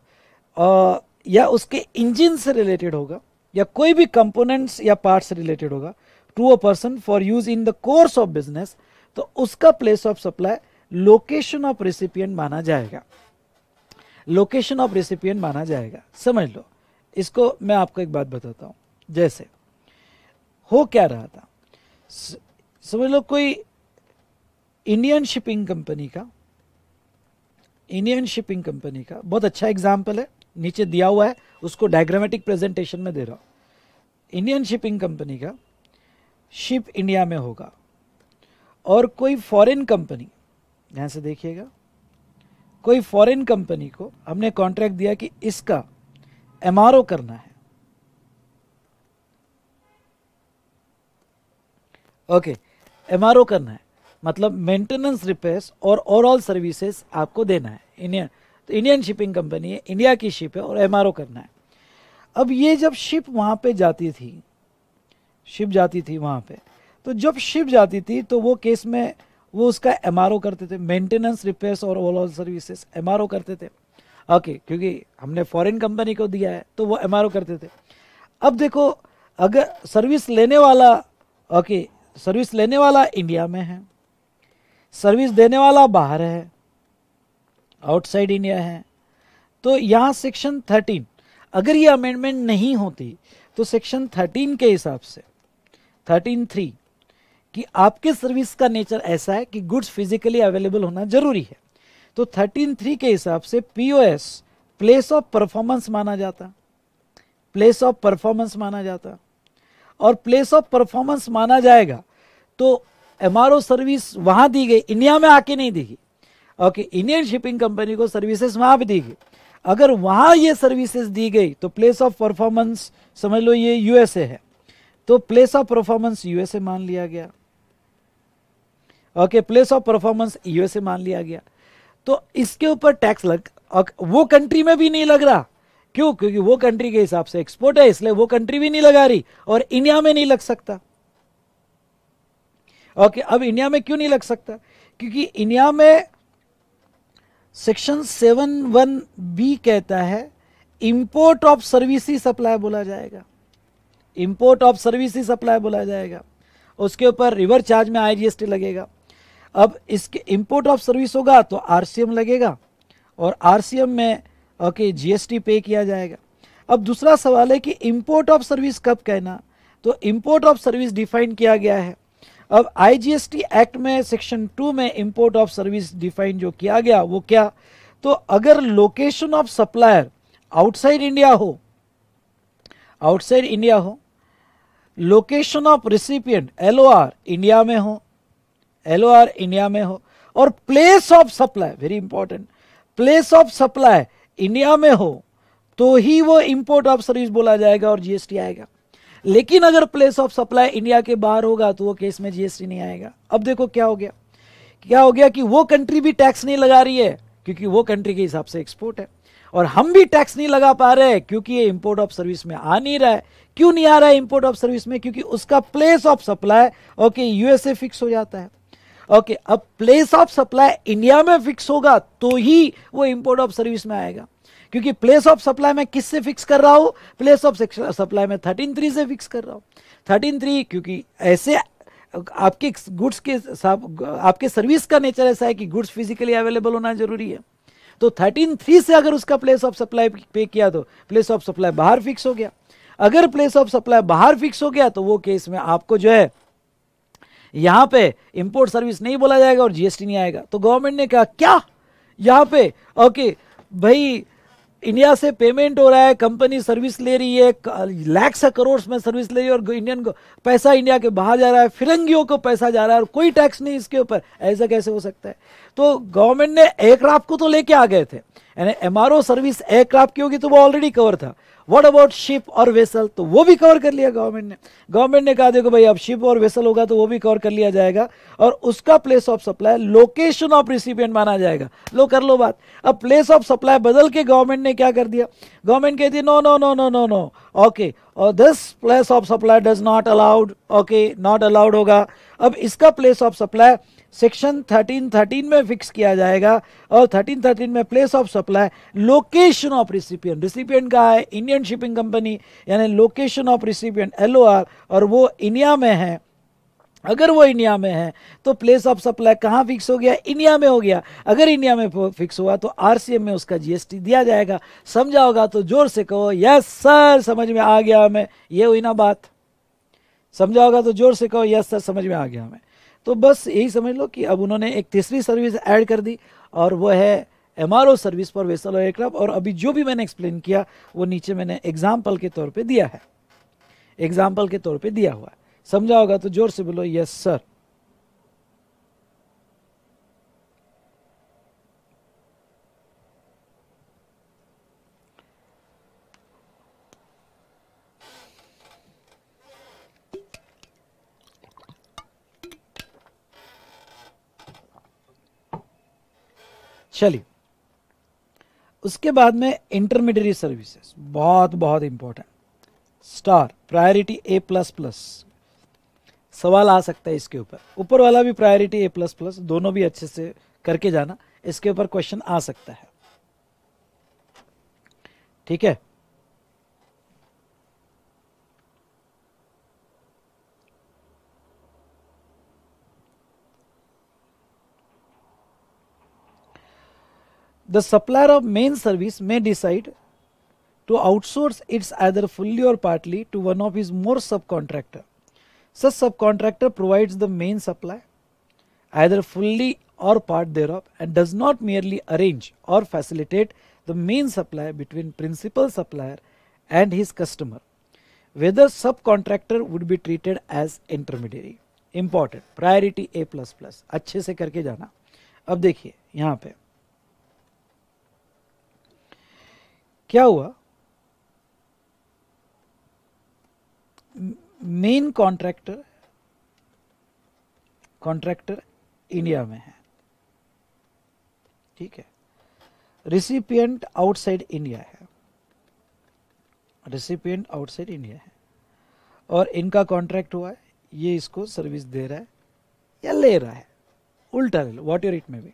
आ, या उसके इंजन से रिलेटेड होगा या कोई भी कंपोनेंट्स या से रिलेटेड होगा to a person for use in the course of business तो उसका place of supply location of recipient माना जाएगा लोकेशन ऑफ रेसिपियन माना जाएगा समझ लो इसको मैं आपको एक बात बताता हूं जैसे हो क्या रहा था समझ लो कोई इंडियन शिपिंग कंपनी का इंडियन शिपिंग कंपनी का बहुत अच्छा एग्जाम्पल है नीचे दिया हुआ है उसको डायग्रामेटिक प्रेजेंटेशन में दे रहा हूं इंडियन शिपिंग कंपनी का शिप इंडिया में होगा और कोई फॉरेन कंपनी ध्यान से देखिएगा कोई फॉरेन कंपनी को हमने कॉन्ट्रैक्ट दिया कि इसका एम करना है ओके okay, एम करना है मतलब मेंटेनेंस रिपेयर्स और ओवरऑल सर्विसेज आपको देना है इंडियन तो इंडियन शिपिंग कंपनी है इंडिया की शिप है और एमआरओ करना है अब ये जब शिप वहाँ पे जाती थी शिप जाती थी वहाँ पे तो जब शिप जाती थी तो वो केस में वो उसका एम करते थे मेंटेनेंस रिपेयर्स और ओवरऑल सर्विसेज एम करते थे ओके okay, क्योंकि हमने फॉरेन कंपनी को दिया है तो वो एम करते थे अब देखो अगर सर्विस लेने वाला ओके okay, सर्विस लेने वाला इंडिया में है सर्विस देने वाला बाहर है आउटसाइड इंडिया है तो यहाँ सेक्शन थर्टीन अगर ये अमेंडमेंट नहीं होती तो सेक्शन थर्टीन के हिसाब से थर्टीन थ्री कि आपके सर्विस का नेचर ऐसा है कि गुड्स फिजिकली अवेलेबल होना जरूरी है तो थर्टीन थ्री के हिसाब से पीओएस प्लेस ऑफ परफॉर्मेंस माना जाता प्लेस ऑफ परफॉर्मेंस माना जाता और प्लेस ऑफ परफॉर्मेंस माना जाएगा तो एम सर्विस वहाँ दी गई इंडिया में आके नहीं दी गई ओके इंडियन शिपिंग कंपनी को सर्विसेज वहाँ भी दी गई अगर वहाँ ये सर्विसेज दी गई तो प्लेस ऑफ परफॉर्मेंस समझ लो ये यूएसए है तो प्लेस ऑफ परफॉर्मेंस यूएसए मान लिया गया okay place of performance USA मान लिया गया तो इसके ऊपर टैक्स लग वो कंट्री में भी नहीं लग रहा क्यों क्योंकि वो कंट्री के हिसाब से एक्सपोर्ट है इसलिए वो कंट्री भी नहीं लगा रही और इंडिया में नहीं लग सकता ओके अब इंडिया में क्यों नहीं लग सकता क्योंकि इंडिया में सेक्शन सेवन वन बी कहता है इंपोर्ट ऑफ सर्विस सप्लाई बोला जाएगा इंपोर्ट ऑफ सर्विस सप्लाई बोला जाएगा उसके ऊपर रिवर चार्ज में आईजीएसटी लगेगा अब इसके इंपोर्ट ऑफ सर्विस होगा तो आरसीएम लगेगा और आरसीएम में ओके जीएसटी पे किया जाएगा अब दूसरा सवाल है कि इंपोर्ट ऑफ सर्विस कब कहना तो इंपोर्ट ऑफ सर्विस डिफाइन किया गया है अब आईजीएसटी एक्ट में सेक्शन टू में इंपोर्ट ऑफ सर्विस डिफाइन जो किया गया वो क्या तो अगर location of supplier outside India हो आउटसाइड इंडिया हो location of recipient L India में हो एल इंडिया में हो और place of supply very important place of supply India में हो तो ही वो इंपोर्ट ऑफ सर्विस बोला जाएगा और जीएसटी आएगा लेकिन अगर प्लेस ऑफ सप्लाई इंडिया के बाहर होगा तो वो केस में जीएसटी नहीं आएगा अब देखो क्या हो गया क्या हो गया कि वो कंट्री भी टैक्स नहीं लगा रही है क्योंकि वो कंट्री के हिसाब से एक्सपोर्ट है और हम भी टैक्स नहीं लगा पा रहे हैं क्योंकि ये इंपोर्ट ऑफ सर्विस में आ नहीं रहा है क्यों नहीं आ रहा है इंपोर्ट ऑफ सर्विस में क्योंकि उसका place of supply okay USA fix हो जाता है ओके अब प्लेस ऑफ सप्लाई इंडिया में फिक्स होगा तो ही वो इंपोर्ट ऑफ सर्विस में आएगा क्योंकि प्लेस ऑफ सप्लाई में किससे फिक्स कर रहा हूं प्लेस ऑफ सप्लाई में थर्टीन थ्री से फिक्स कर रहा हूं थर्टीन थ्री क्योंकि ऐसे आपके गुड्स के आपके सर्विस का नेचर ऐसा है कि गुड्स फिजिकली अवेलेबल होना जरूरी है तो थर्टीन थ्री से अगर उसका प्लेस ऑफ सप्लाई पे किया तो प्लेस ऑफ सप्लाई बाहर फिक्स हो गया अगर प्लेस ऑफ सप्लाई बाहर फिक्स हो गया तो वो केस में आपको जो है यहां पे इंपोर्ट सर्विस नहीं बोला जाएगा और जीएसटी नहीं आएगा तो गवर्नमेंट ने कहा क्या यहां पे ओके भाई इंडिया से पेमेंट हो रहा है कंपनी सर्विस ले रही है लैक्स करोड़ में सर्विस ले रही है और इंडियन को पैसा इंडिया के बाहर जा रहा है फिरंगियों को पैसा जा रहा है और कोई टैक्स नहीं इसके ऊपर ऐसा कैसे हो सकता है तो गवर्नमेंट ने एयरक्राफ्ट को तो लेके आ गए थे यानी एमआरओ सर्विस एयरक्राफ्ट की होगी तो वो ऑलरेडी कवर था व्हाट अबाउट शिप और वेसल तो वो भी कवर कर लिया गवर्नमेंट ने गवर्नमेंट ने कहा देखो भाई अब शिप और वेसल होगा तो वो भी कवर कर लिया जाएगा और उसका place of supply location of recipient माना जाएगा लो कर लो बात अब प्लेस ऑफ सप्लाई बदल के गवर्नमेंट ने क्या कर दिया गवर्नमेंट कहती no no no no no no okay और this place of supply does not allowed okay not allowed होगा अब इसका प्लेस ऑफ सप्लाई सेक्शन 1313 में फिक्स किया जाएगा और 1313 में place of supply location of recipient recipient का है इंडियन शिपिंग कंपनी यानी लोकेशन ऑफ रिसिपियंट एल और वो इंडिया में है अगर वो इंडिया में है तो प्लेस ऑफ सप्लाई कहाँ फिक्स हो गया इंडिया में हो गया अगर इंडिया में फिक्स हुआ तो आरसीएम में उसका जीएसटी दिया जाएगा समझा होगा तो जोर से कहो यस सर समझ में आ गया हमें ये हुई ना बात समझा होगा तो जोर से कहो यस सर समझ में आ गया हमें तो बस यही समझ लो कि अब उन्होंने एक तीसरी सर्विस ऐड कर दी और वो है एम सर्विस फॉर वेसल और एयरक्राफ्ट और अभी जो भी मैंने एक्सप्लेन किया वो नीचे मैंने एग्जाम्पल के तौर पर दिया है एग्जाम्पल के तौर पर दिया हुआ है समझा होगा तो जोर से बोलो यस सर चलिए उसके बाद में इंटरमीडिएट सर्विसेज बहुत बहुत important star priority A plus plus सवाल आ सकता है इसके ऊपर ऊपर वाला भी प्रायोरिटी ए प्लस प्लस दोनों भी अच्छे से करके जाना इसके ऊपर क्वेश्चन आ सकता है ठीक है the supplier of main service may decide to outsource its either fully or partly to one of his more subcontractor. Such subcontractor provides the main supply either fully or part thereof and does not merely arrange or facilitate the main supply between principal supplier and his customer. Whether subcontractor would be treated as intermediary. Important. Priority A++. अच्छे से करके जाना. अब देखिए यहाँ पे. क्या हुआ मेन कॉन्ट्रैक्टर कॉन्ट्रैक्टर इंडिया में है ठीक है रिसिपियंट आउटसाइड इंडिया है रिसिपियंट आउटसाइड इंडिया है और इनका कॉन्ट्रैक्ट हुआ है ये इसको सर्विस दे रहा है या ले रहा है उल्टा ले लो वॉट यूर इट में भी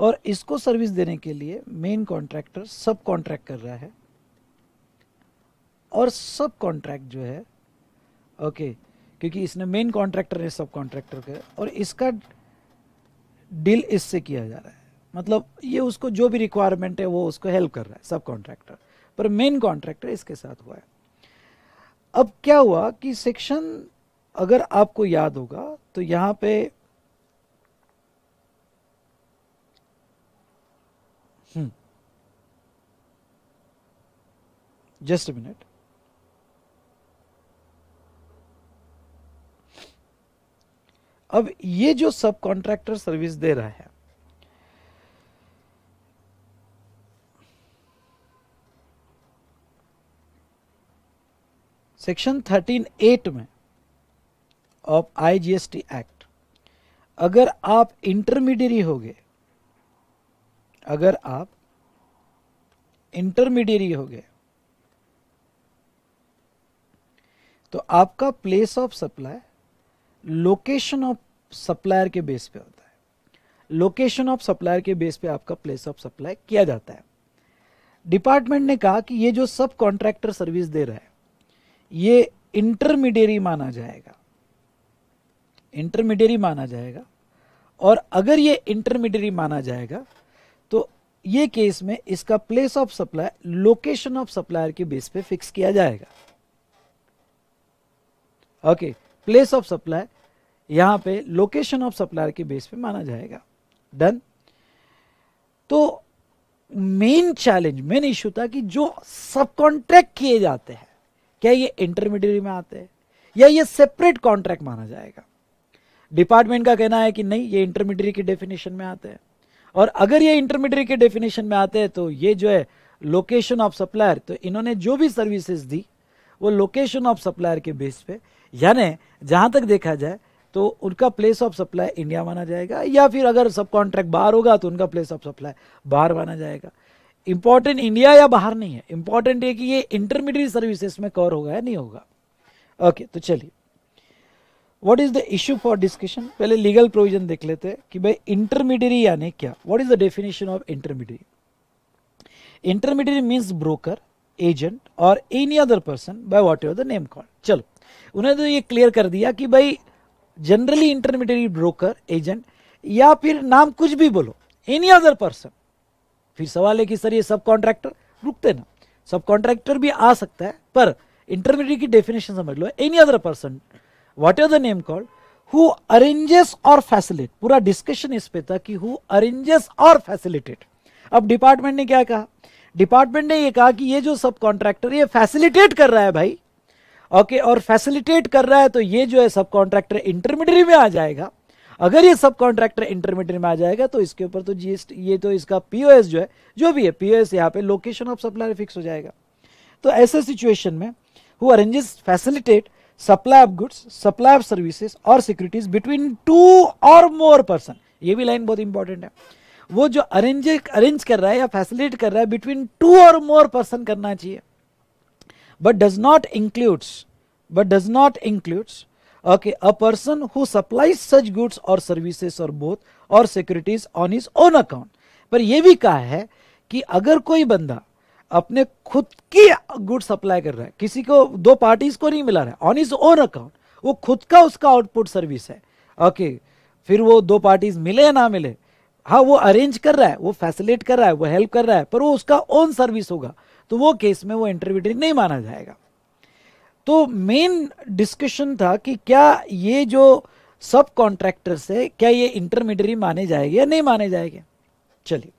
और इसको सर्विस देने के लिए मेन कॉन्ट्रैक्टर सब कॉन्ट्रैक्ट कर रहा है और सब कॉन्ट्रैक्ट जो है ओके क्योंकि इसने मेन कॉन्ट्रैक्टर ने सब कॉन्ट्रैक्टर का और इसका डील इससे किया जा रहा है मतलब ये उसको जो भी रिक्वायरमेंट है वो उसको हेल्प कर रहा है सब कॉन्ट्रैक्टर पर मेन कॉन्ट्रैक्टर इसके साथ हुआ है अब क्या हुआ कि सेक्शन अगर आपको याद होगा तो यहाँ पे just a minute अब ये जो सब कॉन्ट्रैक्टर सर्विस दे रहा है सेक्शन थर्टीन एट में ऑफ आईजीएसटी एक्ट अगर आप इंटरमीडियरी गए अगर आप इंटरमीडियरी गए तो आपका place of supply location of supplier के बेस पे होता है लोकेशन ऑफ सप्लायर के बेस पे आपका प्लेस ऑफ सप्लाई किया जाता है डिपार्टमेंट ने कहा कि ये जो सब कॉन्ट्रैक्टर सर्विस दे रहा है ये इंटरमीडियरी माना जाएगा इंटरमीडियरी माना जाएगा और अगर ये इंटरमीडियरी माना जाएगा तो ये केस में इसका place of supply location of supplier के बेस पे फिक्स किया जाएगा ओके प्लेस ऑफ सप्लाई यहां पे लोकेशन ऑफ सप्लायर के बेस पे माना जाएगा डन तो मेन चैलेंज मेन इश्यू था कि जो सब कॉन्ट्रैक्ट किए जाते हैं क्या ये इंटरमीडिएट में आते हैं या ये सेपरेट कॉन्ट्रैक्ट माना जाएगा डिपार्टमेंट का कहना है कि नहीं ये इंटरमीडिएट के डेफिनेशन में आते हैं और अगर ये इंटरमीडिएट के डेफिनेशन में आते हैं तो ये जो है लोकेशन ऑफ सप्लायर तो इन्होंने जो भी सर्विसेज दी वो लोकेशन ऑफ सप्लायर के बेस पे यानी जहां तक देखा जाए तो उनका प्लेस ऑफ सप्लाई इंडिया माना जाएगा या फिर अगर सब कॉन्ट्रैक्ट बाहर होगा तो उनका प्लेस ऑफ सप्लाई बाहर माना जाएगा इंपॉर्टेंट इंडिया या बाहर नहीं है इंपॉर्टेंट ये कि ये इंटरमीडिएट सर्विसेज में कवर होगा या नहीं होगा ओके okay, तो चलिए what is the issue for discussion पहले लीगल प्रोविजन देख लेते हैं कि भाई इंटरमीडियरी यानी क्या what is the definition of intermediary intermediary means broker agent और any other person by whatever the name call चलो उन्होंने तो ये क्लियर कर दिया कि भाई जनरली इंटरमीडिएट ब्रोकर एजेंट या फिर नाम कुछ भी बोलो एनी अदर पर्सन फिर सवाल है कि सर ये सब कॉन्ट्रैक्टर रुकते ना सब कॉन्ट्रैक्टर भी आ सकता है पर इंटरमीडिएट की डेफिनेशन समझ लो any other person what are the name called who arranges और फैसिलिट पूरा डिस्कशन इस पे था कि हु अरेंजेस और फैसिलिटेट अब डिपार्टमेंट ने क्या कहा डिपार्टमेंट ने ये कहा कि ये जो सब कॉन्ट्रैक्टर ये फैसिलिटेट कर रहा है भाई ओके और फैसिलिटेट कर रहा है तो ये जो है सब कॉन्ट्रैक्टर इंटरमीडियरी में आ जाएगा अगर ये सब कॉन्ट्रैक्टर इंटरमीडियट में आ जाएगा तो इसके ऊपर तो जीएसटी ये तो इसका पीओएस जो है जो भी है पीओएस यहाँ पे लोकेशन ऑफ सप्लायर फिक्स हो जाएगा तो ऐसे सिचुएशन में who arranges facilitate supply of goods supply of services और सिक्योरिटीज बिटवीन टू और मोर पर्सन ये भी लाइन बहुत इंपॉर्टेंट है वो जो अरेंज अरेंज कर रहा है या फैसिलिटेट कर रहा है बिटवीन टू और मोर पर्सन करना चाहिए but does not includes but does not includes okay a person who supplies such goods or services or both or securities on his own account पर यह भी कहा है कि अगर कोई बंदा अपने खुद की गुड सप्लाई कर रहा है किसी को दो पार्टीज को नहीं मिला रहा है ऑन इज ओन अकाउंट वो खुद का उसका आउटपुट सर्विस है ओके okay, फिर वो दो पार्टीज मिले या ना मिले हाँ वो अरेंज कर रहा है वो फैसिलेट कर रहा है वो हेल्प कर रहा है पर वो उसका ओन सर्विस होगा तो वो केस में वो इंटरव्यूटरी नहीं माना जाएगा तो मेन डिस्कशन था कि क्या ये जो सब कॉन्ट्रैक्टर्स है क्या ये इंटरमीडियरी माने जाएंगे या नहीं माने जाएंगे चलिए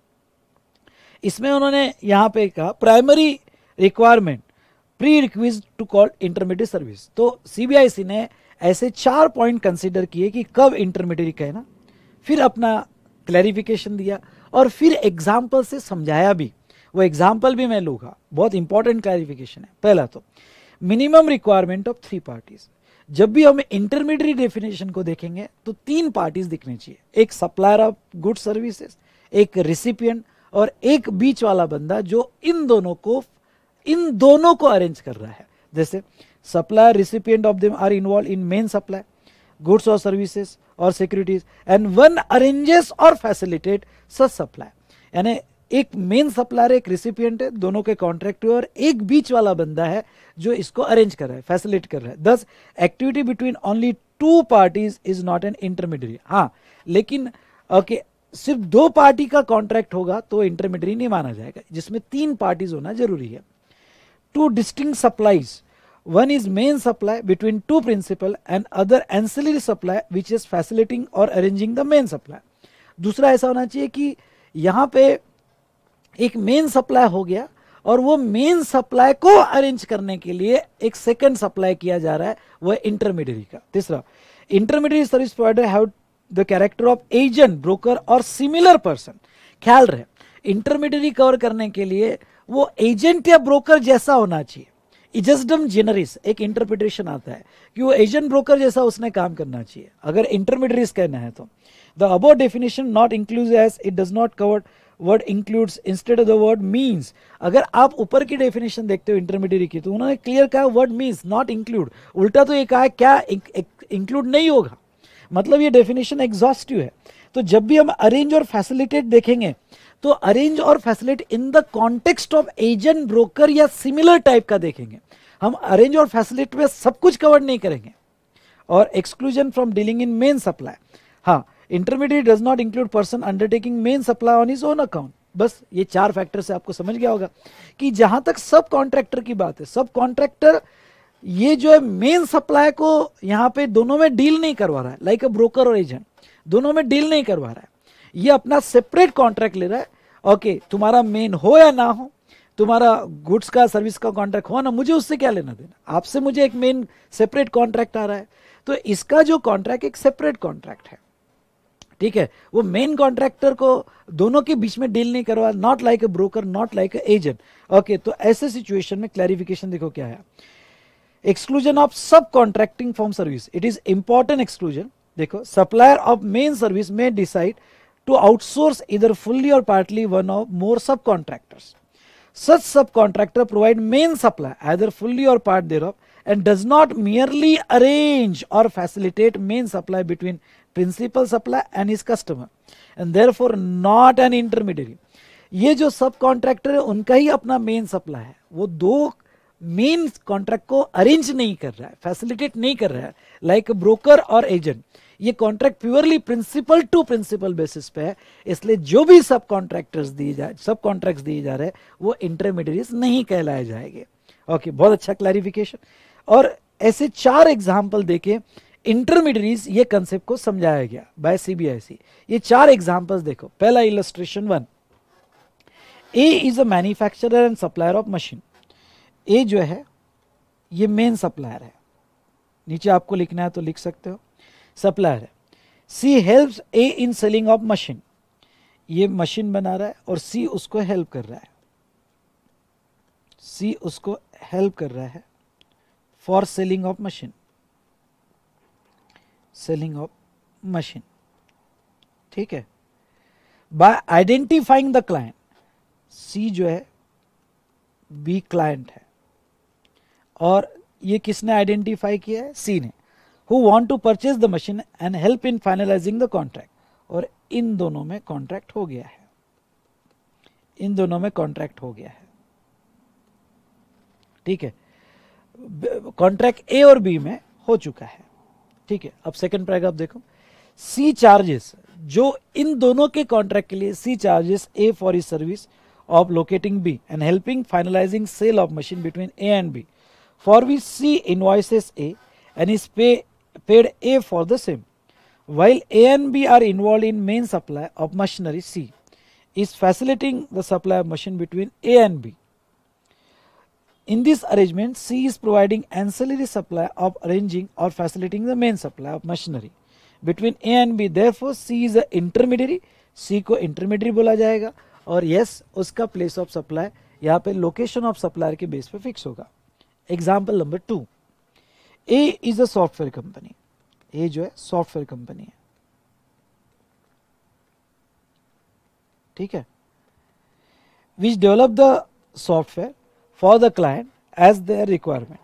इसमें उन्होंने यहां पे कहा primary requirement prerequisite to call intermediate service तो सीबीआईसी ने ऐसे चार पॉइंट कंसिडर किए कि कब इंटरमीडिएट कहना फिर अपना क्लैरिफिकेशन दिया और फिर एग्जाम्पल से समझाया भी वो एग्जाम्पल भी मैं लूंगा बहुत इंपॉर्टेंट क्लैरिफिकेशन है पहला तो minimum requirement of three parties जब भी हम इंटरमीडिएट डेफिनेशन को देखेंगे तो तीन पार्टीज दिखनी चाहिए एक सप्लायर ऑफ गुड सर्विसेज एक रिसिपियंट और एक बीच वाला बंदा जो इन दोनों को इन दोनों को अरेंज कर रहा है जैसे supplier recipient of them are involve in main supply goods और सर्विसेज और सिक्योरिटीज एंड वन अरेंजेस और फैसिलिटेट सच सप्लाई यानी एक मेन सप्लायर एक रिसिपियंट है दोनों के कॉन्ट्रैक्ट और एक बीच वाला बंदा है जो इसको अरेंज कर रहा है फैसिलिट कर रहा है thus activity between only two parties is not an intermediary हाँ लेकिन ओके okay, सिर्फ दो पार्टी का कॉन्ट्रैक्ट होगा तो इंटरमीडियरी नहीं माना जाएगा जिसमें तीन पार्टीज होना जरूरी है to distinguish supplies one is main supply between two principal and other ancillary supply which is facilitating और अरेंजिंग द मेन सप्लाई दूसरा ऐसा होना चाहिए कि यहां पे एक मेन सप्लाई हो गया और वो मेन सप्लाई को अरेंज करने के लिए एक सेकेंड सप्लाई किया जा रहा है वह इंटरमीडियरी का तीसरा intermediary service provider have the character of agent broker और सिमिलर पर्सन ख्याल रहे इंटरमीडियरी कवर करने के लिए वो एजेंट या ब्रोकर जैसा होना चाहिए इजस्डम जेनरिस एक इंटरप्रिटेशन आता है कि वो एजेंट ब्रोकर जैसा उसने काम करना चाहिए अगर इंटरमीडियरीज कहना है तो the above definition not includes as it does not covered word includes instead of the word means अगर आप ऊपर की डेफिनेशन देखते हो इंटरमीडिएट की तो उन्होंने क्लियर कहा वर्ड मीन्स नॉट इंक्लूड उल्टा तो ये कहा क्या इंक्लूड नहीं होगा मतलब ये डेफिनेशन एग्जॉस्टिव है तो जब भी हम अरेंज और फैसिलिटेट देखेंगे तो अरेंज और facilitate in the context of agent broker या सिमिलर टाइप का देखेंगे हम अरेंज और फैसिलिट में सब कुछ कवर नहीं करेंगे और exclusion from dealing in main supply हाँ intermediate does not include person undertaking main supply on his own account बस ये चार फैक्टर से आपको समझ गया होगा कि जहां तक सब कॉन्ट्रैक्टर की बात है सब कॉन्ट्रैक्टर ये जो है मेन सप्लाई को यहाँ पे दोनों में डील नहीं करवा रहा है लाइक अ ब्रोकर और एजेंट दोनों में डील नहीं करवा रहा है ये अपना सेपरेट कॉन्ट्रैक्ट ले रहा है ओके तुम्हारा मेन हो या ना हो तुम्हारा गुड्स का सर्विस का कॉन्ट्रैक्ट हो ना मुझे उससे क्या लेना देना आपसे मुझे एक मेन सेपरेट कॉन्ट्रैक्ट आ रहा है तो इसका जो कॉन्ट्रैक्ट एक सेपरेट कॉन्ट्रैक्ट है ठीक है वो मेन कॉन्ट्रैक्टर को दोनों के बीच में डील नहीं करवा not like a broker not like a agent okay तो ऐसे सिचुएशन में क्लैरिफिकेशन देखो क्या है exclusion of sub contracting form service it is important exclusion देखो सप्लायर ऑफ मेन सर्विस में decide to outsource either fully और partly one of more sub contractors contractor provide main main supply fully और part thereof and does not merely arrange और facilitate main supply between principal supplier and his customer and therefore not an intermediate ये जो सब contractor है उनका ही अपना main supply है वो दो मेन कॉन्ट्रैक्ट को अरेंज नहीं कर रहा है फैसिलिटेट नहीं कर रहा है लाइक ब्रोकर और एजेंट ये contract purely principal to principal basis पे है इसलिए जो भी सब कॉन्ट्रैक्टर्स दिए जाए सब कॉन्ट्रैक्ट दिए जा रहे हैं वो इंटरमीडिएट्स नहीं कहलाए जाएंगे ओके okay, बहुत अच्छा क्लैरिफिकेशन और ऐसे चार एग्जाम्पल देखें इंटरमीडियरीज ये कंसेप्ट को समझाया गया बाय सीबीआईसी ये चार एग्जांपल्स देखो पहला illustration one A is a manufacturer and supplier of machine A जो है ये मेन सप्लायर है नीचे आपको लिखना है तो लिख सकते हो सप्लायर है C helps A in selling of machine ये मशीन बना रहा है और सी उसको हेल्प कर रहा है सी उसको हेल्प कर रहा है for selling of machine selling of machine ठीक है by identifying the client C जो है बी क्लाइंट है और ये किसने आइडेंटिफाई किया है सी ने who want to purchase the machine and help in finalising the contract और इन दोनों में कॉन्ट्रैक्ट हो गया है इन दोनों में कॉन्ट्रैक्ट हो गया है ठीक है कॉन्ट्रैक्ट ए और बी में हो चुका है ठीक है अब सेकंड प्राइग आप देखो सी चार्जेस जो इन दोनों के कॉन्ट्रैक्ट के लिए C charges A for his service of locating B and helping finalising sale of machine between A and B for which C invoices A and is pay paid A for the same while A and B are involve in main supply of machinery C is facilitating the supply of machine between A and B In this arrangement, C is providing ancillary supply of arranging or facilitating the main supply of machinery. Between A and B, therefore C is the intermediary. C को intermediary बोला जाएगा और yes उसका place of supply यहाँ पे location of supplier के base पे fix होगा. Example number two. A is a software company. A जो है software company है. ठीक है. Which develop the software for the client as their requirement.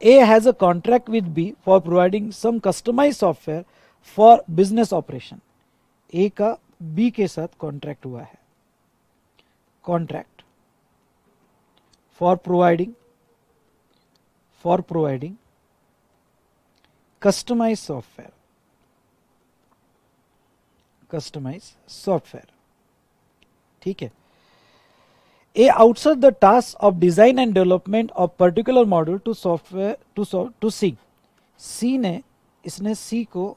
A has a contract with B for providing some customized software for business operation. A ka B ke साथ contract hua hai. Contract for providing for providing customized software. Customized software. ठीक है A outsource the task of design and development of particular model to software to so, to C. C ने इसने C को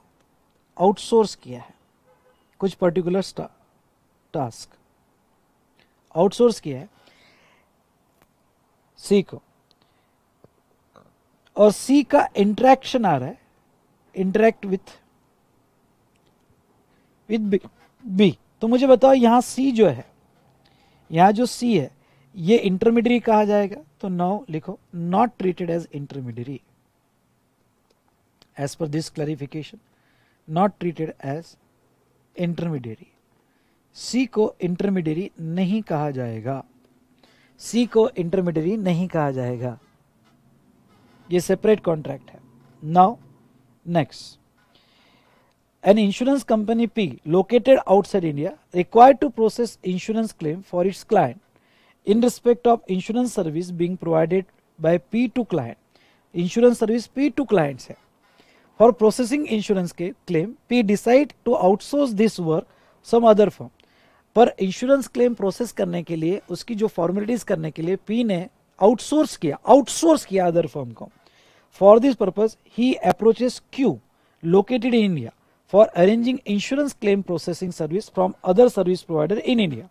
outsource किया है कुछ particular task outsource किया है सी को और सी का इंटरेक्शन आ रहा है इंटरेक्ट with विथ b. तो मुझे बताओ यहाँ सी जो है यहाँ जो सी है ये इंटरमीडियरी कहा जाएगा तो नौ लिखो not treated as intermediary as per this clarification not treated as intermediary C को इंटरमीडियरी नहीं कहा जाएगा सी को इंटरमीडियरी नहीं कहा जाएगा ये सेपरेट कॉन्ट्रैक्ट है now next An insurance company P located outside India required to process insurance claim for its client in respect of insurance service being provided by P to client. Insurance service P to clients hai For processing insurance ke claim, P decide to outsource this work some other firm. पर insurance claim process करने के लिए उसकी जो formalities करने के लिए P ने आउटसोर्स किया आउटसोर्स किया अदर फर्म को for this purpose he approaches Q located in India for arranging insurance claim processing service from other service provider in India.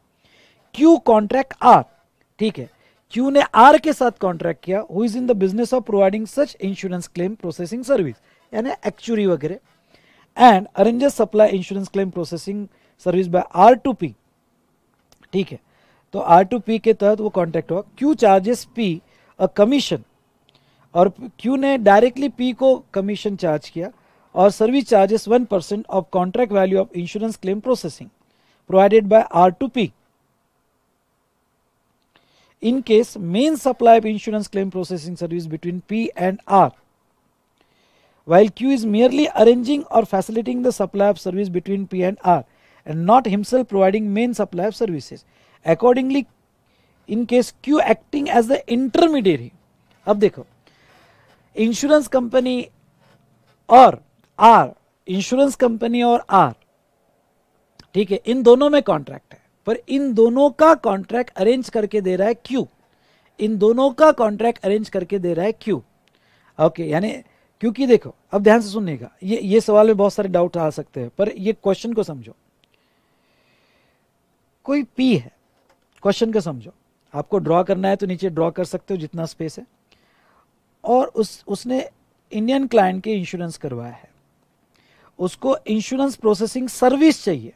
Q contract R ठीक है Q ने R के साथ contract किया who is in the business of providing such insurance claim processing service यानी actuary वगैरह and arranges supply insurance claim processing service by R to P ठीक है तो आर टू पी के तहत वो कॉन्ट्रैक्ट हुआ Q charges P a commission और क्यू ने डायरेक्टली पी को कमीशन चार्ज किया or service charges 1% of contract value of insurance claim processing provided by R2P. In case main supply of insurance claim processing service between P and R, while Q is merely arranging or facilitating the supply of service between P and R and not himself providing main supply of services. Accordingly, in case Q acting as the intermediary, अब देखो, insurance company और R insurance company और R ठीक है इन दोनों में contract है पर इन दोनों का कॉन्ट्रैक्ट अरेंज करके दे रहा है क्यू इन दोनों का कॉन्ट्रैक्ट अरेंज करके दे रहा है क्यू ओके यानी क्योंकि देखो अब ध्यान से सुनिएगा ये ये सवाल में बहुत सारे डाउट आ सकते हैं पर ये क्वेश्चन को समझो कोई पी है क्वेश्चन को समझो आपको ड्रॉ करना है तो नीचे ड्रॉ कर सकते हो जितना स्पेस है और उस उसने इंडियन क्लाइंट के इंश्योरेंस करवाया है उसको इंश्योरेंस प्रोसेसिंग सर्विस चाहिए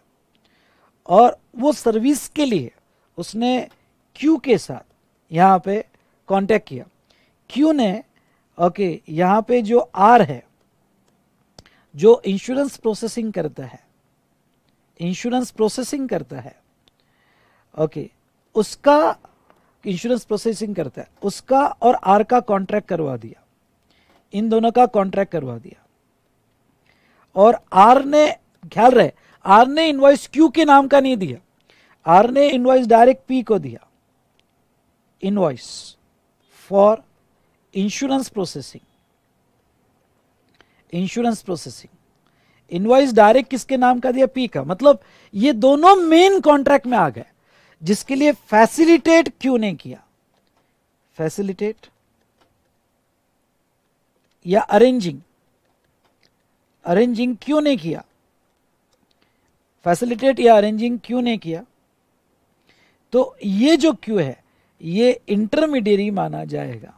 और वो सर्विस के लिए उसने क्यू के साथ यहाँ पे कांटेक्ट किया क्यू ने ओके यहाँ पे जो आर है जो इंश्योरेंस प्रोसेसिंग करता है इंश्योरेंस प्रोसेसिंग करता है ओके उसका इंश्योरेंस प्रोसेसिंग करता है उसका और आर का कॉन्ट्रैक्ट करवा दिया इन दोनों का कॉन्ट्रैक्ट करवा दिया और आर ने ख्याल रहे आर ने इनवाइस क्यू के नाम का नहीं दिया आर ने इनवाइस डायरेक्ट पी को दिया invoice for insurance processing insurance processing invoice direct किसके नाम का दिया पी का मतलब ये दोनों मेन कॉन्ट्रैक्ट में आ गए जिसके लिए फैसिलिटेट क्यों ने किया फैसिलिटेट या अरेंजिंग अरेंजिंग क्यों नहीं किया फैसिलिटेट या अरेंजिंग क्यों नहीं किया तो ये जो क्यू है ये इंटरमीडियरी माना जाएगा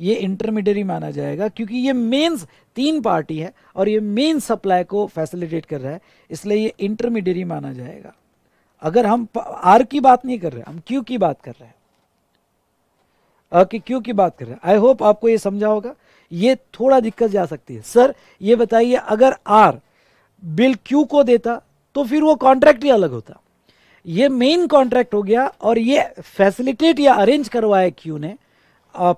ये इंटरमीडियरी माना जाएगा क्योंकि ये मेंस तीन पार्टी है और ये मेन सप्लाई को फैसिलिटेट कर रहा है इसलिए ये इंटरमीडियरी माना जाएगा अगर हम आर की बात नहीं कर रहे हम क्यू की बात कर रहे हैं क्यू की बात कर रहे हैं आई होप आपको ये समझा होगा ये थोड़ा दिक्कत जा सकती है सर ये बताइए अगर आर बिल क्यू को देता तो फिर वो कॉन्ट्रैक्ट ही अलग होता ये मेन कॉन्ट्रैक्ट हो गया और ये फैसिलिटेट या अरेंज करवाया क्यू ने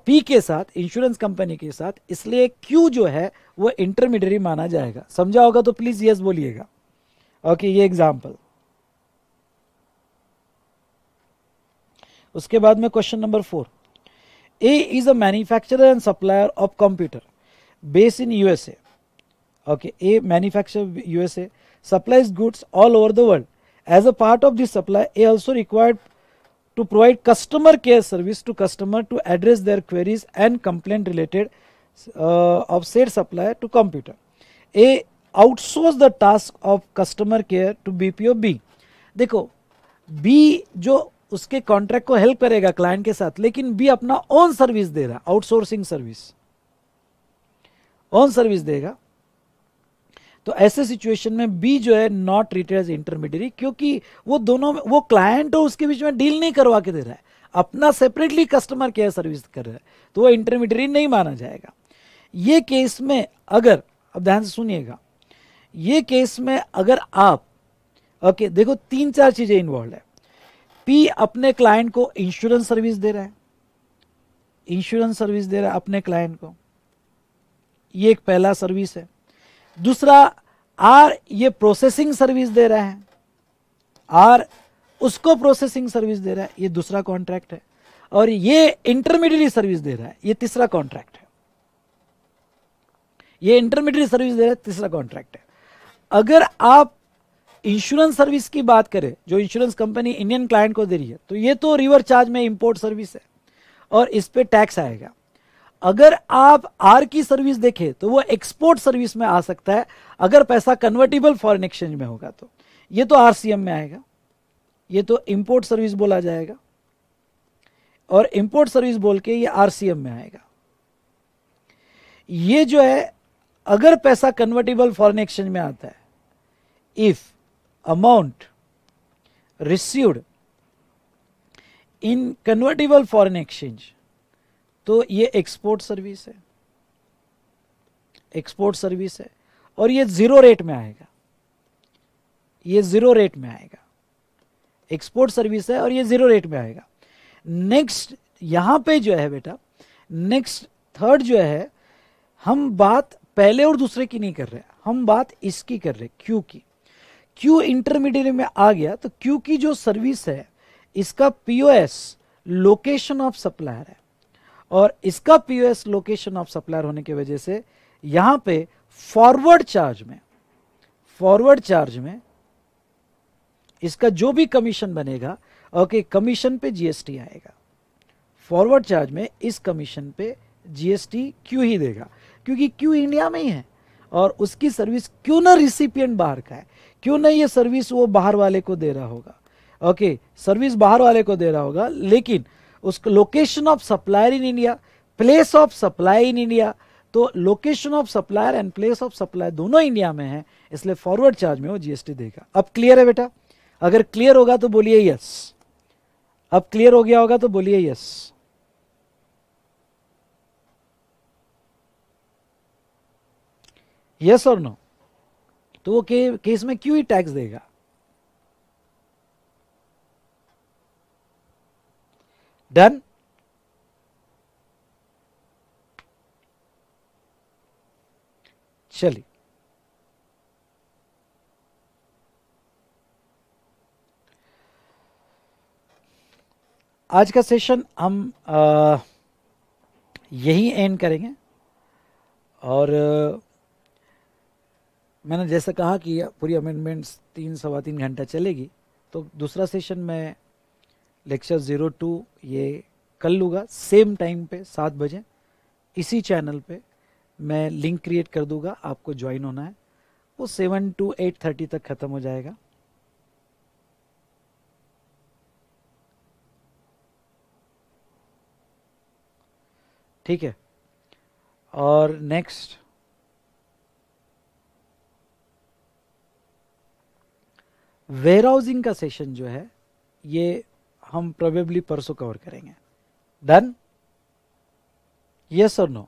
पी के साथ इंश्योरेंस कंपनी के साथ इसलिए क्यू जो है वो इंटरमीडियरी माना जाएगा समझा होगा तो प्लीज़ यस बोलिएगा ओके ये एग्जाम्पल उसके बाद में question number four A is a manufacturer and supplier of computer based in USA. Okay, A manufacturer USA supplies goods all over the world. As a part of this supply, A also required to provide customer care service to customer to address their queries and complaint related uh, of said supplier to computer. A outsource the task of customer care to BPO B. देखो B जो उसके contract को help करेगा client के साथ लेकिन B अपना own service दे रहा आउटसोर्सिंग सर्विस ओन सर्विस देगा तो ऐसे सिचुएशन में बी जो है नॉट ट्रीटेड एज इंटरमीडियरी क्योंकि वो दोनों में वो क्लाइंट और उसके बीच में डील नहीं करवा के दे रहा है अपना सेपरेटली कस्टमर केयर सर्विस कर रहा है तो वो इंटरमीडियरी नहीं माना जाएगा ये केस में अगर अब ध्यान से सुनिएगा ये केस में अगर आप ओके देखो तीन चार चीज़ें इन्वॉल्व है पी अपने क्लाइंट को इंश्योरेंस सर्विस दे रहा है इंश्योरेंस सर्विस दे रहा है अपने क्लाइंट को ये एक पहला सर्विस है दूसरा आर ये प्रोसेसिंग सर्विस दे रहा है आर उसको प्रोसेसिंग सर्विस दे रहा है ये दूसरा कॉन्ट्रैक्ट है और ये इंटरमीडिएट सर्विस दे रहा है ये तीसरा कॉन्ट्रैक्ट है ये इंटरमीडिएट सर्विस दे रहा है तीसरा कॉन्ट्रैक्ट है अगर आप इंश्योरेंस सर्विस की बात करें जो इंश्योरेंस कंपनी इंडियन क्लाइंट को दे रही है तो ये तो रिवर चार्ज में इंपोर्ट सर्विस है और इस पर टैक्स आएगा अगर आप आर की सर्विस देखें तो वो एक्सपोर्ट सर्विस में आ सकता है अगर पैसा कन्वर्टेबल फॉरेन एक्सचेंज में होगा तो ये तो आरसीएम में आएगा ये तो इंपोर्ट सर्विस बोला जाएगा और इंपोर्ट सर्विस बोल के ये आरसीएम में आएगा ये जो है अगर पैसा कन्वर्टेबल फॉरेन एक्सचेंज में आता है if amount received in convertible foreign exchange तो ये एक्सपोर्ट सर्विस है एक्सपोर्ट सर्विस है और ये ज़ीरो रेट में आएगा ये ज़ीरो रेट में आएगा एक्सपोर्ट सर्विस है और ये ज़ीरो रेट में आएगा नेक्स्ट यहां पे जो है बेटा नेक्स्ट थर्ड जो है हम बात पहले और दूसरे की नहीं कर रहे हम बात इसकी कर रहे क्यों की क्यू इंटरमीडिएट में आ गया तो क्यू की जो सर्विस है इसका पीओएस लोकेशन ऑफ सप्लायर है और इसका पीओएस लोकेशन ऑफ सप्लायर होने की वजह से यहां पे फॉरवर्ड चार्ज में फॉरवर्ड चार्ज में इसका जो भी कमीशन बनेगा ओके कमीशन पे जीएसटी आएगा फॉरवर्ड चार्ज में इस कमीशन पे जीएसटी क्यों ही देगा क्योंकि क्यू इंडिया में ही है और उसकी सर्विस क्यों ना रिसिपियंट बाहर का है क्यों नहीं ये सर्विस वो बाहर वाले को दे रहा होगा ओके सर्विस बाहर वाले को दे रहा होगा लेकिन उसका location of supplier in India place of supply in India तो location of supplier and place of supply दोनों इंडिया में है इसलिए फॉरवर्ड चार्ज में वो जीएसटी देगा अब क्लियर है बेटा अगर क्लियर होगा तो बोलिए यस अब क्लियर हो गया होगा तो बोलिए यस यस और नो तो वो के, केस में क्यों ही टैक्स देगा डन चलिए आज का सेशन हम यही एंड करेंगे और मैंने जैसे कहा कि पूरी अमेंडमेंट्स तीन सवा तीन घंटा चलेगी तो दूसरा सेशन मैं लेक्चर ज़ीरो टू ये कर लूँगा सेम टाइम पे सात बजे इसी चैनल पे मैं लिंक क्रिएट कर दूँगा आपको ज्वाइन होना है वो सेवन टू एट थर्टी तक ख़त्म हो जाएगा ठीक है और नेक्स्ट वेयर हाउसिंग का सेशन जो है ये हम प्रोबेबली परसों कवर करेंगे डन यस और नो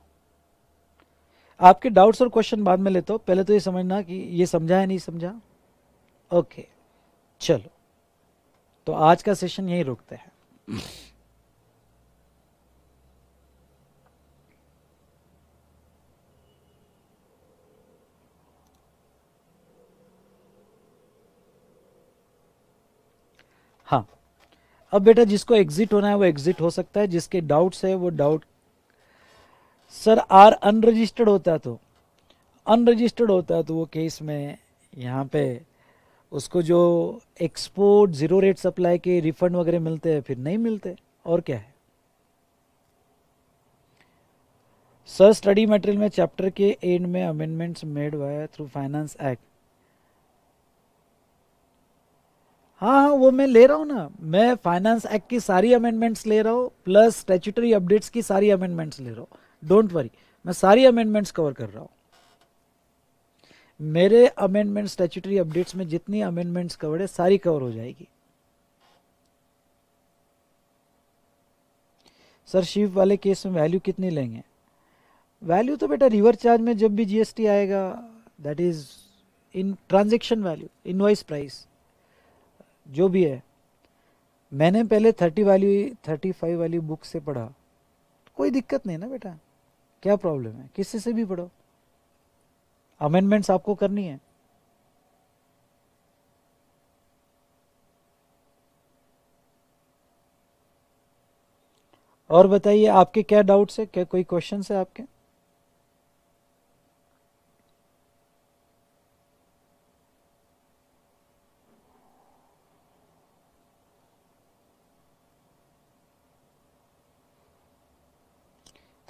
आपके डाउट्स और क्वेश्चन बाद में लेते हो पहले तो ये समझना कि ये समझा या नहीं समझा ओके चलो तो आज का सेशन यहीं रोकते हैं अब बेटा जिसको एग्जिट होना है वो एग्जिट हो सकता है जिसके डाउट्स है वो डाउट सर आर अनरजिस्टर्ड होता तो अनरजिस्टर्ड होता तो वो केस में यहाँ पे उसको जो एक्सपोर्ट ज़ीरो रेट सप्लाई के रिफंड वगैरह मिलते हैं फिर नहीं मिलते और क्या है सर स्टडी मटेरियल में चैप्टर के एंड में अमेंडमेंट्स मेड है थ्रू फाइनेंस एक्ट हाँ हाँ वो मैं ले रहा हूँ ना मैं फाइनेंस एक्ट की सारी अमेंडमेंट्स ले रहा हूँ प्लस स्टेचुटरी अपडेट्स की सारी अमेंडमेंट्स ले रहा हूँ डोंट वरी मैं सारी अमेंडमेंट्स कवर कर रहा हूँ मेरे अमेंडमेंट स्टेचुटरी अपडेट्स में जितनी अमेंडमेंट्स कवर है सारी कवर हो जाएगी सर शिव वाले केस में वैल्यू कितनी लेंगे वैल्यू तो बेटा रिवर चार्ज में जब भी जीएसटी आएगा that is in transaction value invoice price जो भी है मैंने पहले थर्टी वाली थर्टी फाइव वाली बुक से पढ़ा कोई दिक्कत नहीं ना बेटा क्या प्रॉब्लम है किसी से भी पढ़ो अमेंडमेंट्स आपको करनी है और बताइए आपके क्या डाउट्स है क्या कोई क्वेश्चन है आपके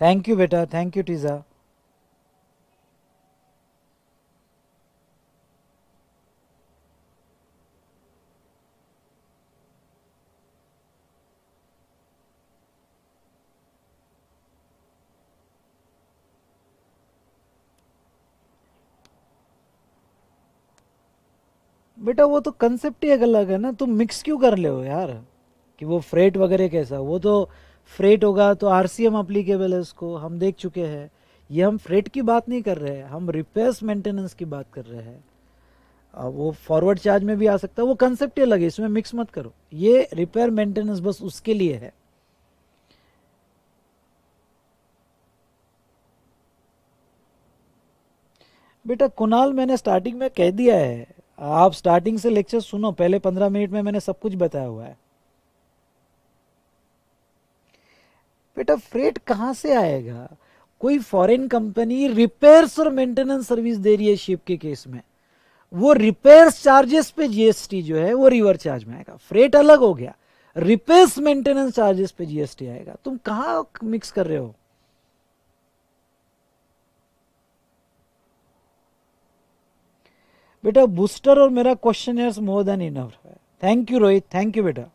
थैंक यू बेटा थैंक यू टीज़ा बेटा वो तो कंसेप्ट ही अलग है ना तुम मिक्स क्यों कर ले हो यार कि वो फ्रेट वगैरह कैसा वो तो फ्रेट होगा तो आर सी एम अप्लीकेबल है उसको हम देख चुके हैं ये हम फ्रेट की बात नहीं कर रहे हैं हम रिपेयर्स मेंटेनेंस की बात कर रहे हैं वो फॉरवर्ड चार्ज में भी आ सकता है वो कंसेप्ट अलग है इसमें मिक्स मत करो ये रिपेयर मेंटेनेंस बस उसके लिए है बेटा कुनाल मैंने स्टार्टिंग में कह दिया है आप स्टार्टिंग से लेक्चर सुनो पहले पंद्रह मिनट में मैंने सब कुछ बताया हुआ है बेटा फ्रेट कहाँ से आएगा कोई फॉरेन कंपनी रिपेयर्स और मेंटेनेंस सर्विस दे रही है शिप के केस में वो रिपेयर्स चार्जेस पे जीएसटी जो है वो रिवर चार्ज में आएगा फ्रेट अलग हो गया रिपेयर्स मेंटेनेंस चार्जेस पे जीएसटी आएगा तुम कहा मिक्स कर रहे हो बेटा बूस्टर और मेरा क्वेश्चन मोर देन इनफ है thank you Rohit thank you बेटा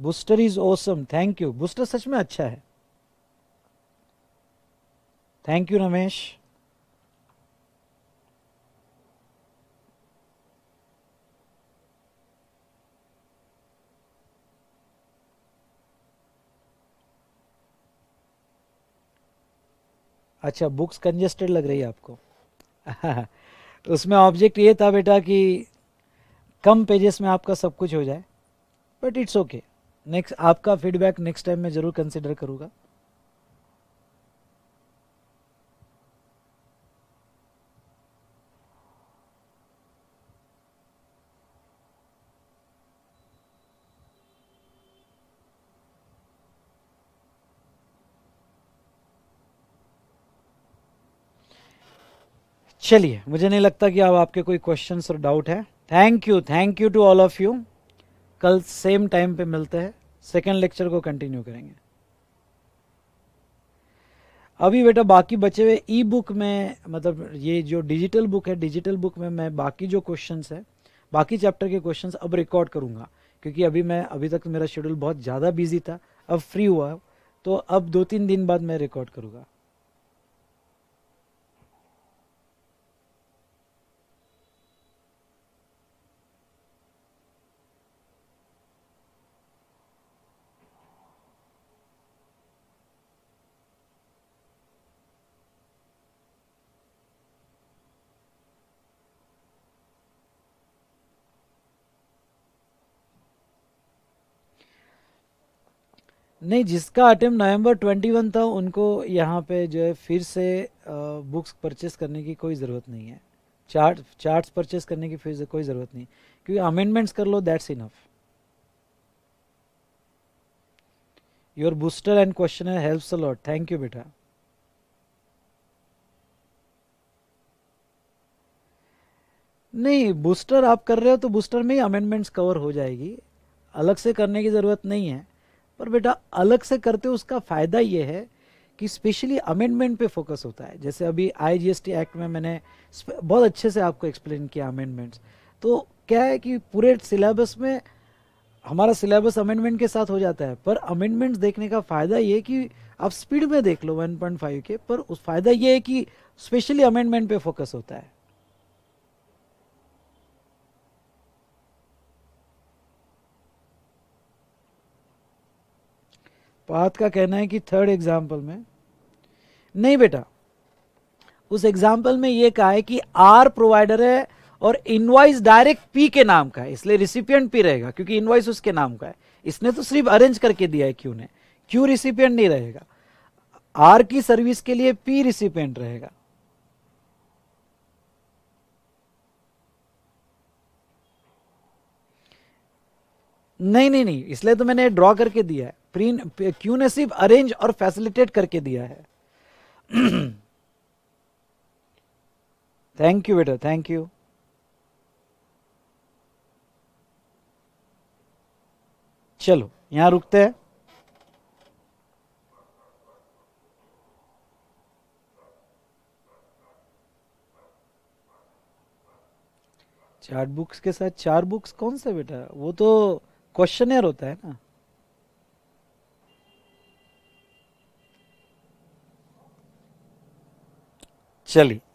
booster is awesome thank you booster सच में अच्छा है थैंक यू रमेश अच्छा बुक्स कंजेस्टेड लग रही है आपको उसमें ऑब्जेक्ट ये था बेटा कि कम पेजेस में आपका सब कुछ हो जाए बट इट्स ओके नेक्स्ट आपका फीडबैक नेक्स्ट टाइम मैं ज़रूर कंसिडर करूंगा चलिए मुझे नहीं लगता कि अब आपके कोई क्वेश्चंस और डाउट है thank you thank you to all of you कल सेम टाइम पे मिलते हैं सेकेंड लेक्चर को कंटिन्यू करेंगे अभी बेटा बाकी बचे हुए ई बुक में मतलब ये जो डिजिटल बुक है डिजिटल बुक में मैं बाकी जो क्वेश्चंस है बाकी चैप्टर के क्वेश्चंस अब रिकॉर्ड करूंगा क्योंकि अभी मैं अभी तक मेरा शेड्यूल बहुत ज़्यादा बिजी था अब फ्री हुआ तो अब दो तीन दिन बाद मैं रिकॉर्ड करूँगा नहीं जिसका अटेम्प्ट नवंबर 21 था उनको यहाँ पे जो है फिर से बुक्स परचेस करने की कोई ज़रूरत नहीं है चार्ट चार्ट्स परचेस करने की फिर से कोई ज़रूरत नहीं क्योंकि अमेंडमेंट्स कर लो that's enough your booster and question helps a lot thank you बेटा नहीं बूस्टर आप कर रहे हो तो बूस्टर में ही अमेंडमेंट्स कवर हो जाएगी अलग से करने की ज़रूरत नहीं है पर बेटा अलग से करते उसका फ़ायदा ये है कि स्पेशली अमेंडमेंट पे फोकस होता है जैसे अभी आईजीएसटी एक्ट में मैंने बहुत अच्छे से आपको एक्सप्लेन किया अमेंडमेंट्स तो क्या है कि पूरे सिलेबस में हमारा सिलेबस अमेंडमेंट के साथ हो जाता है पर अमेंडमेंट्स देखने का फ़ायदा ये कि आप स्पीड में देख लो 1.5 के पर उस फ़ायदा ये है कि स्पेशली अमेंडमेंट पे फोकस होता है पात का कहना है कि थर्ड एग्जाम्पल में नहीं बेटा उस एग्जाम्पल में यह कहा है कि आर प्रोवाइडर है और इनवाइस डायरेक्ट पी के नाम का है इसलिए रिसिपियंट पी रहेगा क्योंकि इनवाइस उसके नाम का है इसने तो सिर्फ अरेंज करके दिया है क्यू ने क्यू रिसिपियंट नहीं रहेगा आर की सर्विस के लिए पी रिसिपियंट रहेगा नहीं नहीं नहीं इसलिए तो मैंने ड्रॉ करके दिया है क्यूनेसिव अरेंज और फैसिलिटेट करके दिया है थैंक यू बेटा थैंक यू चलो यहां रुकते हैं चार बुक्स के साथ चार बुक्स कौन सा बेटा वो तो क्वेश्चनर होता है ना चलिए